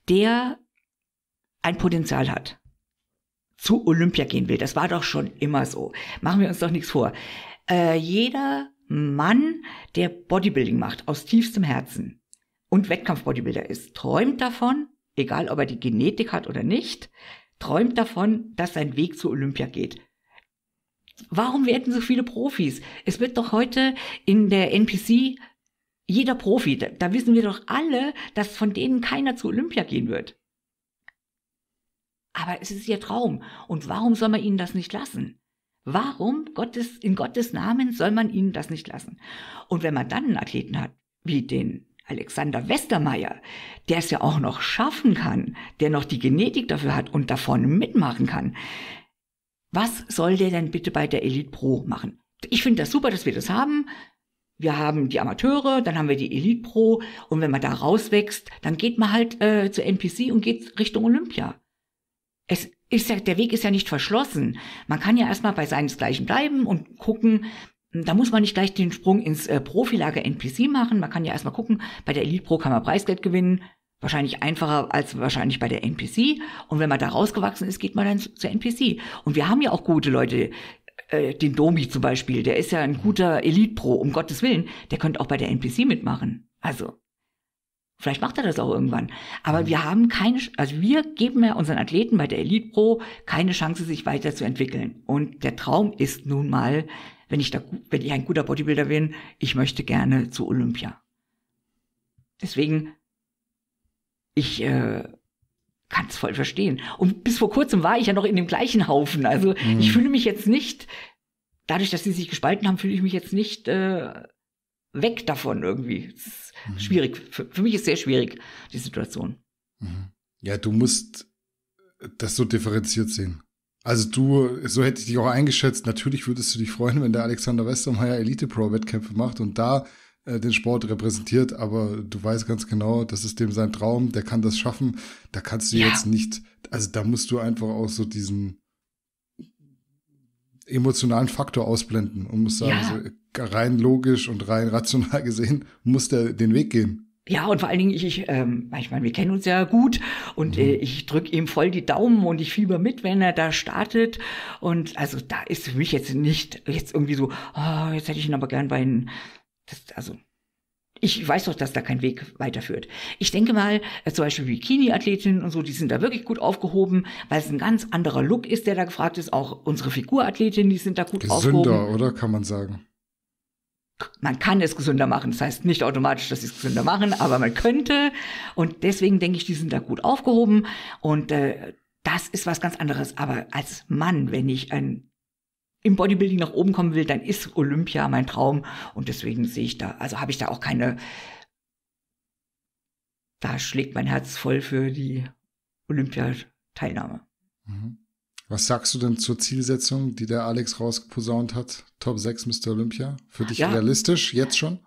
der ein Potenzial hat, zu Olympia gehen will. Das war doch schon immer so. Machen wir uns doch nichts vor. Äh, jeder Mann, der Bodybuilding macht, aus tiefstem Herzen und Wettkampfbodybuilder ist, träumt davon, egal ob er die Genetik hat oder nicht, träumt davon, dass sein Weg zu Olympia geht. Warum werden so viele Profis? Es wird doch heute in der NPC jeder Profi, da, da wissen wir doch alle, dass von denen keiner zu Olympia gehen wird. Aber es ist ihr Traum. Und warum soll man ihnen das nicht lassen? Warum Gottes, in Gottes Namen soll man ihnen das nicht lassen? Und wenn man dann einen Athleten hat, wie den Alexander Westermeier, der es ja auch noch schaffen kann, der noch die Genetik dafür hat und davon mitmachen kann, was soll der denn bitte bei der Elite Pro machen? Ich finde das super, dass wir das haben. Wir haben die Amateure, dann haben wir die Elite Pro und wenn man da rauswächst, dann geht man halt äh, zur NPC und geht Richtung Olympia. Es ist ja, der Weg ist ja nicht verschlossen. Man kann ja erstmal bei seinesgleichen bleiben und gucken, da muss man nicht gleich den Sprung ins äh, Profilager NPC machen. Man kann ja erstmal gucken, bei der Elite Pro kann man Preisgeld gewinnen. Wahrscheinlich einfacher als wahrscheinlich bei der NPC. Und wenn man da rausgewachsen ist, geht man dann zur NPC. Und wir haben ja auch gute Leute. Äh, den Domi zum Beispiel, der ist ja ein guter Elite Pro, um Gottes Willen. Der könnte auch bei der NPC mitmachen. Also, Vielleicht macht er das auch irgendwann. Aber mhm. wir haben keine, also wir geben ja unseren Athleten bei der Elite Pro keine Chance, sich weiterzuentwickeln. Und der Traum ist nun mal, wenn ich da, wenn ich ein guter Bodybuilder bin, ich möchte gerne zu Olympia. Deswegen, ich äh, kann es voll verstehen. Und bis vor kurzem war ich ja noch in dem gleichen Haufen. Also mhm. ich fühle mich jetzt nicht, dadurch, dass sie sich gespalten haben, fühle ich mich jetzt nicht äh, weg davon irgendwie. Mhm. Schwierig. Für, für, mich ist sehr schwierig, die Situation. Mhm. Ja, du musst das so differenziert sehen. Also du, so hätte ich dich auch eingeschätzt, natürlich würdest du dich freuen, wenn der Alexander Westermeier Elite-Pro-Wettkämpfe macht und da äh, den Sport repräsentiert, aber du weißt ganz genau, das ist dem sein Traum, der kann das schaffen, da kannst du ja. jetzt nicht, also da musst du einfach auch so diesen, emotionalen Faktor ausblenden und muss sagen, ja. also rein logisch und rein rational gesehen, muss der den Weg gehen. Ja, und vor allen Dingen, ich, ich, ähm, ich meine, wir kennen uns ja gut und mhm. äh, ich drücke ihm voll die Daumen und ich fieber mit, wenn er da startet. Und also da ist für mich jetzt nicht jetzt irgendwie so, oh, jetzt hätte ich ihn aber gern bei einem, also ich weiß doch, dass da kein Weg weiterführt. Ich denke mal, äh, zum Beispiel Bikini-Athletinnen und so, die sind da wirklich gut aufgehoben, weil es ein ganz anderer Look ist, der da gefragt ist. Auch unsere Figurathletinnen, die sind da gut gesünder, aufgehoben. Gesünder, oder? Kann man sagen. Man kann es gesünder machen. Das heißt nicht automatisch, dass sie es gesünder machen, aber man könnte. Und deswegen denke ich, die sind da gut aufgehoben. Und äh, das ist was ganz anderes. Aber als Mann, wenn ich ein im Bodybuilding nach oben kommen will, dann ist Olympia mein Traum und deswegen sehe ich da, also habe ich da auch keine, da schlägt mein Herz voll für die Olympiateilnahme. Mhm. Was sagst du denn zur Zielsetzung, die der Alex rausgeposaunt hat? Top 6 Mr. Olympia? Für dich ja. realistisch, jetzt schon?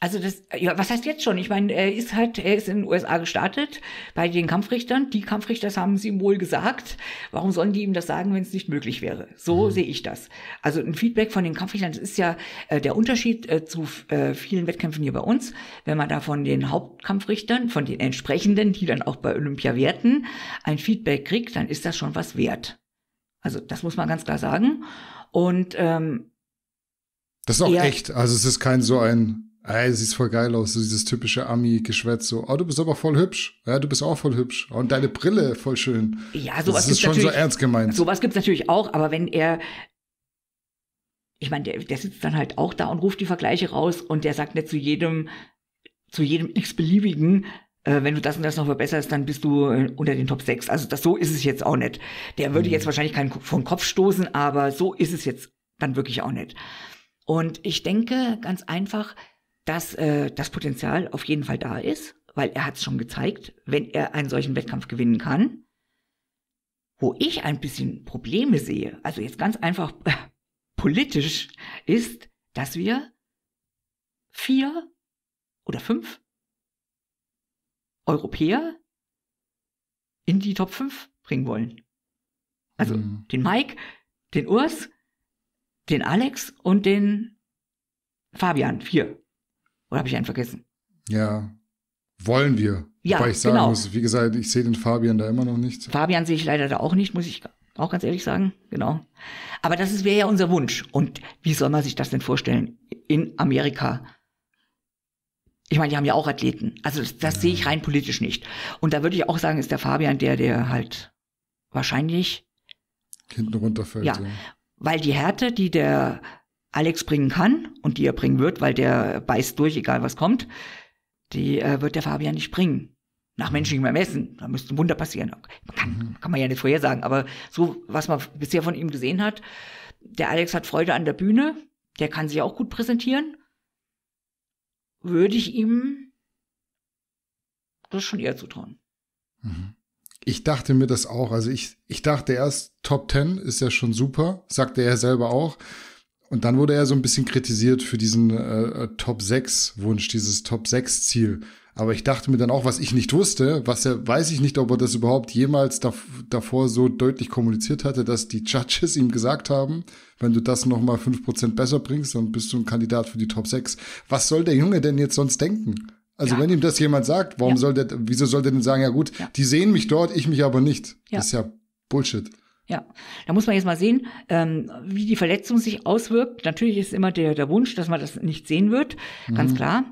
Also das, ja, was heißt jetzt schon? Ich meine, er ist halt, er ist in den USA gestartet bei den Kampfrichtern. Die Kampfrichter haben es ihm wohl gesagt. Warum sollen die ihm das sagen, wenn es nicht möglich wäre? So mhm. sehe ich das. Also ein Feedback von den Kampfrichtern, das ist ja äh, der Unterschied äh, zu äh, vielen Wettkämpfen hier bei uns, wenn man da von den Hauptkampfrichtern, von den entsprechenden, die dann auch bei Olympia werten, ein Feedback kriegt, dann ist das schon was wert. Also das muss man ganz klar sagen. Und ähm, das ist auch echt. Also es ist kein so ein Ey, siehst voll geil aus, so dieses typische Ami-Geschwätz, so, oh, du bist aber voll hübsch, ja, du bist auch voll hübsch ah, und deine Brille voll schön. Ja, sowas das ist schon so ernst gemeint. Sowas gibt's natürlich auch, aber wenn er, ich meine, der, der sitzt dann halt auch da und ruft die Vergleiche raus und der sagt nicht zu jedem, zu jedem x-beliebigen, äh, wenn du das und das noch verbesserst, dann bist du äh, unter den Top 6. Also das, so ist es jetzt auch nicht. Der würde mhm. jetzt wahrscheinlich keinen vom Kopf stoßen, aber so ist es jetzt dann wirklich auch nicht. Und ich denke ganz einfach, dass äh, das Potenzial auf jeden Fall da ist, weil er hat es schon gezeigt, wenn er einen solchen Wettkampf gewinnen kann. Wo ich ein bisschen Probleme sehe, also jetzt ganz einfach äh, politisch, ist, dass wir vier oder fünf Europäer in die Top 5 bringen wollen. Also mhm. den Mike, den Urs, den Alex und den Fabian, vier. Oder habe ich einen vergessen? Ja, wollen wir. Ja, Wobei ich sagen genau. muss, wie gesagt, ich sehe den Fabian da immer noch nicht. Fabian sehe ich leider da auch nicht, muss ich auch ganz ehrlich sagen. Genau. Aber das wäre ja unser Wunsch. Und wie soll man sich das denn vorstellen? In Amerika. Ich meine, die haben ja auch Athleten. Also das, das ja. sehe ich rein politisch nicht. Und da würde ich auch sagen, ist der Fabian der, der halt wahrscheinlich hinten runterfällt. Ja. ja. Weil die Härte, die der Alex bringen kann und die er bringen wird, weil der beißt durch, egal was kommt, die äh, wird der Fabian nicht bringen. Nach menschlichem Ermessen, da müsste ein Wunder passieren. Kann, mhm. kann man ja nicht vorhersagen, aber so, was man bisher von ihm gesehen hat, der Alex hat Freude an der Bühne, der kann sich auch gut präsentieren, würde ich ihm das schon eher zutrauen. Mhm. Ich dachte mir das auch. Also ich, ich dachte erst, Top 10 ist ja schon super, sagte er selber auch und dann wurde er so ein bisschen kritisiert für diesen äh, äh Top 6 Wunsch, dieses Top 6 Ziel. Aber ich dachte mir dann auch, was ich nicht wusste, was er, weiß ich nicht, ob er das überhaupt jemals dav davor so deutlich kommuniziert hatte, dass die Judges ihm gesagt haben, wenn du das nochmal Prozent besser bringst, dann bist du ein Kandidat für die Top 6. Was soll der Junge denn jetzt sonst denken? Also ja. wenn ihm das jemand sagt, warum ja. soll der, wieso soll der denn sagen, ja gut, ja. die sehen mich dort, ich mich aber nicht. Das ist ja Bullshit. Ja, da muss man jetzt mal sehen, ähm, wie die Verletzung sich auswirkt. Natürlich ist immer der, der Wunsch, dass man das nicht sehen wird, mhm. ganz klar.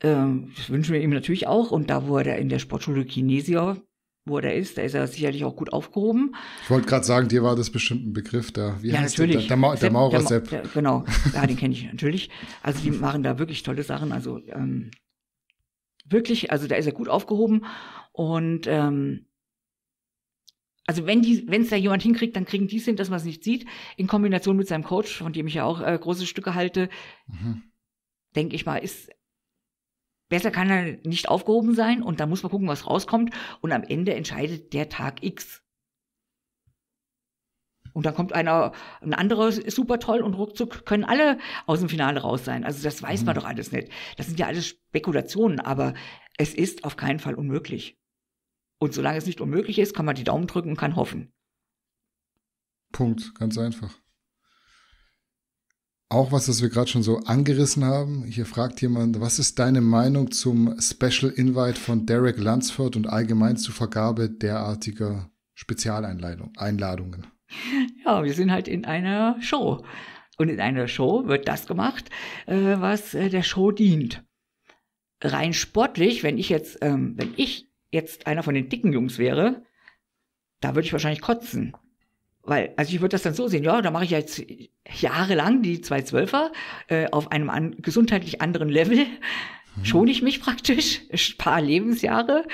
Ähm, das wünschen wir ihm natürlich auch. Und da, wo er in der Sportschule Chinesier, wo er ist, da ist er sicherlich auch gut aufgehoben. Ich wollte gerade sagen, dir war das bestimmt ein Begriff. da. wie ja, heißt natürlich. Der, der, Ma der Maurer Sepp. Der, genau, ja, den kenne ich natürlich. Also die machen da wirklich tolle Sachen. Also ähm, wirklich, also da ist er gut aufgehoben. Und ähm, also wenn die, wenn es da jemand hinkriegt, dann kriegen die es hin, dass man es nicht sieht. In Kombination mit seinem Coach, von dem ich ja auch äh, große Stücke halte, mhm. denke ich mal, ist besser kann er nicht aufgehoben sein und da muss man gucken, was rauskommt. Und am Ende entscheidet der Tag X. Und dann kommt einer, ein anderer super toll und ruckzuck können alle aus dem Finale raus sein. Also das weiß mhm. man doch alles nicht. Das sind ja alles Spekulationen, aber es ist auf keinen Fall unmöglich. Und solange es nicht unmöglich ist, kann man die Daumen drücken und kann hoffen. Punkt, ganz einfach. Auch was, das wir gerade schon so angerissen haben. Hier fragt jemand, was ist deine Meinung zum Special Invite von Derek Lansford und allgemein zur Vergabe derartiger Spezialeinladungen? Ja, wir sind halt in einer Show. Und in einer Show wird das gemacht, äh, was äh, der Show dient. Rein sportlich, wenn ich jetzt, ähm, wenn ich jetzt einer von den dicken Jungs wäre, da würde ich wahrscheinlich kotzen. Weil, also ich würde das dann so sehen, ja, da mache ich jetzt jahrelang die 212er äh, auf einem an, gesundheitlich anderen Level, mhm. schone ich mich praktisch, ein paar Lebensjahre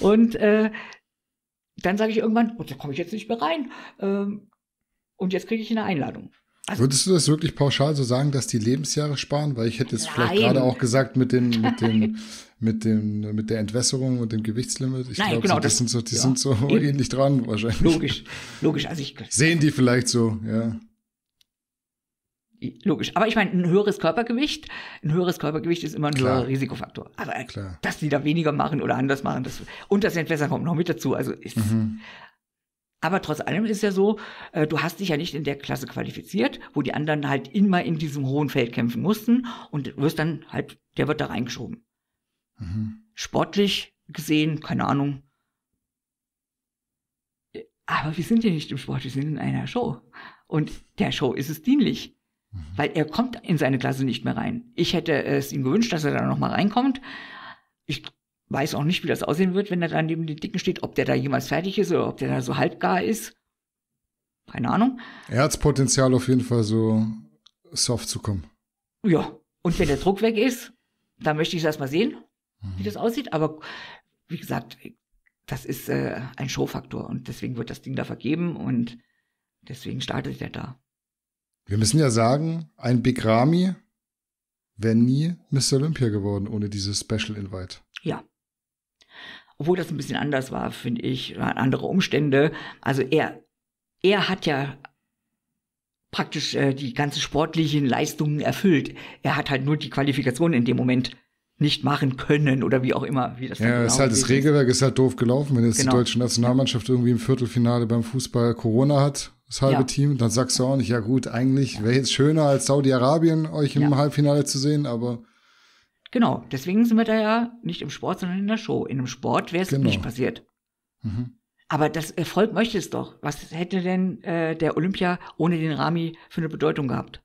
und äh, dann sage ich irgendwann, oh, da komme ich jetzt nicht mehr rein ähm, und jetzt kriege ich eine Einladung. Also, Würdest du das wirklich pauschal so sagen, dass die Lebensjahre sparen? Weil ich hätte jetzt nein. vielleicht gerade auch gesagt mit dem, mit dem, mit dem, mit der Entwässerung und dem Gewichtslimit. Ich glaube, genau, so, das, sind so, die ja, sind so ähnlich dran wahrscheinlich. Logisch, logisch. Also ich sehen die vielleicht so, ja. Logisch. Aber ich meine, ein höheres Körpergewicht, ein höheres Körpergewicht ist immer ein höherer Risikofaktor. Also, Klar. dass die da weniger machen oder anders machen, das, und das Entwässern kommt noch mit dazu. Also, ist, mhm. Aber trotz allem ist ja so, äh, du hast dich ja nicht in der Klasse qualifiziert, wo die anderen halt immer in diesem hohen Feld kämpfen mussten und wirst dann halt, der wird da reingeschoben. Mhm. Sportlich gesehen, keine Ahnung. Äh, aber wir sind ja nicht im Sport, wir sind in einer Show. Und der Show ist es dienlich. Mhm. Weil er kommt in seine Klasse nicht mehr rein. Ich hätte es ihm gewünscht, dass er da nochmal reinkommt. Ich weiß auch nicht, wie das aussehen wird, wenn er da neben den Dicken steht, ob der da jemals fertig ist oder ob der da so halbgar ist. Keine Ahnung. Er hat Potenzial auf jeden Fall so soft zu kommen. Ja, und wenn der Druck weg ist, dann möchte ich das mal sehen, mhm. wie das aussieht. Aber wie gesagt, das ist äh, ein Showfaktor und deswegen wird das Ding da vergeben und deswegen startet er da. Wir müssen ja sagen, ein Big Rami wäre nie Mr. Olympia geworden ohne dieses Special Invite obwohl das ein bisschen anders war, finde ich, andere Umstände. Also er, er hat ja praktisch äh, die ganzen sportlichen Leistungen erfüllt. Er hat halt nur die Qualifikation in dem Moment nicht machen können oder wie auch immer. Wie das ja, genau ist halt das Regelwerk ist halt doof gelaufen, wenn jetzt genau. die deutsche Nationalmannschaft irgendwie im Viertelfinale beim Fußball Corona hat, das halbe ja. Team, dann sagst du auch nicht, ja gut, eigentlich wäre jetzt schöner als Saudi-Arabien euch im ja. Halbfinale zu sehen, aber Genau, deswegen sind wir da ja nicht im Sport, sondern in der Show. In einem Sport wäre es genau. nicht passiert. Mhm. Aber das Erfolg möchte es doch. Was hätte denn äh, der Olympia ohne den Rami für eine Bedeutung gehabt?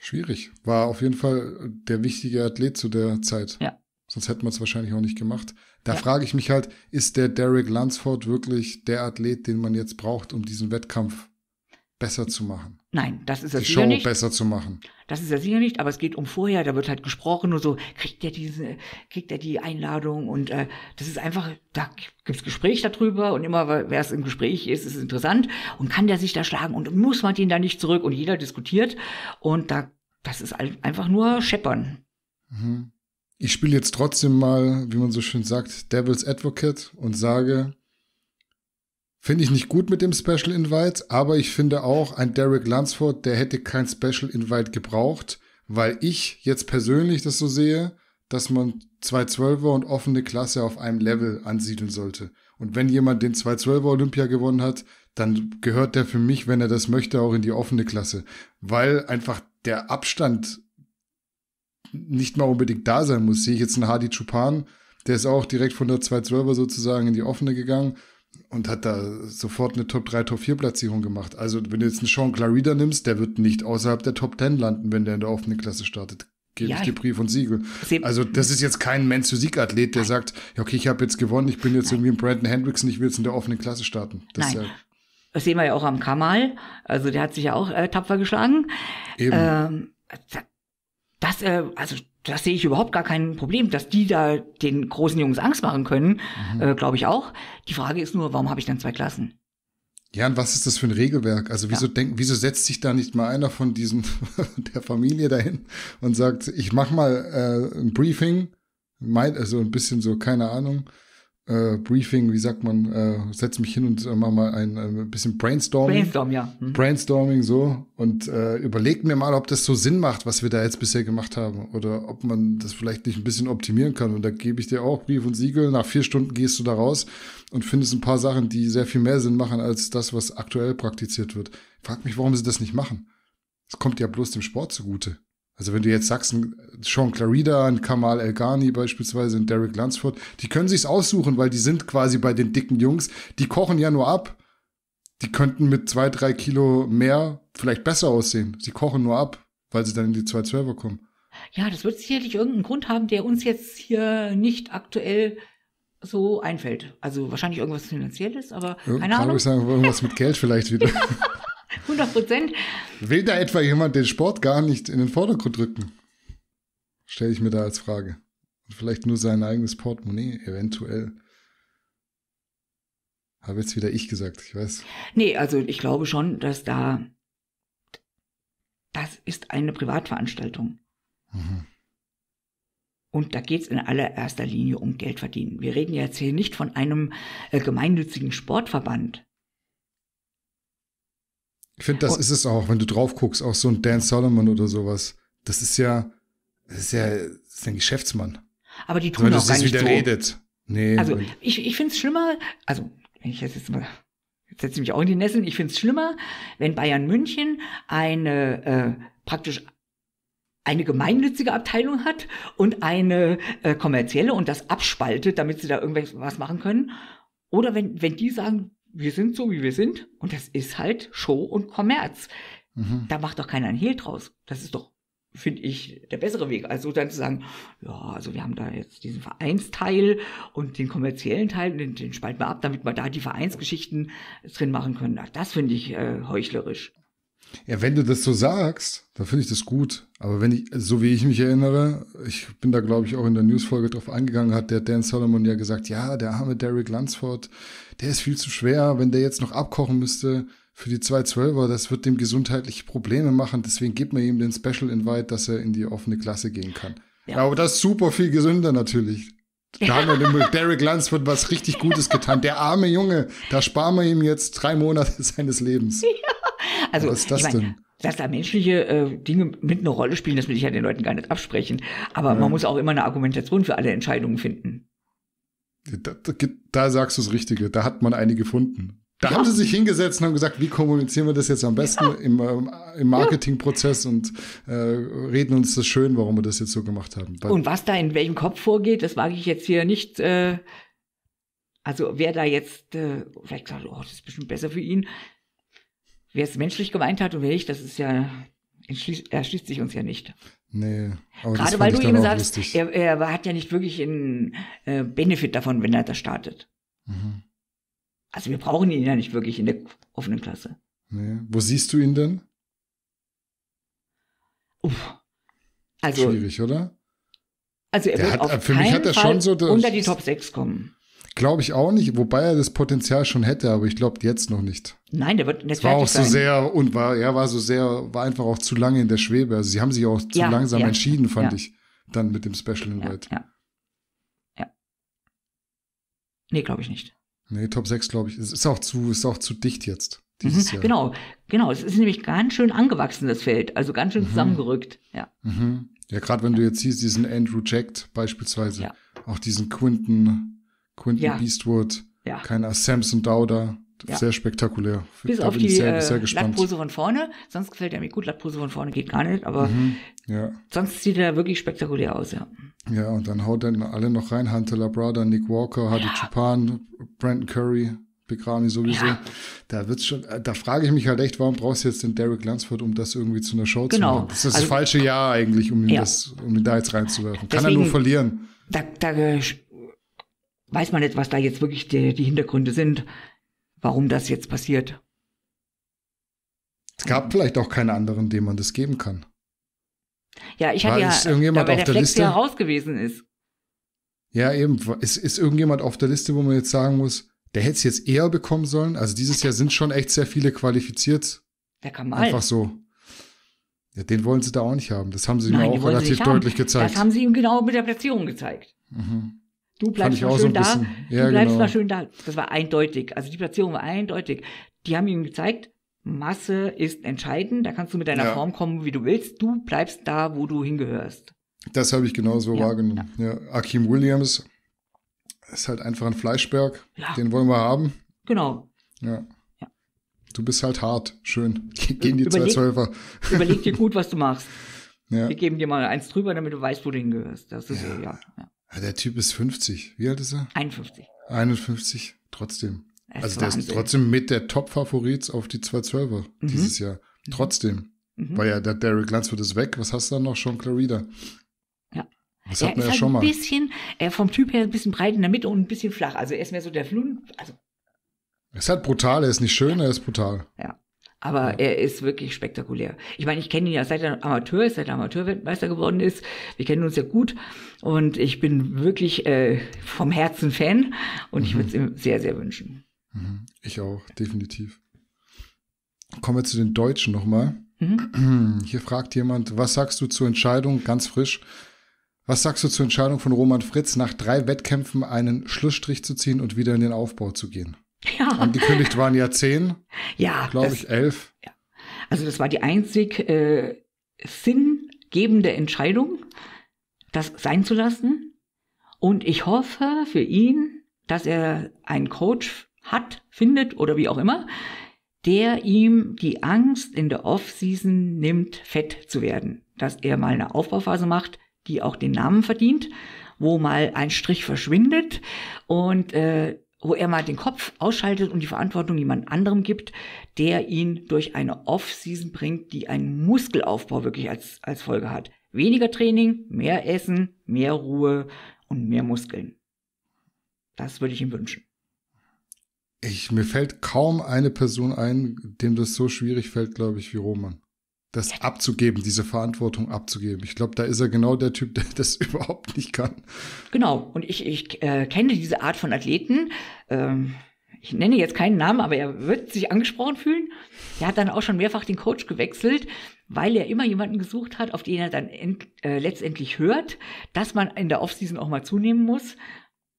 Schwierig. War auf jeden Fall der wichtige Athlet zu der Zeit. Ja. Sonst hätten wir es wahrscheinlich auch nicht gemacht. Da ja. frage ich mich halt, ist der Derek Lansford wirklich der Athlet, den man jetzt braucht, um diesen Wettkampf besser zu machen. Nein, das ist das sicher nicht. Die Show besser zu machen. Das ist ja sicher nicht, aber es geht um vorher, da wird halt gesprochen und so, kriegt er diese, kriegt er die Einladung und äh, das ist einfach, da gibt es Gespräch darüber und immer, wer es im Gespräch ist, ist interessant und kann der sich da schlagen und muss man den da nicht zurück und jeder diskutiert und da, das ist einfach nur scheppern. Mhm. Ich spiele jetzt trotzdem mal, wie man so schön sagt, Devil's Advocate und sage, Finde ich nicht gut mit dem Special Invite, aber ich finde auch, ein Derek Lunsford, der hätte kein Special Invite gebraucht, weil ich jetzt persönlich das so sehe, dass man 212er und offene Klasse auf einem Level ansiedeln sollte. Und wenn jemand den 212er Olympia gewonnen hat, dann gehört der für mich, wenn er das möchte, auch in die offene Klasse, weil einfach der Abstand nicht mal unbedingt da sein muss. Sehe ich jetzt einen Hardy Chupan, der ist auch direkt von der 212er sozusagen in die offene gegangen und hat da sofort eine Top 3, Top 4 Platzierung gemacht. Also, wenn du jetzt einen Sean Clarida nimmst, der wird nicht außerhalb der Top 10 landen, wenn der in der offenen Klasse startet. Gebe ja, ich dir Brief und Siegel. Also, das ist jetzt kein Man zu Sieg-Athlet, der Nein. sagt, ja, okay, ich habe jetzt gewonnen, ich bin jetzt Nein. irgendwie ein Brandon Hendrickson, ich will jetzt in der offenen Klasse starten. Das Nein. Ja das sehen wir ja auch am Kamal. Also, der hat sich ja auch äh, tapfer geschlagen. Eben. Ähm, das, äh, also, das sehe ich überhaupt gar kein Problem, dass die da den großen Jungs Angst machen können, mhm. äh, glaube ich auch. Die Frage ist nur, warum habe ich dann zwei Klassen? Ja, und was ist das für ein Regelwerk? Also wieso ja. denken, wieso setzt sich da nicht mal einer von diesen der Familie dahin und sagt, ich mache mal äh, ein Briefing, mein, also ein bisschen so, keine Ahnung, äh, Briefing, wie sagt man, äh, setz mich hin und äh, mach mal ein, ein äh, bisschen Brainstorming. Brainstorm, ja. Mhm. Brainstorming so und äh, überlegt mir mal, ob das so Sinn macht, was wir da jetzt bisher gemacht haben oder ob man das vielleicht nicht ein bisschen optimieren kann. Und da gebe ich dir auch Brief und Siegel. Nach vier Stunden gehst du da raus und findest ein paar Sachen, die sehr viel mehr Sinn machen als das, was aktuell praktiziert wird. Frag mich, warum sie das nicht machen. Es kommt ja bloß dem Sport zugute. Also wenn du jetzt sagst, Sean Clarida, und Kamal El Ghani beispielsweise, und Derek Lunsford, die können sich's aussuchen, weil die sind quasi bei den dicken Jungs, die kochen ja nur ab. Die könnten mit zwei, drei Kilo mehr vielleicht besser aussehen. Sie kochen nur ab, weil sie dann in die 212er kommen. Ja, das wird sicherlich irgendeinen Grund haben, der uns jetzt hier nicht aktuell so einfällt. Also wahrscheinlich irgendwas Finanzielles, aber ja, äh, keine Ahnung. Kann ich sagen, irgendwas mit Geld vielleicht wieder. 100 Prozent. Will da etwa jemand den Sport gar nicht in den Vordergrund rücken? Stelle ich mir da als Frage. vielleicht nur sein eigenes Portemonnaie, eventuell. Habe jetzt wieder ich gesagt, ich weiß. Nee, also ich glaube schon, dass da. Das ist eine Privatveranstaltung. Mhm. Und da geht es in allererster Linie um Geld verdienen. Wir reden jetzt hier nicht von einem äh, gemeinnützigen Sportverband. Ich finde, das und, ist es auch, wenn du drauf guckst, auch so ein Dan Solomon oder sowas. Das ist ja, das ist ja das ist ein Geschäftsmann. Aber die tun Weil auch gar nicht wieder so. redet. Nee. Also ich, ich finde es schlimmer, also wenn ich jetzt mal jetzt setze mich auch in die Nesseln, ich finde es schlimmer, wenn Bayern München eine äh, praktisch eine gemeinnützige Abteilung hat und eine äh, kommerzielle und das abspaltet, damit sie da irgendwas machen können. Oder wenn, wenn die sagen, wir sind so, wie wir sind und das ist halt Show und Kommerz. Mhm. Da macht doch keiner ein Hehl draus. Das ist doch finde ich, der bessere Weg. Also dann zu sagen, ja, also wir haben da jetzt diesen Vereinsteil und den kommerziellen Teil, den, den spalten wir ab, damit wir da die Vereinsgeschichten drin machen können. das finde ich äh, heuchlerisch. Ja, wenn du das so sagst, dann finde ich das gut. Aber wenn ich, so wie ich mich erinnere, ich bin da, glaube ich, auch in der Newsfolge drauf eingegangen, hat der Dan Solomon ja gesagt, ja, der arme Derek Lunsford, der ist viel zu schwer, wenn der jetzt noch abkochen müsste für die 212er, das wird dem gesundheitliche Probleme machen, deswegen gibt man ihm den Special Invite, dass er in die offene Klasse gehen kann. Ja. Aber das ist super viel gesünder natürlich. Da haben wir Derek Lunsford was richtig Gutes getan. Der arme Junge, da sparen wir ihm jetzt drei Monate seines Lebens. Ja. also, was ist das ich mein, denn? Dass da menschliche äh, Dinge mit eine Rolle spielen, das will ich ja den Leuten gar nicht absprechen. Aber ja. man muss auch immer eine Argumentation für alle Entscheidungen finden. Da, da, da sagst du das Richtige, da hat man eine gefunden. Da ja. haben sie sich hingesetzt und haben gesagt, wie kommunizieren wir das jetzt am besten ja. im, ähm, im Marketingprozess und äh, reden uns das schön, warum wir das jetzt so gemacht haben. Weil und was da in welchem Kopf vorgeht, das wage ich jetzt hier nicht. Äh, also wer da jetzt äh, vielleicht sagt, oh, das ist bestimmt besser für ihn, wer es menschlich gemeint hat und wer nicht, das ist ja, erschließt sich uns ja nicht. Nee, aber Gerade weil du ihm sagst, er, er, hat ja nicht wirklich einen äh, Benefit davon, wenn er das startet. Mhm. Also wir brauchen ihn ja nicht wirklich in der offenen Klasse. Nee. Wo siehst du ihn denn? Uff. Also, Schwierig, oder? Also er wird hat, auf für mich hat er schon so unter die Top 6 kommen. Glaube ich auch nicht, wobei er das Potenzial schon hätte, aber ich glaube jetzt noch nicht. Nein, der wird jetzt war auch so sein. sehr und war er war so sehr war einfach auch zu lange in der Schwebe. Also sie haben sich auch zu ja, langsam ja, entschieden, fand ja. ich dann mit dem Special Invite. Ja. ja. Nee, glaube ich nicht. Nee, Top 6 glaube ich. Es ist auch zu ist auch zu dicht jetzt dieses mhm, Jahr. Genau. Genau, es ist nämlich ganz schön angewachsen das Feld, also ganz schön mhm. zusammengerückt, ja. Mhm. Ja, gerade wenn du jetzt siehst diesen Andrew Jacked beispielsweise, auch diesen Quinton Quentin ja. Beastwood, ja. keiner Samson Dowder. Ja. Sehr spektakulär. Bis da auf die sehr, äh, sehr Lattpose von vorne. Sonst gefällt er mir gut. Lattpose von vorne geht gar nicht, aber mhm. ja. sonst sieht er wirklich spektakulär aus, ja. Ja, und dann haut dann alle noch rein. Hunter Labrada, Nick Walker, Hadi ja. Chupan, Brandon Curry, Big Ramy sowieso. Ja. Da wird's schon, äh, da frage ich mich halt echt, warum brauchst du jetzt den Derek Lansford, um das irgendwie zu einer Show genau. zu machen? Das ist das also, falsche Jahr eigentlich, um ihn, das, um ihn da jetzt reinzuwerfen. Deswegen, Kann er nur verlieren. Da, da äh, weiß man nicht, was da jetzt wirklich die, die Hintergründe sind, warum das jetzt passiert. Es gab vielleicht auch keine anderen, dem man das geben kann. Ja, ich hatte ja, irgendjemand da, weil auf der, der Liste ja raus gewesen ist. Ja, eben. Ist, ist irgendjemand auf der Liste, wo man jetzt sagen muss, der hätte es jetzt eher bekommen sollen? Also dieses Jahr sind schon echt sehr viele qualifiziert. Der kann mal. Einfach so. Ja, den wollen sie da auch nicht haben. Das haben sie Nein, ihm auch relativ deutlich gezeigt. Das haben sie ihm genau mit der Platzierung gezeigt. Mhm du bleibst mal schön so da, ja, du bleibst genau. mal schön da. Das war eindeutig. Also die Platzierung war eindeutig. Die haben ihm gezeigt, Masse ist entscheidend. Da kannst du mit deiner ja. Form kommen, wie du willst. Du bleibst da, wo du hingehörst. Das habe ich genauso ja, wahrgenommen. Ja. ja. Akim Williams ist halt einfach ein Fleischberg. Ja. Den wollen wir haben. Genau. Ja. Du bist halt hart. Schön. Gehen die überleg, zwei Zwölfer. Überleg dir gut, was du machst. Ja. Wir geben dir mal eins drüber, damit du weißt, wo du hingehörst. Das ist ja. ja. Ja, ah, der Typ ist 50. Wie alt ist er? 51. 51, trotzdem. also der ist trotzdem mit der Top-Favorit auf die 212er mhm. dieses Jahr. Mhm. Trotzdem. Mhm. Weil ja, der Derek Lansford ist weg. Was hast du dann noch? Sean Clarida. Ja. Das er hat man ja halt schon mal. Ein bisschen, er äh, vom Typ her ein bisschen breit in der Mitte und ein bisschen flach. Also er ist mehr so der Flun. Also. Er ist halt brutal, er ist nicht schön, er ist brutal. Ja. Aber ja. er ist wirklich spektakulär. Ich meine, ich kenne ihn ja seit er Amateur ist, seit er Amateurweltmeister geworden ist. Wir kennen uns ja gut und ich bin wirklich äh, vom Herzen Fan und mhm. ich würde es ihm sehr, sehr wünschen. Mhm. Ich auch, definitiv. Kommen wir zu den Deutschen nochmal. Mhm. Hier fragt jemand, was sagst du zur Entscheidung, ganz frisch, was sagst du zur Entscheidung von Roman Fritz, nach drei Wettkämpfen einen Schlussstrich zu ziehen und wieder in den Aufbau zu gehen? Ja. Angekündigt waren ja zehn. Ja. Glaube ich, elf. Ja. Also das war die einzig äh, sinngebende Entscheidung, das sein zu lassen. Und ich hoffe für ihn, dass er einen Coach hat, findet oder wie auch immer, der ihm die Angst in der Offseason nimmt, fett zu werden. Dass er mal eine Aufbauphase macht, die auch den Namen verdient, wo mal ein Strich verschwindet und äh, wo er mal den Kopf ausschaltet und die Verantwortung jemand anderem gibt, der ihn durch eine Off-Season bringt, die einen Muskelaufbau wirklich als, als Folge hat. Weniger Training, mehr Essen, mehr Ruhe und mehr Muskeln. Das würde ich ihm wünschen. Ich, mir fällt kaum eine Person ein, dem das so schwierig fällt, glaube ich, wie Roman das abzugeben, diese Verantwortung abzugeben. Ich glaube, da ist er genau der Typ, der das überhaupt nicht kann. Genau, und ich, ich äh, kenne diese Art von Athleten. Ähm, ich nenne jetzt keinen Namen, aber er wird sich angesprochen fühlen. Er hat dann auch schon mehrfach den Coach gewechselt, weil er immer jemanden gesucht hat, auf den er dann end, äh, letztendlich hört, dass man in der Offseason auch mal zunehmen muss.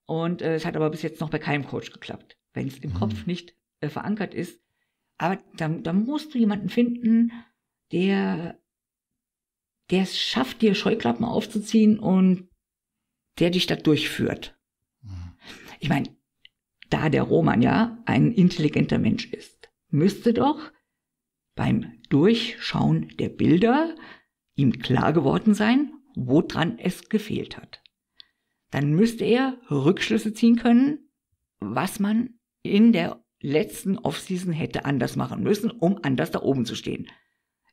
Und äh, es hat aber bis jetzt noch bei keinem Coach geklappt, wenn es im mhm. Kopf nicht äh, verankert ist. Aber da, da musst du jemanden finden, der, der es schafft, dir Scheuklappen aufzuziehen und der dich da durchführt. Mhm. Ich meine, da der Roman ja ein intelligenter Mensch ist, müsste doch beim Durchschauen der Bilder ihm klar geworden sein, woran es gefehlt hat. Dann müsste er Rückschlüsse ziehen können, was man in der letzten Offseason hätte anders machen müssen, um anders da oben zu stehen.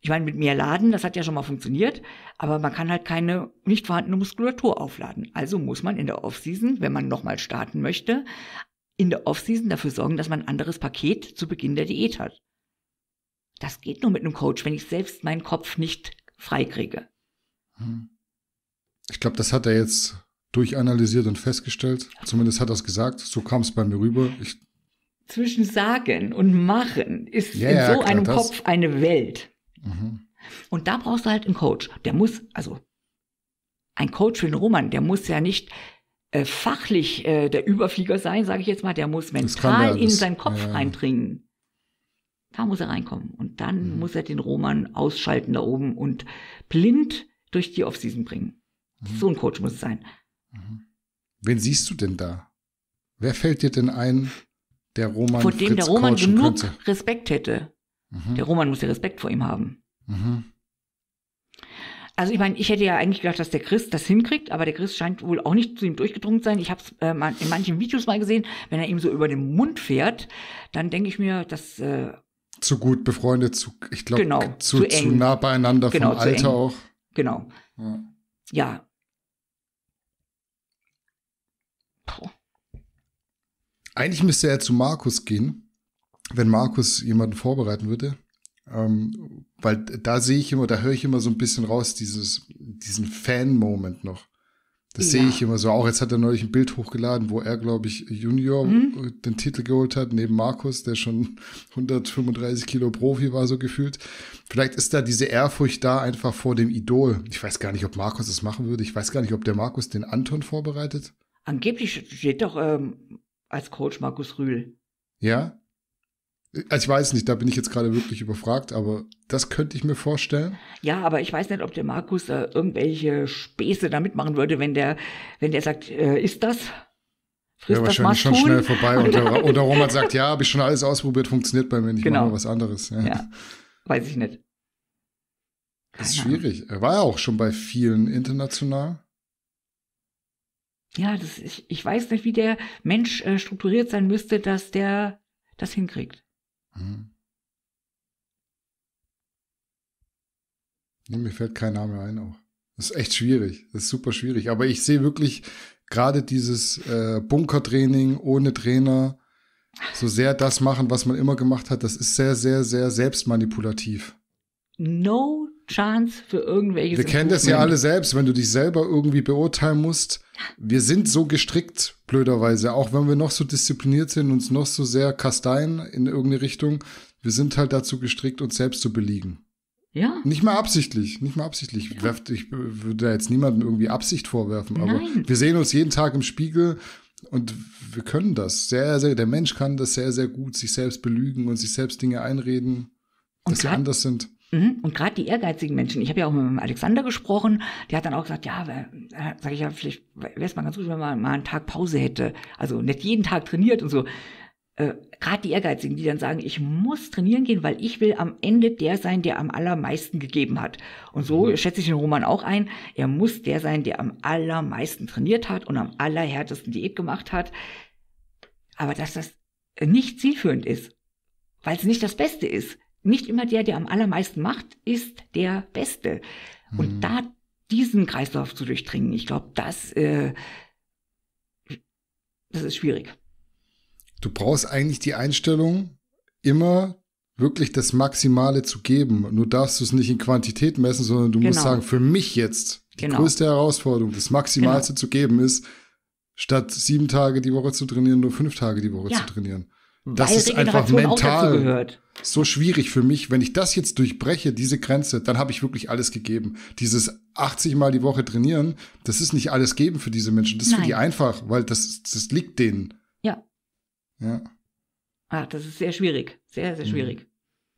Ich meine, mit mehr Laden, das hat ja schon mal funktioniert, aber man kann halt keine nicht vorhandene Muskulatur aufladen. Also muss man in der Offseason, wenn man nochmal starten möchte, in der Offseason dafür sorgen, dass man ein anderes Paket zu Beginn der Diät hat. Das geht nur mit einem Coach, wenn ich selbst meinen Kopf nicht freikriege. Hm. Ich glaube, das hat er jetzt durchanalysiert und festgestellt. Zumindest hat er es gesagt. So kam es bei mir rüber. Ich Zwischen Sagen und Machen ist ja, in so ja, klar, einem Kopf eine Welt. Mhm. Und da brauchst du halt einen Coach. Der muss, also ein Coach für den Roman, der muss ja nicht äh, fachlich äh, der Überflieger sein, sage ich jetzt mal, der muss mental der, in das, seinen Kopf ja. reindringen. Da muss er reinkommen. Und dann mhm. muss er den Roman ausschalten da oben und blind durch die Offseason bringen. Mhm. So ein Coach muss es sein. Mhm. Wen siehst du denn da? Wer fällt dir denn ein, der Roman Vor dem Fritz der Roman genug könnte? Respekt hätte. Mhm. Der Roman muss ja Respekt vor ihm haben. Mhm. Also ich meine, ich hätte ja eigentlich gedacht, dass der Chris das hinkriegt, aber der Chris scheint wohl auch nicht zu ihm durchgedrungen zu sein. Ich habe es äh, in manchen Videos mal gesehen, wenn er ihm so über den Mund fährt, dann denke ich mir, dass äh, zu gut befreundet, zu ich glaube genau, zu, zu, zu, nah beieinander genau, vom Alter eng. auch. Genau. Ja. ja. Eigentlich müsste er zu Markus gehen wenn Markus jemanden vorbereiten würde. Ähm, weil da sehe ich immer, da höre ich immer so ein bisschen raus, dieses, diesen Fan-Moment noch. Das ja. sehe ich immer so. Auch jetzt hat er neulich ein Bild hochgeladen, wo er, glaube ich, Junior mhm. Äh, den Titel geholt hat, neben Markus, der schon 135 Kilo Profi war, so gefühlt. Vielleicht ist da diese Ehrfurcht da einfach vor dem Idol. Ich weiß gar nicht, ob Markus das machen würde. Ich weiß gar nicht, ob der Markus den Anton vorbereitet. Angeblich steht doch ähm, als Coach Markus Rühl. Ja? Also ich weiß nicht, da bin ich jetzt gerade wirklich überfragt, aber das könnte ich mir vorstellen. Ja, aber ich weiß nicht, ob der Markus da äh, irgendwelche Späße damit machen würde, wenn der, wenn der sagt, äh, ist das? Frisst ja, wahrscheinlich schon schnell vorbei und, der, und der Roman sagt, ja, habe ich schon alles ausprobiert, funktioniert bei mir nicht, genau. mal was anderes. Ja. ja. weiß ich nicht. Das ist schwierig. Er war ja auch schon bei vielen international. Ja, das, ich, ich weiß nicht, wie der Mensch äh, strukturiert sein müsste, dass der das hinkriegt. Hm. mir fällt kein Name ein auch. Das ist echt schwierig. Das ist super schwierig. Aber ich sehe wirklich gerade dieses äh, Bunkertraining ohne Trainer so sehr das machen, was man immer gemacht hat. Das ist sehr, sehr, sehr selbstmanipulativ. No Chance für irgendwelche. Wir kennen das ja alle selbst, wenn du dich selber irgendwie beurteilen musst. Wir sind so gestrickt, blöderweise, auch wenn wir noch so diszipliniert sind, uns noch so sehr kasteien in irgendeine Richtung. Wir sind halt dazu gestrickt, uns selbst zu beliegen. Ja. Nicht mal absichtlich, nicht mal absichtlich. Ja. Ich würde da jetzt niemandem irgendwie Absicht vorwerfen, aber Nein. wir sehen uns jeden Tag im Spiegel und wir können das sehr, sehr. Der Mensch kann das sehr, sehr gut, sich selbst belügen und sich selbst Dinge einreden, und dass sie anders sind. Mhm. Und gerade die ehrgeizigen Menschen, ich habe ja auch mit Alexander gesprochen, der hat dann auch gesagt, ja, äh, sag ich ja, vielleicht wäre es mal ganz gut, wenn man mal einen Tag Pause hätte. Also nicht jeden Tag trainiert und so. Äh, gerade die Ehrgeizigen, die dann sagen, ich muss trainieren gehen, weil ich will am Ende der sein, der am allermeisten gegeben hat. Und so mhm. schätze ich den Roman auch ein, er muss der sein, der am allermeisten trainiert hat und am allerhärtesten Diät gemacht hat. Aber dass das nicht zielführend ist, weil es nicht das Beste ist nicht immer der, der am allermeisten macht, ist der Beste. Mhm. Und da diesen Kreislauf zu durchdringen, ich glaube, das, äh, das ist schwierig. Du brauchst eigentlich die Einstellung, immer wirklich das Maximale zu geben. Nur darfst du es nicht in Quantität messen, sondern du genau. musst sagen, für mich jetzt die genau. größte Herausforderung, das Maximalste genau. zu geben, ist, statt sieben Tage die Woche zu trainieren, nur fünf Tage die Woche ja. zu trainieren das ist einfach mental so schwierig für mich. Wenn ich das jetzt durchbreche, diese Grenze, dann habe ich wirklich alles gegeben. Dieses 80 Mal die Woche trainieren, das ist nicht alles geben für diese Menschen. Das ist Nein. für die einfach, weil das, das liegt denen. Ja. Ja. Ah, das ist sehr schwierig. Sehr, sehr mhm. schwierig.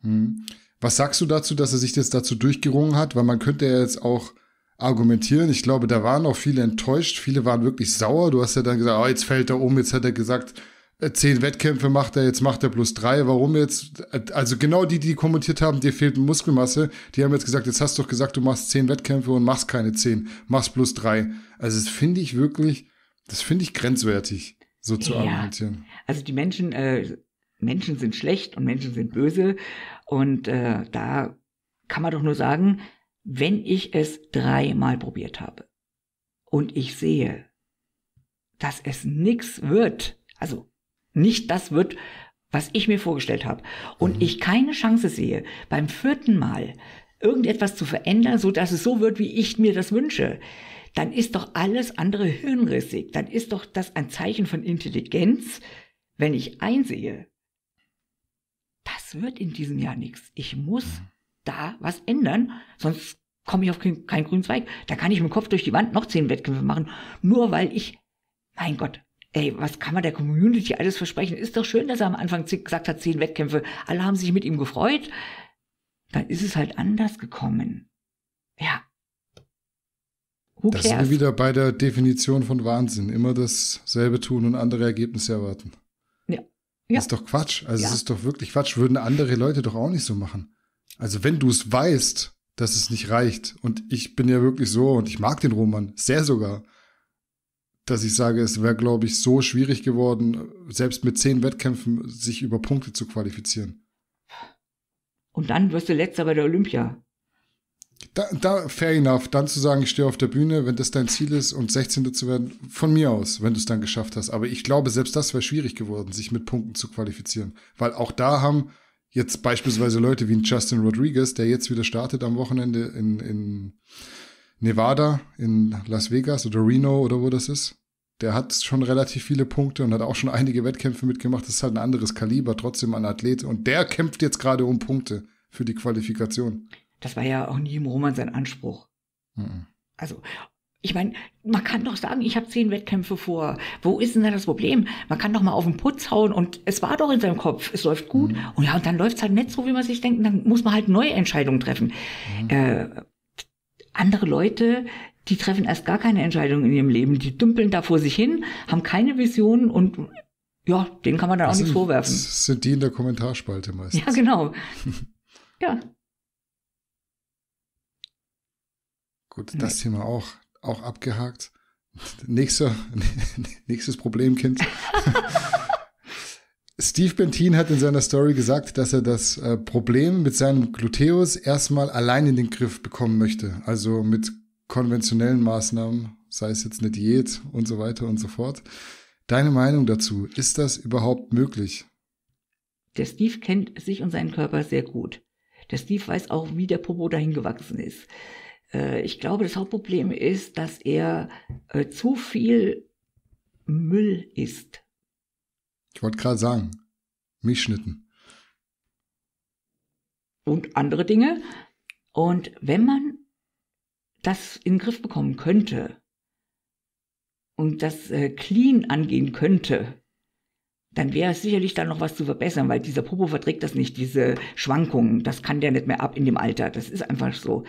Mhm. Was sagst du dazu, dass er sich jetzt dazu durchgerungen hat? Weil man könnte ja jetzt auch argumentieren. Ich glaube, da waren auch viele enttäuscht. Viele waren wirklich sauer. Du hast ja dann gesagt, oh, jetzt fällt er um. Jetzt hat er gesagt, zehn Wettkämpfe macht er, jetzt macht er plus drei. Warum jetzt? Also genau die, die kommentiert haben, dir fehlt Muskelmasse, die haben jetzt gesagt, jetzt hast du doch gesagt, du machst zehn Wettkämpfe und machst keine zehn, machst plus drei. Also das finde ich wirklich, das finde ich grenzwertig, so zu ja. argumentieren. Also die Menschen, äh, Menschen sind schlecht und Menschen sind böse und äh, da kann man doch nur sagen, wenn ich es dreimal probiert habe und ich sehe, dass es nix wird, also nicht das wird, was ich mir vorgestellt habe und mhm. ich keine Chance sehe, beim vierten Mal irgendetwas zu verändern, so dass es so wird, wie ich mir das wünsche, dann ist doch alles andere hirnrissig. Dann ist doch das ein Zeichen von Intelligenz, wenn ich einsehe, das wird in diesem Jahr nichts. Ich muss mhm. da was ändern, sonst komme ich auf keinen grünen Zweig. Da kann ich mit dem Kopf durch die Wand noch zehn Wettkämpfe machen, nur weil ich, mein Gott, ey, was kann man der Community alles versprechen? Ist doch schön, dass er am Anfang gesagt hat, zehn Wettkämpfe, alle haben sich mit ihm gefreut. Dann ist es halt anders gekommen. Ja. Who das cares? sind wir wieder bei der Definition von Wahnsinn. Immer dasselbe tun und andere Ergebnisse erwarten. Ja. ja. Das ist doch Quatsch. Also ja. es ist doch wirklich Quatsch. Würden andere Leute doch auch nicht so machen. Also wenn du es weißt, dass es nicht reicht, und ich bin ja wirklich so, und ich mag den Roman sehr sogar, dass ich sage, es wäre, glaube ich, so schwierig geworden, selbst mit zehn Wettkämpfen sich über Punkte zu qualifizieren. Und dann wirst du letzter bei der Olympia. Da, da, fair enough, dann zu sagen, ich stehe auf der Bühne, wenn das dein Ziel ist und 16. zu werden, von mir aus, wenn du es dann geschafft hast. Aber ich glaube, selbst das wäre schwierig geworden, sich mit Punkten zu qualifizieren. Weil auch da haben jetzt beispielsweise Leute wie Justin Rodriguez, der jetzt wieder startet am Wochenende in, in Nevada, in Las Vegas oder Reno oder wo das ist, der hat schon relativ viele Punkte und hat auch schon einige Wettkämpfe mitgemacht. Das ist halt ein anderes Kaliber, trotzdem ein Athlet. Und der kämpft jetzt gerade um Punkte für die Qualifikation. Das war ja auch nie im Roman sein Anspruch. Mhm. Also, ich meine, man kann doch sagen, ich habe zehn Wettkämpfe vor. Wo ist denn da das Problem? Man kann doch mal auf den Putz hauen und es war doch in seinem Kopf, es läuft gut. Mhm. Und ja, und dann läuft es halt nicht so, wie man sich denkt, und dann muss man halt neue Entscheidungen treffen. Mhm. Äh, andere Leute die treffen erst gar keine Entscheidung in ihrem Leben. Die dümpeln da vor sich hin, haben keine Vision und ja, denen kann man dann das auch nichts vorwerfen. Das sind die in der Kommentarspalte meistens. Ja, genau. ja. Gut, das nee. Thema auch, auch abgehakt. Nächster, nächstes Kind. Steve Bentin hat in seiner Story gesagt, dass er das äh, Problem mit seinem Gluteus erstmal allein in den Griff bekommen möchte. Also mit konventionellen Maßnahmen, sei es jetzt eine Diät und so weiter und so fort. Deine Meinung dazu, ist das überhaupt möglich? Der Steve kennt sich und seinen Körper sehr gut. Der Steve weiß auch, wie der Popo dahin gewachsen ist. Äh, ich glaube, das Hauptproblem ist, dass er äh, zu viel Müll isst. Ich wollte gerade sagen, Milchschnitten. Und andere Dinge. Und wenn man das in den Griff bekommen könnte und das äh, clean angehen könnte, dann wäre es sicherlich dann noch was zu verbessern, weil dieser Popo verträgt das nicht, diese Schwankungen, das kann der nicht mehr ab in dem Alter, das ist einfach so.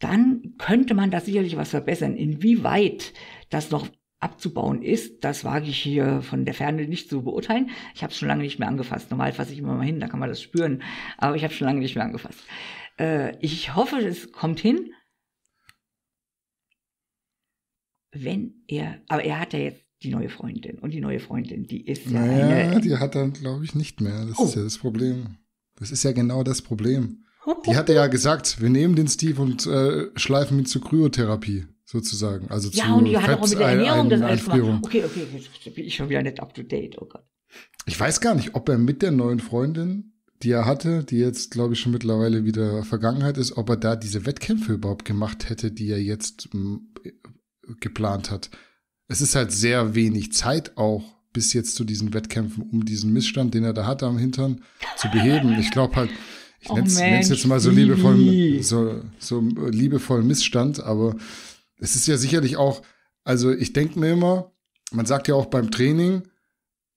Dann könnte man da sicherlich was verbessern. Inwieweit das noch abzubauen ist, das wage ich hier von der Ferne nicht zu beurteilen. Ich habe es schon lange nicht mehr angefasst. Normal fasse ich immer mal hin, da kann man das spüren, aber ich habe es schon lange nicht mehr angefasst. Äh, ich hoffe, es kommt hin, wenn er, aber er hat ja jetzt die neue Freundin und die neue Freundin, die ist ja. Naja, eine, die hat er, glaube ich, nicht mehr. Das oh. ist ja das Problem. Das ist ja genau das Problem. Die hat er ja gesagt, wir nehmen den Steve und äh, schleifen ihn zur Kryotherapie sozusagen. Also ja, zu und die hat auch mit der Ernährung das alles Okay, okay, jetzt bin ich schon wieder nicht up to date, oh Gott. Ich weiß gar nicht, ob er mit der neuen Freundin, die er hatte, die jetzt, glaube ich, schon mittlerweile wieder Vergangenheit ist, ob er da diese Wettkämpfe überhaupt gemacht hätte, die er jetzt geplant hat. Es ist halt sehr wenig Zeit auch bis jetzt zu diesen Wettkämpfen, um diesen Missstand, den er da hatte am Hintern, zu beheben. Ich glaube halt, ich oh nenne es jetzt mal so liebevoll, so, so äh, liebevoll Missstand, aber es ist ja sicherlich auch, also ich denke mir immer, man sagt ja auch beim Training,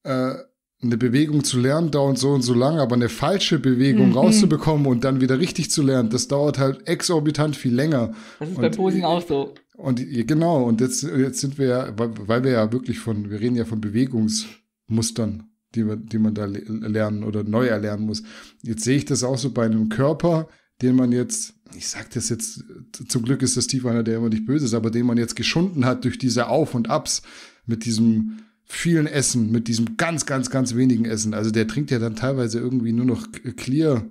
äh, eine Bewegung zu lernen dauert so und so lang, aber eine falsche Bewegung mhm. rauszubekommen und dann wieder richtig zu lernen, das dauert halt exorbitant viel länger. Das ist und bei Posing auch so. Und genau, und jetzt, jetzt sind wir ja, weil wir ja wirklich von, wir reden ja von Bewegungsmustern, die man, die man da lernen oder neu erlernen muss. Jetzt sehe ich das auch so bei einem Körper, den man jetzt, ich sag das jetzt, zum Glück ist das Steve einer, der immer nicht böse ist, aber den man jetzt geschunden hat durch diese Auf- und Abs mit diesem vielen Essen, mit diesem ganz, ganz, ganz wenigen Essen. Also der trinkt ja dann teilweise irgendwie nur noch Clear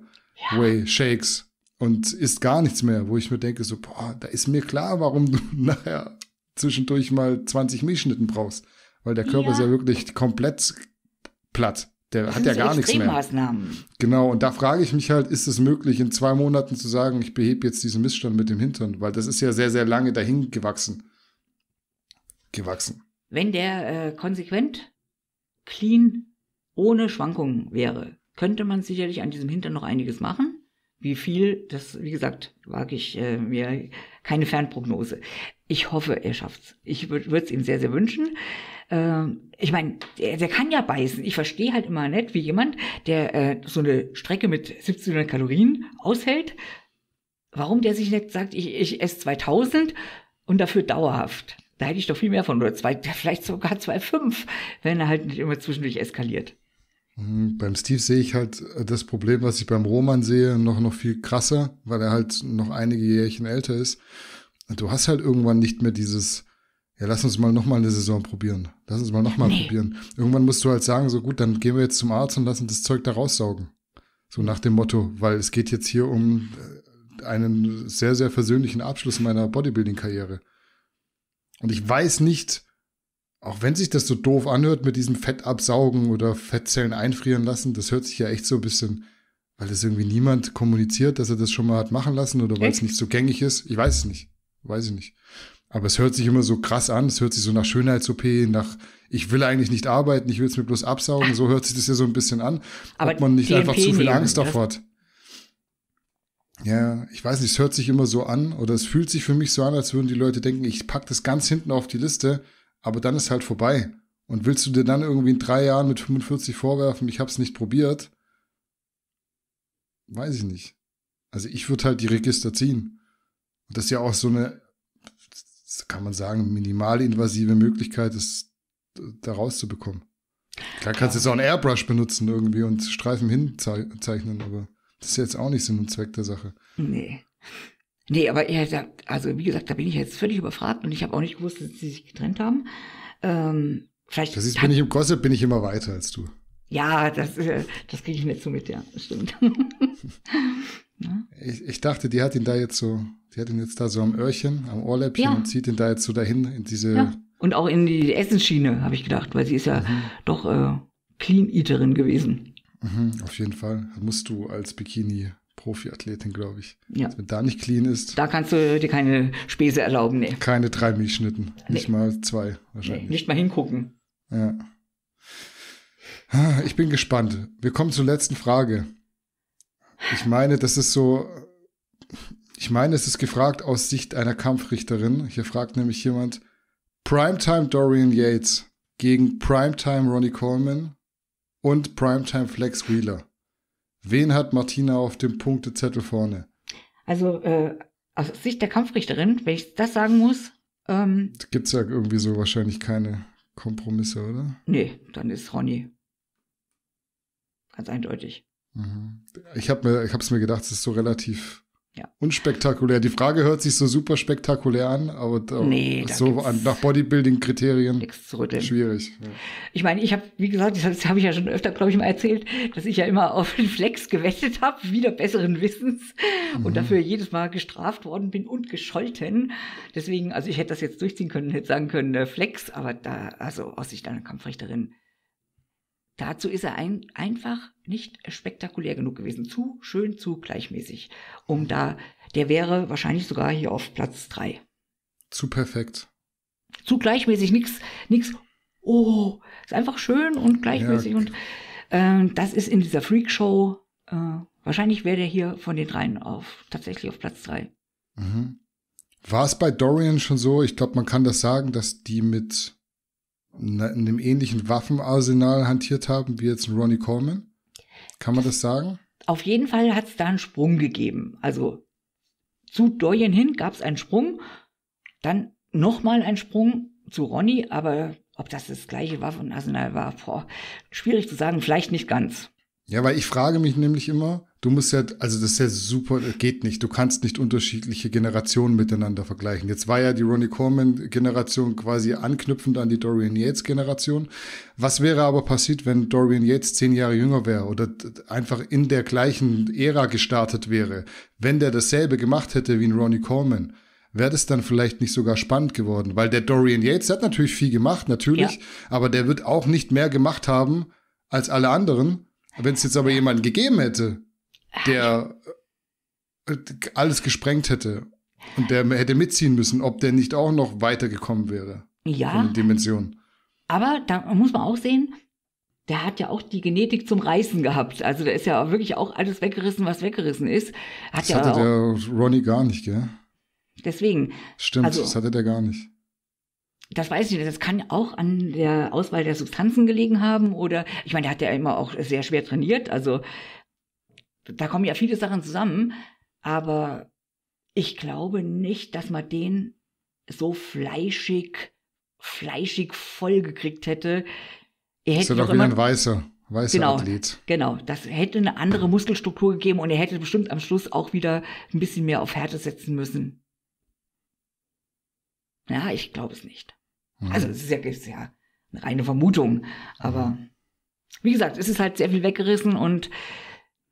Way Shakes und ist gar nichts mehr, wo ich mir denke, so, boah, da ist mir klar, warum du nachher zwischendurch mal 20 Milchschnitten brauchst, weil der Körper ja. ist ja wirklich komplett platt. Der das hat ja so also gar nichts mehr. Genau, und da frage ich mich halt, ist es möglich, in zwei Monaten zu sagen, ich behebe jetzt diesen Missstand mit dem Hintern, weil das ist ja sehr, sehr lange dahin gewachsen. Gewachsen. Wenn der äh, konsequent, clean, ohne Schwankungen wäre, könnte man sicherlich an diesem Hintern noch einiges machen. Wie viel, das, wie gesagt, wage ich äh, mir keine Fernprognose. Ich hoffe, er schafft's. Ich würde es ihm sehr, sehr wünschen. Ähm, ich meine, der, der, kann ja beißen. Ich verstehe halt immer nicht, wie jemand, der äh, so eine Strecke mit 1700 Kalorien aushält, warum der sich nicht sagt, ich, ich esse 2000 und dafür dauerhaft. Da hätte ich doch viel mehr von, oder zwei, vielleicht sogar zwei fünf, wenn er halt nicht immer zwischendurch eskaliert. Mhm. Beim Steve sehe ich halt äh, das Problem, was ich beim Roman sehe, noch, noch viel krasser, weil er halt noch einige Jährchen älter ist. Und du hast halt irgendwann nicht mehr dieses, ja, lass uns mal nochmal eine Saison probieren. Lass uns mal nochmal nee. probieren. Irgendwann musst du halt sagen, so gut, dann gehen wir jetzt zum Arzt und lassen das Zeug da raussaugen. So nach dem Motto, weil es geht jetzt hier um äh, einen sehr, sehr versöhnlichen Abschluss meiner Bodybuilding-Karriere. Und ich weiß nicht, auch wenn sich das so doof anhört mit diesem Fett absaugen oder Fettzellen einfrieren lassen, das hört sich ja echt so ein bisschen, weil das irgendwie niemand kommuniziert, dass er das schon mal hat machen lassen oder weil es nicht so gängig ist. Ich weiß es nicht. Weiß ich nicht. Aber es hört sich immer so krass an. Es hört sich so nach Schönheits-OP, nach ich will eigentlich nicht arbeiten, ich will es mir bloß absaugen. So hört sich das ja so ein bisschen an. Aber ob man nicht DMP einfach zu viel Angst davor hat. Ja, ich weiß nicht, es hört sich immer so an oder es fühlt sich für mich so an, als würden die Leute denken, ich pack das ganz hinten auf die Liste aber dann ist halt vorbei. Und willst du dir dann irgendwie in drei Jahren mit 45 vorwerfen, ich hab's nicht probiert? Weiß ich nicht. Also ich würde halt die Register ziehen. Und das ist ja auch so eine, kann man sagen, minimalinvasive Möglichkeit, das da rauszubekommen. Klar kannst du jetzt auch einen Airbrush benutzen irgendwie und Streifen hinzeichnen, aber das ist jetzt auch nicht Sinn und Zweck der Sache. Nee. Nee, aber ja, da, also wie gesagt, da bin ich jetzt völlig überfragt und ich habe auch nicht gewusst, dass sie sich getrennt haben. Ähm, vielleicht das ist, bin ich im Gossip, bin ich immer weiter als du. Ja, das, äh, das kriege ich nicht so mit, ja, stimmt. ich, ich, dachte, die hat ihn da jetzt so, die hat ihn jetzt da so am Öhrchen, am Ohrläppchen ja. und zieht ihn da jetzt so dahin in diese. Ja. Und auch in die Essensschiene, habe ich gedacht, weil sie ist ja mhm. doch äh, Clean Eaterin gewesen. Mhm, auf jeden Fall. musst du als Bikini Profiathletin, glaube ich. Ja. wenn da nicht clean ist. Da kannst du dir keine Späße erlauben, nee. Keine drei Milchschnitten. Nee. Nicht mal zwei wahrscheinlich. Nee, nicht mal hingucken. Ja. Ah, ich bin gespannt. Wir kommen zur letzten Frage. Ich meine, das ist so. Ich meine, es ist gefragt aus Sicht einer Kampfrichterin. Hier fragt nämlich jemand: Primetime Dorian Yates gegen Primetime Ronnie Coleman und Primetime Flex Wheeler. Wen hat Martina auf dem Punktezettel vorne? Also äh, aus Sicht der Kampfrichterin, wenn ich das sagen muss. Ähm, Gibt es ja irgendwie so wahrscheinlich keine Kompromisse, oder? Nee, dann ist Ronny. Ganz eindeutig. Mhm. Ich habe es mir, mir gedacht, es ist so relativ ja. Unspektakulär. Die Frage hört sich so super spektakulär an, aber da, nee, so an, nach Bodybuilding-Kriterien schwierig. Ja. Ich meine, ich habe, wie gesagt, das habe ich ja schon öfter, glaube ich, mal erzählt, dass ich ja immer auf den Flex gewettet habe, wieder besseren Wissens mhm. und dafür jedes Mal gestraft worden bin und gescholten. Deswegen, also ich hätte das jetzt durchziehen können, hätte sagen können, äh, Flex, aber da, also aus Sicht einer Kampfrichterin, Dazu ist er ein, einfach nicht spektakulär genug gewesen. Zu schön, zu gleichmäßig. Um da, der wäre wahrscheinlich sogar hier auf Platz 3. Zu perfekt. Zu gleichmäßig, nix, nix. Oh, ist einfach schön und gleichmäßig. Ja. Und äh, das ist in dieser Freakshow. Äh, wahrscheinlich wäre der hier von den dreien auf tatsächlich auf Platz 3. Mhm. War es bei Dorian schon so? Ich glaube, man kann das sagen, dass die mit in einem ähnlichen Waffenarsenal hantiert haben wie jetzt Ronnie Coleman? Kann man das sagen? Auf jeden Fall hat es da einen Sprung gegeben. Also zu Doyen hin gab es einen Sprung, dann nochmal einen Sprung zu Ronnie, aber ob das das gleiche Waffenarsenal war, boah, schwierig zu sagen, vielleicht nicht ganz. Ja, weil ich frage mich nämlich immer, du musst ja, also das ist ja super, geht nicht. Du kannst nicht unterschiedliche Generationen miteinander vergleichen. Jetzt war ja die Ronnie Coleman-Generation quasi anknüpfend an die Dorian Yates-Generation. Was wäre aber passiert, wenn Dorian Yates zehn Jahre jünger wäre oder einfach in der gleichen Ära gestartet wäre? Wenn der dasselbe gemacht hätte wie ein Ronnie Coleman? wäre das dann vielleicht nicht sogar spannend geworden, weil der Dorian Yates hat natürlich viel gemacht, natürlich, ja. aber der wird auch nicht mehr gemacht haben als alle anderen, wenn es jetzt aber jemanden gegeben hätte, ah, der äh, alles gesprengt hätte und der hätte mitziehen müssen, ob der nicht auch noch weitergekommen wäre. Ja. Von den Dimensionen. Aber da muss man auch sehen, der hat ja auch die Genetik zum Reißen gehabt. Also der ist ja wirklich auch alles weggerissen, was weggerissen ist. Hat das ja hatte der Ronnie gar nicht, gell? Deswegen. Stimmt, also, das hatte der gar nicht das weiß ich nicht, das kann auch an der Auswahl der Substanzen gelegen haben oder, ich meine, der hat ja immer auch sehr schwer trainiert, also da kommen ja viele Sachen zusammen, aber ich glaube nicht, dass man den so fleischig, fleischig voll gekriegt hätte. Er hätte ist doch wie ein Weißer, weißer genau, Athlet. Genau, das hätte eine andere Muskelstruktur gegeben und er hätte bestimmt am Schluss auch wieder ein bisschen mehr auf Härte setzen müssen. Ja, ich glaube es nicht. Mhm. Also es ist ja, ist ja eine reine Vermutung. Aber mhm. wie gesagt, es ist halt sehr viel weggerissen und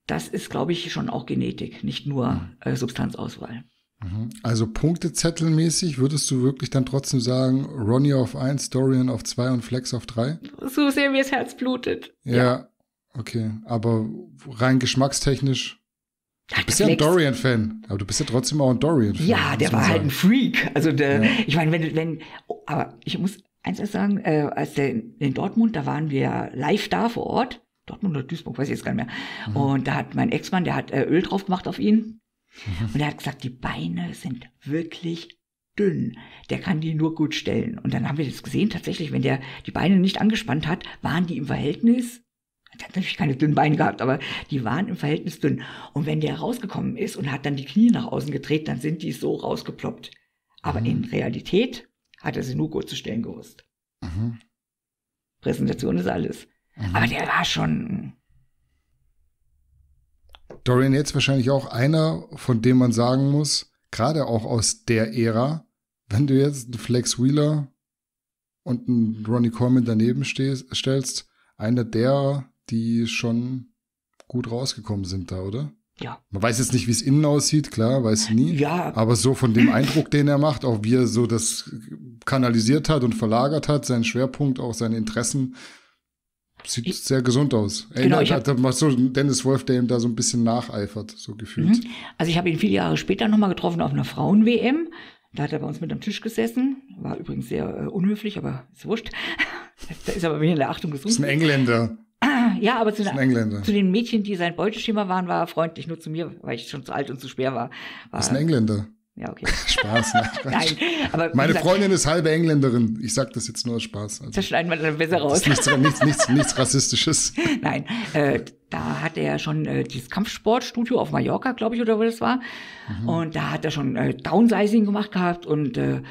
das ist, glaube ich, schon auch Genetik, nicht nur mhm. äh, Substanzauswahl. Mhm. Also punktezettelmäßig würdest du wirklich dann trotzdem sagen, Ronnie auf 1, Dorian auf 2 und Flex auf 3? So sehr wie das Herz blutet. Ja, ja, okay. Aber rein geschmackstechnisch Du bist ja ein Dorian-Fan, aber du bist ja trotzdem auch ein Dorian-Fan. Ja, der war halt sagen. halt ein Freak. Also der, ja. ich meine, wenn, wenn, oh, aber ich muss eins sagen, äh, als der in Dortmund, da waren wir live da vor Ort, Dortmund oder Duisburg, weiß ich jetzt gar nicht mehr. Mhm. Und da hat mein Ex-Mann, der hat äh, Öl drauf gemacht auf ihn. Mhm. Und er hat gesagt, die Beine sind wirklich dünn. Der kann die nur gut stellen. Und dann haben wir das gesehen, tatsächlich, wenn der die Beine nicht angespannt hat, waren die im Verhältnis der hat natürlich keine dünnen Beine gehabt, aber die waren im Verhältnis dünn. Und wenn der rausgekommen ist und hat dann die Knie nach außen gedreht, dann sind die so rausgeploppt. Aber mhm. in Realität hat er sie nur gut zu stellen gewusst. Mhm. Präsentation ist alles. Mhm. Aber der war schon. Dorian jetzt wahrscheinlich auch einer, von dem man sagen muss, gerade auch aus der Ära, wenn du jetzt einen Flex Wheeler und einen Ronnie Corman daneben stehst, stellst, einer der die schon gut rausgekommen sind da, oder? Ja. Man weiß jetzt nicht, wie es innen aussieht, klar, weiß nie. Ja. Aber so von dem Eindruck, den er macht, auch wie er so das kanalisiert hat und verlagert hat, seinen Schwerpunkt, auch seine Interessen, sieht ich, sehr gesund aus. Genau, Erinnert, ich hab, hat so Dennis Wolf, der ihm da so ein bisschen nacheifert, so gefühlt. Mhm. Also ich habe ihn viele Jahre später nochmal getroffen auf einer Frauen-WM. Da hat er bei uns mit am Tisch gesessen. War übrigens sehr äh, unhöflich, aber ist wurscht. da ist aber weniger in der Achtung gesucht. ist ein Engländer. Ja, aber zu, den, zu den Mädchen, die sein Beuteschema waren, war er freundlich. Nur zu mir, weil ich schon zu alt und zu schwer war. war das ist ein Engländer. Ja, okay. Spaß, ne? Nein, aber Meine gesagt, Freundin ist halbe Engländerin. Ich sage das jetzt nur aus Spaß. Also, das schneiden wir dann besser raus. Nichts, nichts, nichts, nichts Rassistisches. Nein, äh, da hat er schon äh, dieses Kampfsportstudio auf Mallorca, glaube ich, oder wo das war. Mhm. Und da hat er schon äh, Downsizing gemacht gehabt und äh,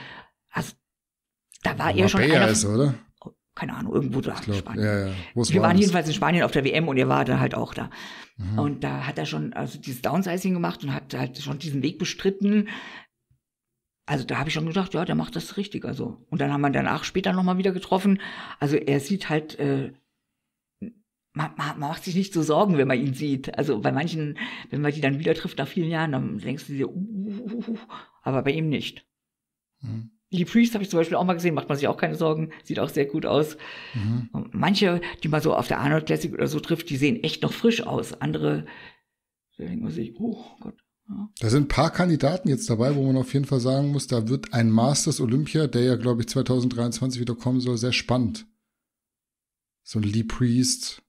also, da war er schon. Einer, ist, oder? keine Ahnung, irgendwo da in Spanien. Ja, ja. Wir war waren jedenfalls in Spanien auf der WM und er war da halt auch da. Mhm. Und da hat er schon also dieses Downsizing gemacht und hat halt schon diesen Weg bestritten. Also da habe ich schon gedacht, ja, der macht das richtig. Also und dann haben wir danach später nochmal wieder getroffen. Also er sieht halt äh, man, man, man macht sich nicht so Sorgen, wenn man ihn sieht. Also bei manchen, wenn man die dann wieder trifft nach vielen Jahren, dann denkst du dir, uh, uh, uh, uh aber bei ihm nicht. Mhm. Lee Priest habe ich zum Beispiel auch mal gesehen, macht man sich auch keine Sorgen, sieht auch sehr gut aus. Mhm. Manche, die man so auf der Arnold Classic oder so trifft, die sehen echt noch frisch aus. Andere, da denkt man sich, oh Gott. Da sind ein paar Kandidaten jetzt dabei, wo man auf jeden Fall sagen muss, da wird ein Masters Olympia, der ja, glaube ich, 2023 wieder kommen soll, sehr spannend. So ein Lee Priest,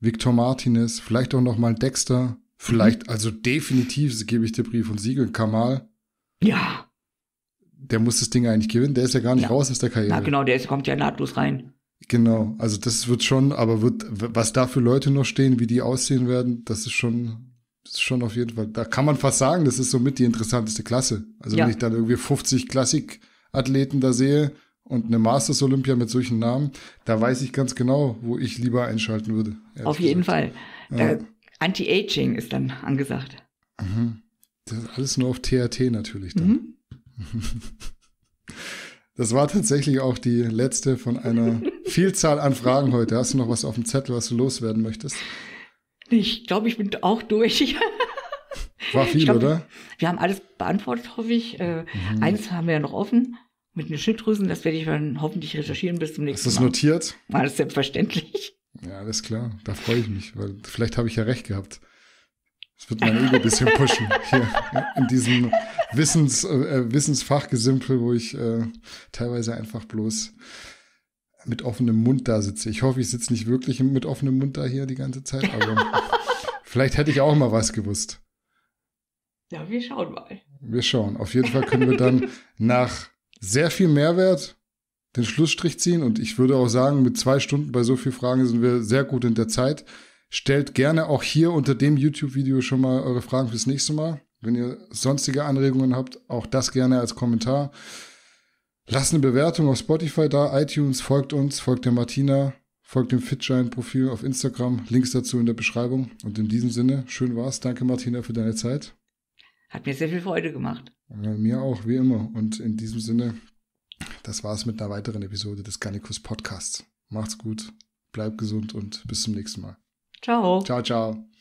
Victor Martinez, vielleicht auch nochmal Dexter, vielleicht, mhm. also definitiv gebe ich dir Brief und Siegel, Kamal. Ja der muss das Ding eigentlich gewinnen. Der ist ja gar nicht ja. raus aus der Karriere. Na genau, der ist, kommt ja nahtlos rein. Genau, also das wird schon, aber wird, was da für Leute noch stehen, wie die aussehen werden, das ist schon, das ist schon auf jeden Fall, da kann man fast sagen, das ist somit die interessanteste Klasse. Also ja. wenn ich dann irgendwie 50 Klassikathleten da sehe und eine Masters Olympia mit solchen Namen, da weiß ich ganz genau, wo ich lieber einschalten würde. Auf jeden gesagt. Fall. Ja. Anti-Aging ist dann angesagt. Mhm. Das ist alles nur auf TRT natürlich dann. Mhm. Das war tatsächlich auch die letzte von einer Vielzahl an Fragen heute. Hast du noch was auf dem Zettel, was du loswerden möchtest? Ich glaube, ich bin auch durch. War viel, glaub, oder? Wir haben alles beantwortet, hoffe ich. Äh, mhm. Eines haben wir ja noch offen mit den Schilddrüsen. Das werde ich dann hoffentlich recherchieren bis zum nächsten Mal. Ist das notiert? Mal. Alles selbstverständlich. Ja, alles klar. Da freue ich mich, weil vielleicht habe ich ja recht gehabt. Das wird mein Ego ein bisschen pushen hier in diesem Wissens, äh, äh, Wissensfachgesimpel, wo ich äh, teilweise einfach bloß mit offenem Mund da sitze. Ich hoffe, ich sitze nicht wirklich mit offenem Mund da hier die ganze Zeit, aber vielleicht hätte ich auch mal was gewusst. Ja, wir schauen mal. Wir schauen. Auf jeden Fall können wir dann nach sehr viel Mehrwert den Schlussstrich ziehen und ich würde auch sagen, mit zwei Stunden bei so vielen Fragen sind wir sehr gut in der Zeit. Stellt gerne auch hier unter dem YouTube-Video schon mal eure Fragen fürs nächste Mal. Wenn ihr sonstige Anregungen habt, auch das gerne als Kommentar. Lasst eine Bewertung auf Spotify da, iTunes, folgt uns, folgt der Martina, folgt dem FitGiant-Profil auf Instagram. Links dazu in der Beschreibung. Und in diesem Sinne, schön war's. Danke, Martina, für deine Zeit. Hat mir sehr viel Freude gemacht. mir auch, wie immer. Und in diesem Sinne, das war's mit einer weiteren Episode des Gannikus Podcasts. Macht's gut, bleibt gesund und bis zum nächsten Mal. Ciao. Ciao, ciao.